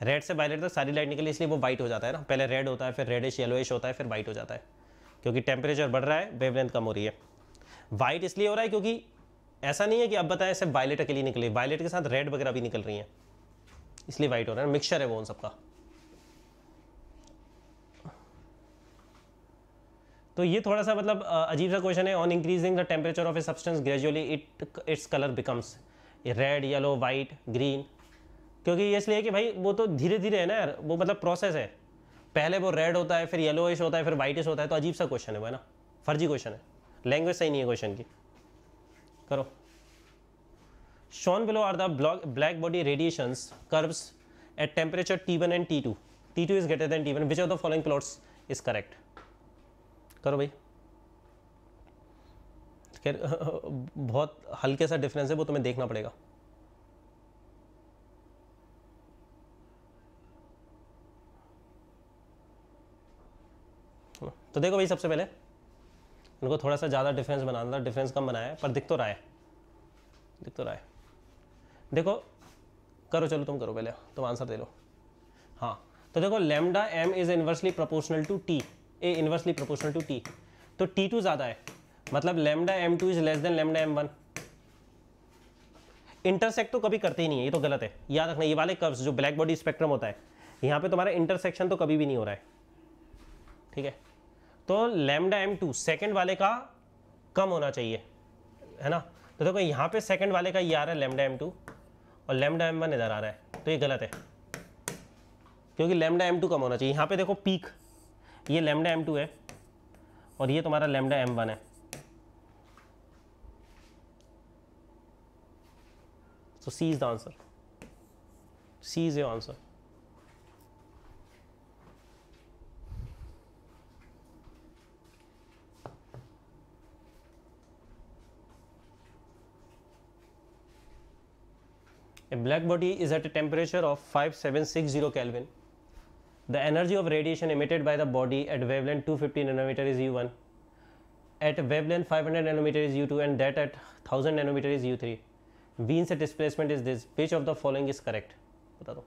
रेड से वायलेट तक सारी लाइट निकली इसलिए वो वाइट हो जाता है ना पहले रेड होता है फिर रेडिश येलोइश होता है फिर वाइट हो जाता है क्योंकि टेम्परेचर बढ़ रहा है वेवलेंथ कम हो रही है वाइट इसलिए हो रहा है क्योंकि ऐसा नहीं है कि अब बताएं सिर्फ वायलेट अकेली निकले वायलेट के साथ रेड वगैरह भी निकल रही हैं इसलिए वाइट हो रहा है मिक्सचर है वो उन सबका तो ये थोड़ा सा मतलब अजीब सा क्वेश्चन है on increasing the temperature of a substance gradually it its colour becomes red yellow white green क्योंकि ये इसलिए कि भाई वो तो धीरे धीरे है ना यार वो मतलब प्रोसेस है पहले वो रेड होता है फिर येलोइश होता है फिर वाइटिश होता है तो अजीब सा क्वेश्चन है वो है ना फर्जी क्वेश्चन है लैंग्वेज सही नहीं है क्वेश्चन की करो शॉन बिलो आर द्लॉक black body radiation curves at temperature T one and T two T two is greater than T one which are the following plots is correct करो भाई बहुत हल्के सा डिफरेंस है वो तुम्हें देखना पड़ेगा तो देखो भाई सबसे पहले उनको थोड़ा सा ज़्यादा डिफेंस बनाना था डिफेंस कम बनाया है पर दिख तो रहा है दिख तो रहा है देखो करो चलो तुम करो पहले तुम आंसर दे लो हाँ तो देखो lambda m is inversely proportional to T ए इन्वर्सली प्रोपोर्शनल टू टी तो टी टू ज़्यादा है मतलब lambda m two is less than lambda m one intersect तो कभी करते ही नहीं है ये तो गलत है याद रखना ये वाले कर्व्स जो ब्लैक बॉडी स्पेक्ट्रम होता है यहाँ पे तुम्हारा इंटरसेक्शन तो कभी भी नहीं हो रहा है ठीक है तो लेमडा एम टू सेकेंड वाले का कम होना चाहिए है ना तो देखो तो यहाँ पे सेकेंड वाले का ये आ रहा है लेमडा एम टू और लेमडा एम वन इधर आ रहा है तो ये गलत है क्योंकि लेमडा एम टू कम होना चाहिए यहाँ पे देखो पीक ये लेमडा एम टू है और ये तुम्हारा लेमडा एम वन है so C is the answer C is your answer A black body is at a temperature of 5760 Kelvin. The energy of radiation emitted by the body at wavelength 250 nanometer is U1, at wavelength 500 nanometer is U2 and that at 1000 nanometer is U3. Wien's displacement is this. Which of the following is correct? बता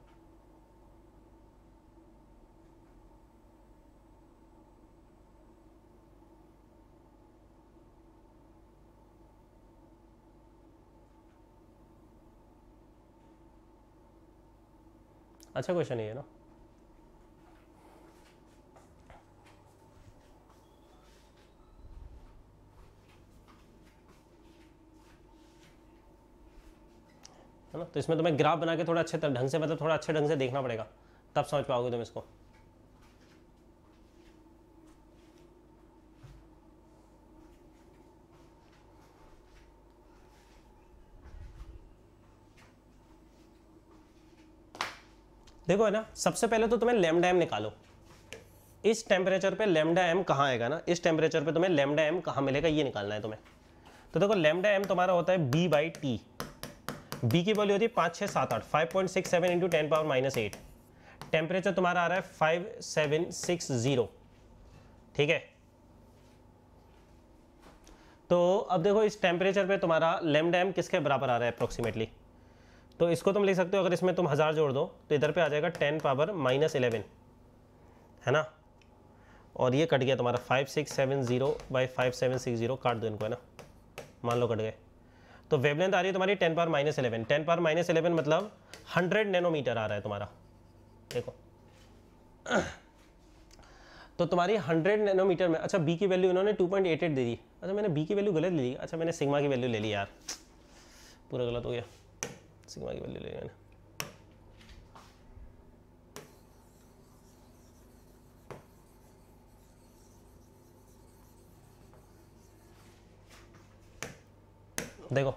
अच्छा question है ये ना है ना तो इसमें तुम्हें ग्राफ बना के थोड़ा अच्छे ढंग से मतलब थोड़ा अच्छे ढंग से देखना पड़ेगा तब समझ पाओगे तुम इसको देखो है ना सबसे पहले तो तुम्हें लेमडा एम निकालो इस टेम्परेचर पे लेमडा एम कहाँ आएगा ना इस टेम्परेचर पे तुम्हें लेमडा एम कहाँ मिलेगा ये निकालना है तुम्हें तो देखो लेमडा एम तुम्हारा होता है बी बाई टी बी की वैल्यू होती है पाँच छः सात आठ five point six seven into ten power minus eight temperature तुम्हारा आ रहा है फाइव सेवन सिक्स ज़ीरो ठीक है तो अब देखो इस टेम्परेचर पे तुम्हारा लेमडा एम किसके बराबर आ रहा है अप्रोक्सीमेटली तो इसको तुम लिख सकते हो अगर इसमें तुम हज़ार जोड़ दो तो इधर पे आ जाएगा टेन पावर माइनस एलेवन है ना और ये कट गया तुम्हारा five six seven zero by five seven six zero काट दो इनको है ना मान लो कट गए तो वेवलेंथ आ रही है तुम्हारी ten power minus eleven ten power minus eleven मतलब हंड्रेड नैनोमीटर आ रहा है तुम्हारा देखो तो तुम्हारी हंड्रेड नैनोमीटर में अच्छा बी की वैल्यू इन्होंने टू दे दी अच्छा मैंने बी की वैल्यू गलत ले ली अच्छा मैंने सिग्मा की वैल्यू ले ली यार पूरा गलत हो गया सिग्मा की वैल्यू ले मैंने देखो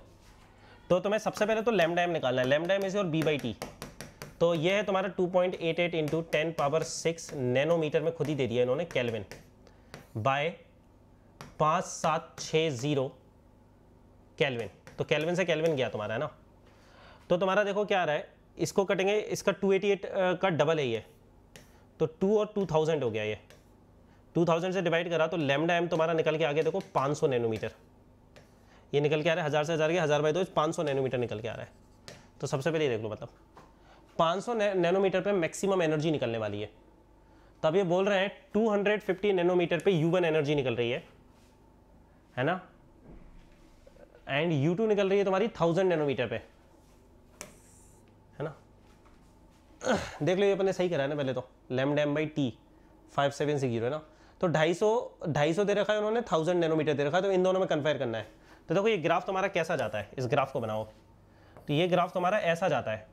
तो तुम्हें सबसे पहले तो लेमडा एम निकालना है लेमडा एम इज और बी बाई टी तो ये है तुम्हारा 2.88 point eight eight into ten power six nanometre में खुद ही दे दिया इन्होंने कैलविन बाय पाँच सात छः ज़ीरो कैलविन तो कैलविन से कैलविन गया तुम्हारा है ना तो तुम्हारा देखो क्या आ रहा है इसको कटेंगे इसका 288 का डबल है ये तो टू और 2000 हो गया ये 2000 से डिवाइड करा तो लेमडा एम तुम्हारा निकल के आ गया देखो 500 नैनोमीटर ये निकल के आ रहा है हज़ार से हज़ार के हज़ार बाई दो पाँच सौ नैनोमीटर निकल के आ रहा है तो सबसे पहले देख लो मतलब पाँच सौ नैनोमीटर पर मैक्सिमम एनर्जी निकलने वाली है तब ये बोल रहे हैं 250 नैनोमीटर पे U1 एनर्जी निकल रही है है ना एंड U2 निकल रही है तुम्हारी 1000 नैनोमीटर पे देख लो ये अपने सही करा है ना पहले तो lambda m by T five seven six zero है ना तो ढाई सौ ढाई सौ दे रखा है उन्होंने थाउजेंड नैनोमीटर दे रखा है तो इन दोनों में कंपेयर करना है तो देखो ये ग्राफ तुम्हारा कैसा जाता है इस ग्राफ को बनाओ तो ये ग्राफ तुम्हारा ऐसा जाता है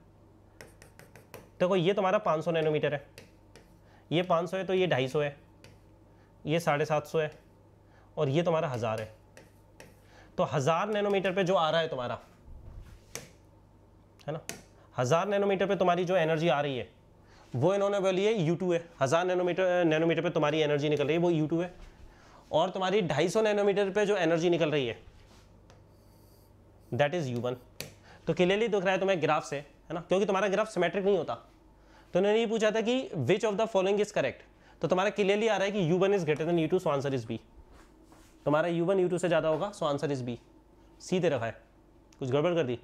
देखो ये तुम्हारा पाँच सौ नैनोमीटर है ये पाँच सौ है तो ये ढाई सौ है ये साढ़े सात सौ है और ये तुम्हारा हज़ार है तो हज़ार नैनोमीटर पर जो आ रहा है तुम्हारा है ना हज़ार नैनोमीटर पे तुम्हारी जो एनर्जी आ रही है वो इन्होंने बोली है यू टू है हज़ार नैनोमीटर नैनोमीटर पे तुम्हारी एनर्जी निकल रही है वो यू टू है और तुम्हारी ढाई सौ नैनोमीटर पे जो एनर्जी निकल रही है दैट इज़ यू तो क्लियरली दिख रहा है तुम्हें ग्राफ से है ना क्योंकि तुम्हारा ग्राफ सिमेट्रिक नहीं होता तो उन्होंने ये पूछा था कि which of the following is correct तो तुम्हारा क्लियरली आ रहा है कि U one is greater than U two so answer is B तुम्हारा यू वन यू टू से ज़्यादा होगा सो आंसर इज़ बी सीधे रखा है कुछ गड़बड़ कर दी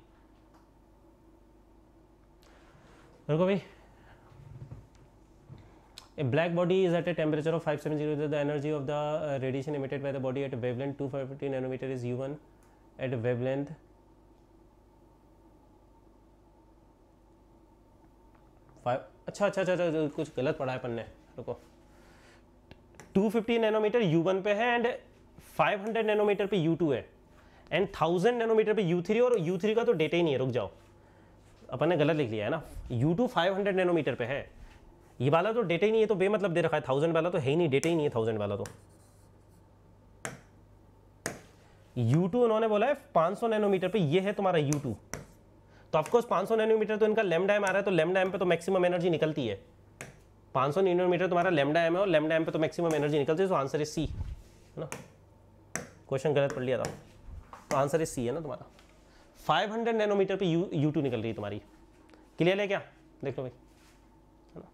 रुको भाई a black body is at a temperature of five seven zero the energy of the radiation emitted by the body at wavelength two five fifty nanometre is U one at wavelength five five अच्छा अच्छा अच्छा अच्छा कुछ गलत पढ़ा है अपन रुको two fifty nanometre U one पे है एंड फाइव हंड्रेड नैनोमीटर पे यू टू है एंड थाउजेंड नैनोमीटर पे थ्री और यू थ्री का तो डेटा ही नहीं है रुक जाओ अपन ने गलत लिख लिया है ना U two five hundred nanometre पे है ये वाला तो डेटा ही नहीं है तो बेमतलब दे रखा है थाउजेंड वाला तो है ही नहीं डेटा ही नहीं है थाउजेंड वाला तो यू टू उन्होंने बोला है पाँच सौ नैनोमीटर पर यह है तुम्हारा यू टू तो ऑफकोर्स पाँच सौ नैनोमीटर तो इनका लेमडा एम आ रहा है तो लेमडा एम पे तो मैक्सिमम एनर्जी निकलती है पाँच सौ नैनोमीटर तुम्हारा लेमडा एम है और लेमडा एम पे तो मैक्सिमम एनर्जी निकलती है तो आंसर इज सी है ना क्वेश्चन गलत पढ़ लिया था तो आंसर इज सी है ना तुम्हारा 500 नैनोमीटर पे यू यू टू निकल रही है तुम्हारी क्लियर है क्या देख लो भाई है ना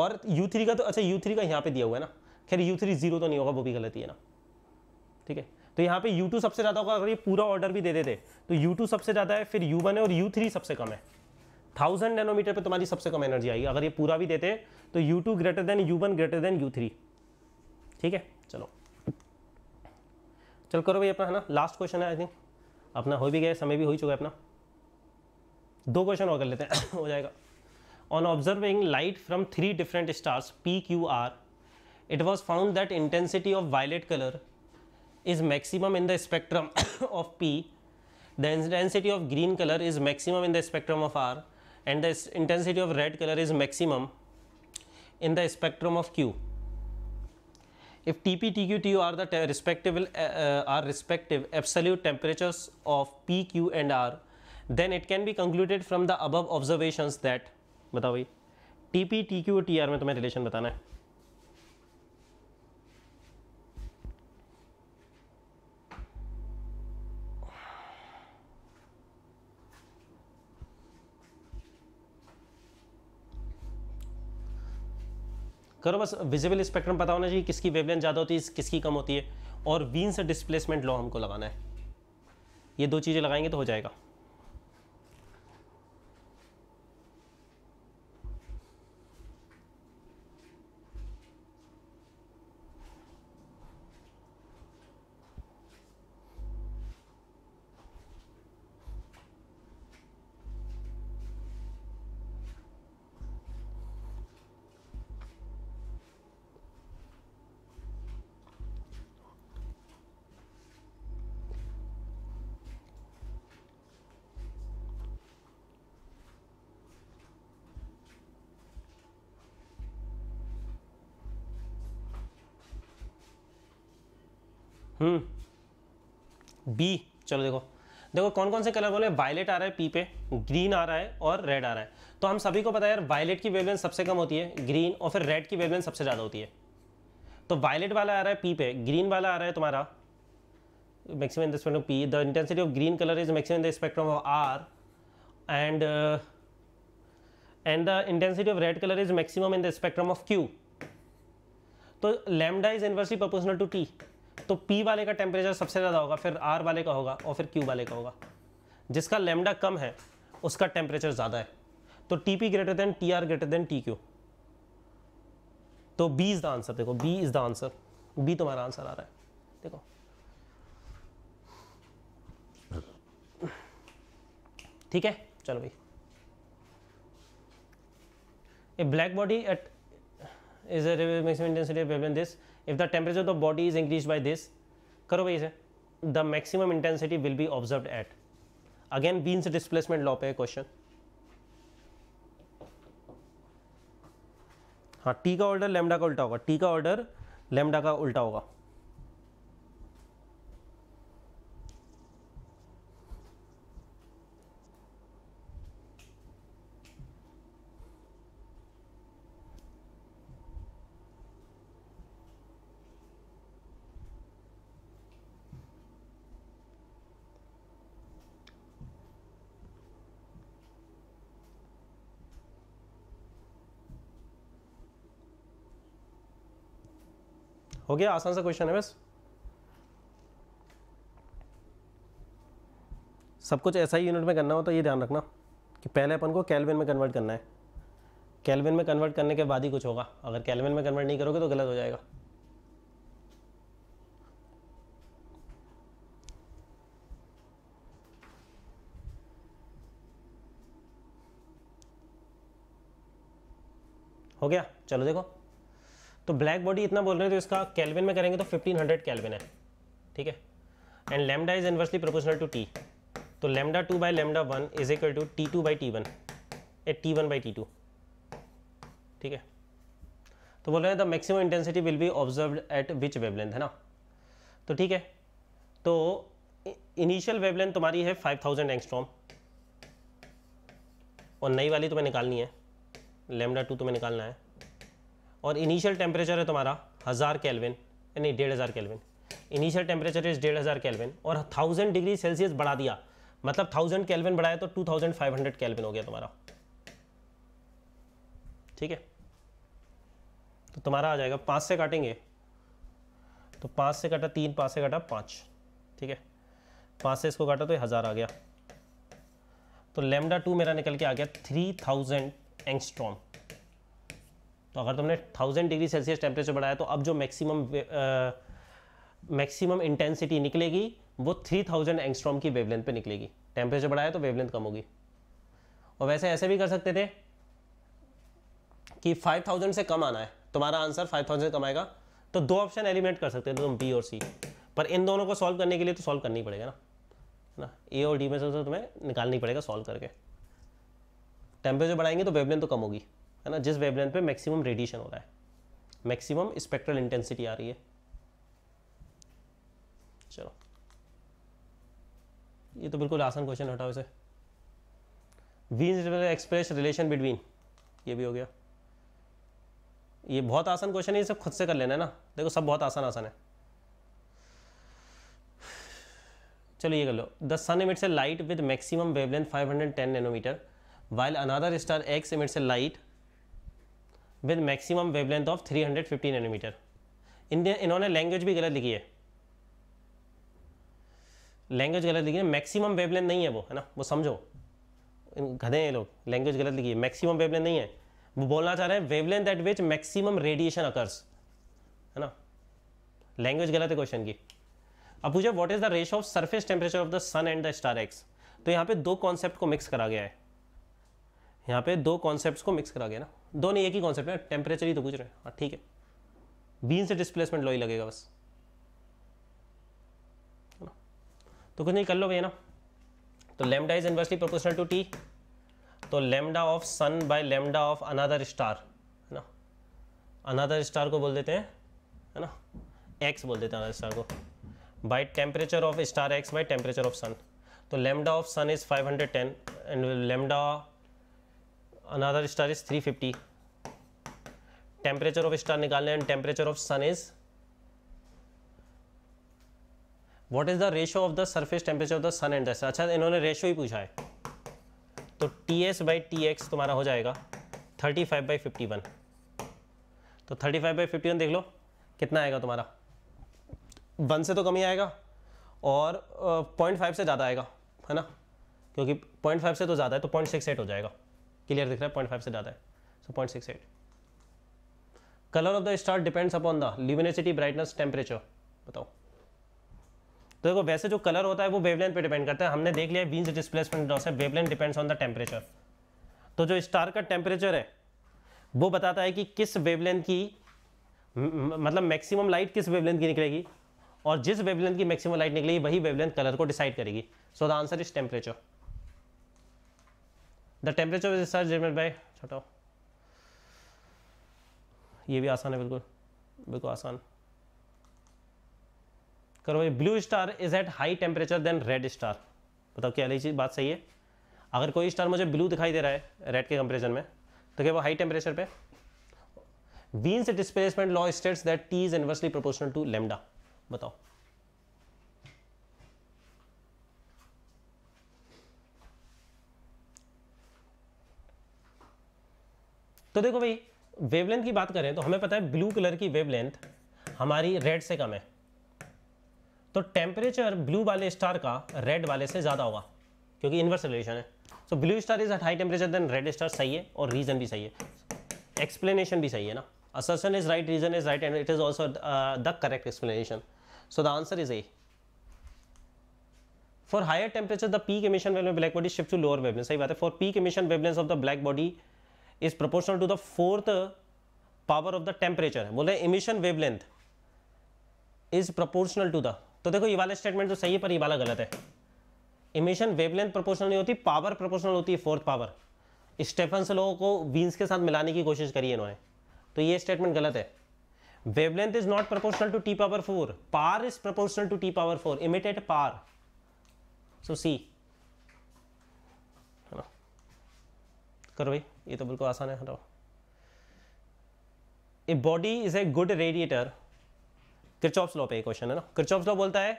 और यू थ्री का तो अच्छा यू थ्री का यहाँ पे दिया हुआ है ना खैर यू थ्री जीरो तो नहीं होगा वो भी गलती है ना ठीक है तो यहाँ पे U2 सबसे ज़्यादा होगा अगर ये पूरा ऑर्डर भी दे देते तो टू सबसे ज़्यादा है फिर वन है और थ्री सबसे कम है थाउजेंड नैनोमीटर पर तुम्हारी सबसे कम एनर्जी आएगी अगर ये पूरा भी देते तो two greater than one greater than three ठीक है चलो चल करो भाई अपना है ना लास्ट क्वेश्चन है आई थिंक अपना हो भी गया समय भी हो ही चुका है अपना दो क्वेश्चन और कर लेते हैं हो जाएगा on observing light from three different stars P Q R it was found that intensity of violet colour is maximum in the spectrum of P the intensity of green colour is maximum in the spectrum of R and the intensity of red colour is maximum in the spectrum of Q if TP, TQ, TU are the respective uh, uh, are respective absolute temperatures of P, Q, and R, then it can be concluded from the above observations that बताओ भाई TP, TQ, TR में तुम्हें relation बताना है करो बस visible spectrum पता होना चाहिए किसकी वेवलेंथ ज़्यादा होती है किसकी कम होती है और वीन से डिस्प्लेसमेंट लॉ हमको लगाना है ये दो चीज़ें लगाएंगे तो हो जाएगा बी चलो देखो देखो कौन कौन से कलर बोले वायलेट आ रहा है पी पे ग्रीन आ रहा है और रेड आ रहा है तो हम सभी को पता है यार वायलेट की वेवलेंथ सबसे कम होती है ग्रीन और फिर रेड की वेवलेंथ सबसे ज़्यादा होती है तो वायलेट वाला आ रहा है पी पे ग्रीन वाला आ रहा है तुम्हारा maximum spectrum P the intensity of green colour is maximum in the spectrum of R and and the intensity of red colour is maximum in the spectrum of Q तो lambda is inversely proportional to T तो P वाले का temperature सबसे ज़्यादा होगा फिर are वाले का होगा और फिर क्यू वाले का होगा जिसका लेमडा कम है उसका टेम्परेचर ज़्यादा है तो T P greater than T R greater than T Q तो बी इज़ द आंसर देखो B is the answer B तुम्हारा आंसर आ रहा है देखो ठीक है चलो भाई a black body at is a maximum intensity wavelength this if the temperature of the body is increase by this करो भाई इसे the maximum intensity will be observe at again Wien's displacement law पे question हाँ T का order lambda का उल्टा होगा T का ऑर्डर लेमडा का उल्टा होगा गया आसान सा क्वेश्चन है बस सब कुछ ऐसा ही यूनिट में करना हो तो ये ध्यान रखना कि पहले अपन को कैलविन में कन्वर्ट करना है कैलविन में कन्वर्ट करने के बाद ही कुछ होगा अगर कैलविन में कन्वर्ट नहीं करोगे तो गलत हो जाएगा हो गया चलो देखो तो ब्लैक बॉडी इतना बोल रहे हैं तो इसका कैलविन में करेंगे तो 1500 हंड्रेड कैलविन है ठीक है and lambda is inversely proportional to T तो lambda two by lambda one is equal to T two by T one ए T one by T two ठीक है तो बोल रहे हैं the maximum intensity will be observe at which wavelength है ना तो ठीक है तो इनिशियल वेवलेंथ तुम्हारी है फाइव थाउजेंड एंगस्ट्रॉम और नई वाली तुम्हें निकालनी है लेमडा टू तुम्हें निकालना है और इनिशियल टेम्परेचर है तुम्हारा हज़ार कैलविन यानी डेढ़ हज़ार कैलविन इनिशियल टेम्परेचर इज डेढ़ हज़ार कैलविन और थाउजेंड डिग्री सेल्सियस बढ़ा दिया मतलब थाउजेंड कैलविन बढ़ाया तो two thousand five hundred kelvin हो गया तुम्हारा ठीक है तो तुम्हारा आ जाएगा पाँच से काटेंगे तो पाँच से काटा तीन पाँच से काटा पाँच ठीक है पाँच से इसको काटा तो हज़ार आ गया तो लेमडा टू मेरा निकल के आ गया थ्री थाउजेंड एंगस्ट्रॉम तो अगर तुमने थाउजेंड डिग्री सेल्सियस टेम्परेचर बढ़ाया तो अब जो मैक्सिमम मैक्सिमम इंटेंसिटी निकलेगी वो थ्री थाउजेंड एंगस्ट्रॉम की वेवलेंथ पे निकलेगी टेम्परेचर बढ़ाया तो वेवलेंथ कम होगी और वैसे ऐसे भी कर सकते थे कि फाइव थाउजेंड से कम आना है तुम्हारा आंसर 5000 कम आएगा तो दो ऑप्शन एलिमिनेट कर सकते थे तुम बी और सी पर इन दोनों को सॉल्व करने के लिए तो सॉल्व करना ही पड़ेगा ना ना ए और डी में से तो तुम्हें निकालना ही पड़ेगा सॉल्व करके टेम्परेचर बढ़ाएंगे तो वेवलेंथ तो कम होगी है ना जिस वेवलेंथ पे मैक्सिमम रेडिएशन हो रहा है मैक्सिमम स्पेक्ट्रल इंटेंसिटी आ रही है चलो ये तो बिल्कुल आसान क्वेश्चन हटाओ इसे वीन एक्सप्रेस रिलेशन बिटवीन ये भी हो गया ये बहुत आसान क्वेश्चन है ये सब खुद से कर लेना है ना देखो सब बहुत आसान आसान है चलो ये कर लो the sun emits a light with maximum wavelength 510 nanometre while another star X emits a light with maximum wavelength of 350 nanometre इन्होंने लैंग्वेज भी गलत लिखी है लैंग्वेज गलत लिखी है मैक्सिमम वेवलेंथ नहीं है वो है ना वो समझो घने हैं लोग लैंग्वेज गलत लिखी है मैक्सिमम वेवलेंथ नहीं है वो बोलना चाह रहे हैं wavelength at which maximum radiation occurs है ना लैंग्वेज गलत है क्वेश्चन की अब पूछे what is the ratio of surface temperature of the sun and the star X तो यहाँ पे दो कॉन्सेप्ट को मिक्स करा गया है यहाँ पे दो कॉन्सेप्ट को मिक्स करा गया ना दोनों एक ही कॉन्सेप्ट है टेम्परेचर ही तो पूछ रहे हैं हाँ ठीक है बीन से डिस्प्लेसमेंट लो ही लगेगा बस तो कुछ नहीं कर लो भैया ना तो lambda is inversely proportional to T तो lambda of sun by lambda of another star है ना अनादर स्टार को बोल देते हैं है ना एक्स बोल देते हैं अनादर स्टार को by temperature of star X by temperature of sun तो lambda of sun is 510 and lambda star is three 350 temperature of star निकालने and temperature of sun is what is the ratio of the surface temperature of the sun and दस अच्छा इन्होंने ratio ही पूछा है तो T S by T X तुम्हारा हो जाएगा thirty five by fifty one तो thirty five by fifty one देख लो कितना आएगा तुम्हारा वन से तो कम ही आएगा और पॉइंट फाइव से ज़्यादा आएगा है ना क्योंकि पॉइंट फाइव से तो ज़्यादा है तो पॉइंट सिक्स एट हो जाएगा क्लियर दिख रहा है पॉइंट फाइव से ज़्यादा है so point six eight colour of the star depends upon the luminosity brightness temperature बताओ तो देखो वैसे जो कलर होता है वो वेवलेंथ पे डिपेंड करता है हमने देख लिया बीन्स डिस्प्लेसमेंट लॉस है wavelength depends on the temperature तो जो स्टार का टेम्परेचर है वो बताता है कि किस वेवलेंथ की मतलब मैक्सिमम लाइट किस वेवलेंथ की निकलेगी और जिस वेवलेंथ की मैक्सिमम लाइट निकलेगी वही वेवलेंथ कलर को डिसाइड करेगी so the answer is temperature the temperature of research generate by छटाओ ये भी आसान है बिल्कुल बिल्कुल आसान करो भाई blue star is at high temperature than red star बताओ क्या अली बात सही है अगर कोई स्टार मुझे ब्लू दिखाई दे रहा है रेड के कंपेरिजन में तो क्या वो हाई टेम्परेचर पे Wien's displacement law states that T is inversely proportional to lambda बताओ तो देखो भाई वेवलेंथ की बात करें तो हमें पता है ब्लू कलर की वेवलेंथ हमारी रेड से कम है तो टेम्परेचर ब्लू वाले स्टार का रेड वाले से ज़्यादा होगा क्योंकि इन्वर्स रिलेशन है so blue star is at high temperature than red star सही है और रीज़न भी सही है एक्सप्लेनेशन भी सही है ना assertion is right reason is right and it is also the correct explanation so the answer is A for higher temperature the peak emission wavelength black body shift to lower wavelength सही बात है for peak emission wavelength of the black body is proportional to the fourth power of the temperature बोले emission length is proportional to the तो देखो ये वाला statement तो सही है पर ये वाला गलत है इमिशन लेंथ प्रोपोर्शनल नहीं होती पावर प्रोपोर्शनल होती है फोर्थ पावर स्टेफन से लोगों को वीन्स के साथ मिलाने की कोशिश करी है इन्होंने तो ये स्टेटमेंट गलत है length is not proportional to T power four power is proportional to T power four emitted power so C करो भाई ये तो बिल्कुल आसान है हटाओ A body is a good radiator Kirchhoff's law पे क्वेश्चन है ना क्रिचॉप्स लॉ बोलता है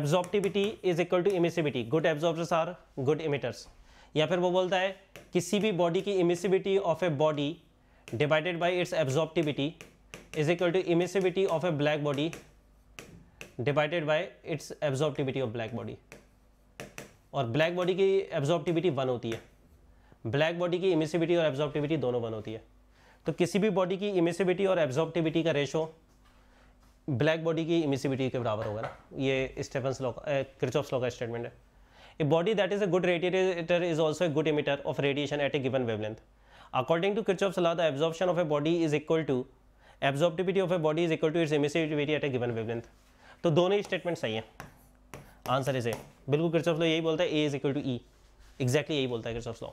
absorptivity is equal to emissivity good absorbers are good emitters या फिर वो बोलता है किसी भी बॉडी की emissivity of a body divided by its absorptivity is equal to emissivity of a black body divided by its absorptivity of black body और black body की एब्जॉर्प्टिविटी वन होती है ब्लैक बॉडी की इमिसिविटी और एब्जॉर्टिविटी दोनों one होती है तो किसी भी बॉडी की इमिसिविटी और एब्जॉर्टिविटी का रेशो ब्लैक बॉडी की इमिसिविटी के बराबर होगा ना ये स्टेफन्स लॉ क्रिचॉप्स लॉ का स्टेटमेंट है a body that is a good radiator is also a good emitter of radiation at a given wavelength according to Kirchhoff's law the absorption of a body is equal to absorptivity of a body is equal to its emissivity at a given wavelength तो दोनों ही statement सही है answer is ए बिल्कुल Kirchhoff law यही बोलता है A is equal to E exactly यही बोलता है क्रिचॉप्स लॉ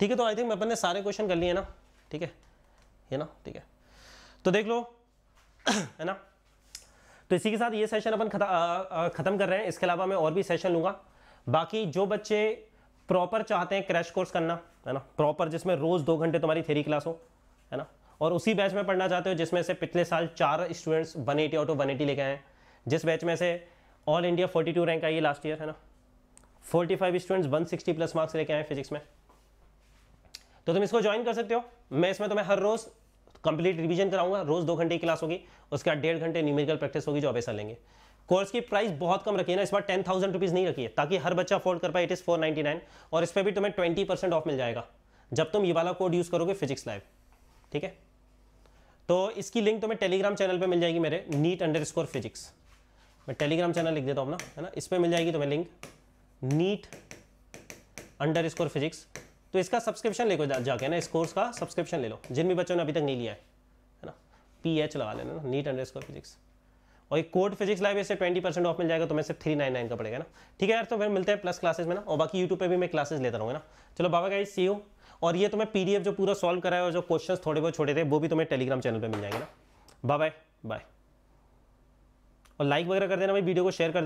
ठीक है तो आई थिंक अपन ने सारे क्वेश्चन कर लिए ना ठीक है ये ना ठीक है तो देख लो है ना तो इसी के साथ ये सेशन अपन ख़त्म कर रहे हैं इसके अलावा मैं और भी सेशन लूँगा बाकी जो बच्चे प्रॉपर चाहते हैं क्रैश कोर्स करना है ना प्रॉपर जिसमें रोज़ दो घंटे तुम्हारी थेरी क्लास हो है ना और उसी बैच में पढ़ना चाहते हो जिसमें से पिछले साल चार students one eighty out of one eighty लेके आए हैं जिस बैच में से all India forty two rank आई है लास्ट ईयर है ना forty five students one sixty plus marks लेके आए फिजिक्स में तो तुम इसको ज्वाइन कर सकते हो मैं इसमें तुम्हें हर रोज कंप्लीट रिवीजन कराऊंगा रोज दो घंटे की क्लास होगी उसके बाद डेढ़ घंटे न्यूमेरिकल प्रैक्टिस होगी जो ऐसा लेंगे कोर्स की प्राइस बहुत कम रखी है ना इस बार टेन थाउजेंड रुपीज़ नहीं रखी है ताकि हर बच्चा अफोर्ड कर पाए it is four ninety nine और इस पर भी तुम्हें ट्वेंटी परसेंट ऑफ मिल जाएगा जब तुम ये वाला कोड यूज़ करोगे फिजिक्स लाइव ठीक है तो इसकी लिंक तुम्हें टेलीग्राम चैनल पर मिल जाएगी मेरे नीट अंडर स्कोर फिजिक्स मैं टेलीग्राम चैनल लिख देता हूँ ना है ना इस पर मिल जाएगी तुम्हें link NEET underscore physics तो इसका सब्सक्रिप्शन लेको जा, जाके ना इस कोर्स का सब्सक्रिप्शन ले लो जिन भी बच्चों ने अभी तक नहीं लिया है है ना पी एच लगा लेना नीट अंडर स्कोर फिजिक्स और एक कोड फिजिक्स लाइव इससे ट्वेंटी परसेंट ऑफ मिल जाएगा तो मैं सिर्फ थ्री नाइन नाइन का पड़ेगा ना ठीक है यार तो फिर मिलते हैं प्लस क्लासेस में ना और बाकी यूट्यूब पे भी मैं क्लासेस लेता रहूँगा ना चलो बाबा गाइस सी यू और ये तुम्हें तो पीडीएफ जो पूरा सॉल्व करा है और जो क्वेश्चंस थोड़े बहुत छोटे थे वो भी तुम्हें टेलीग्राम चैनल पर मिल जाएंगे ना बाय बाय बाय और लाइक वगैरह कर देना भाई वीडियो को शेयर कर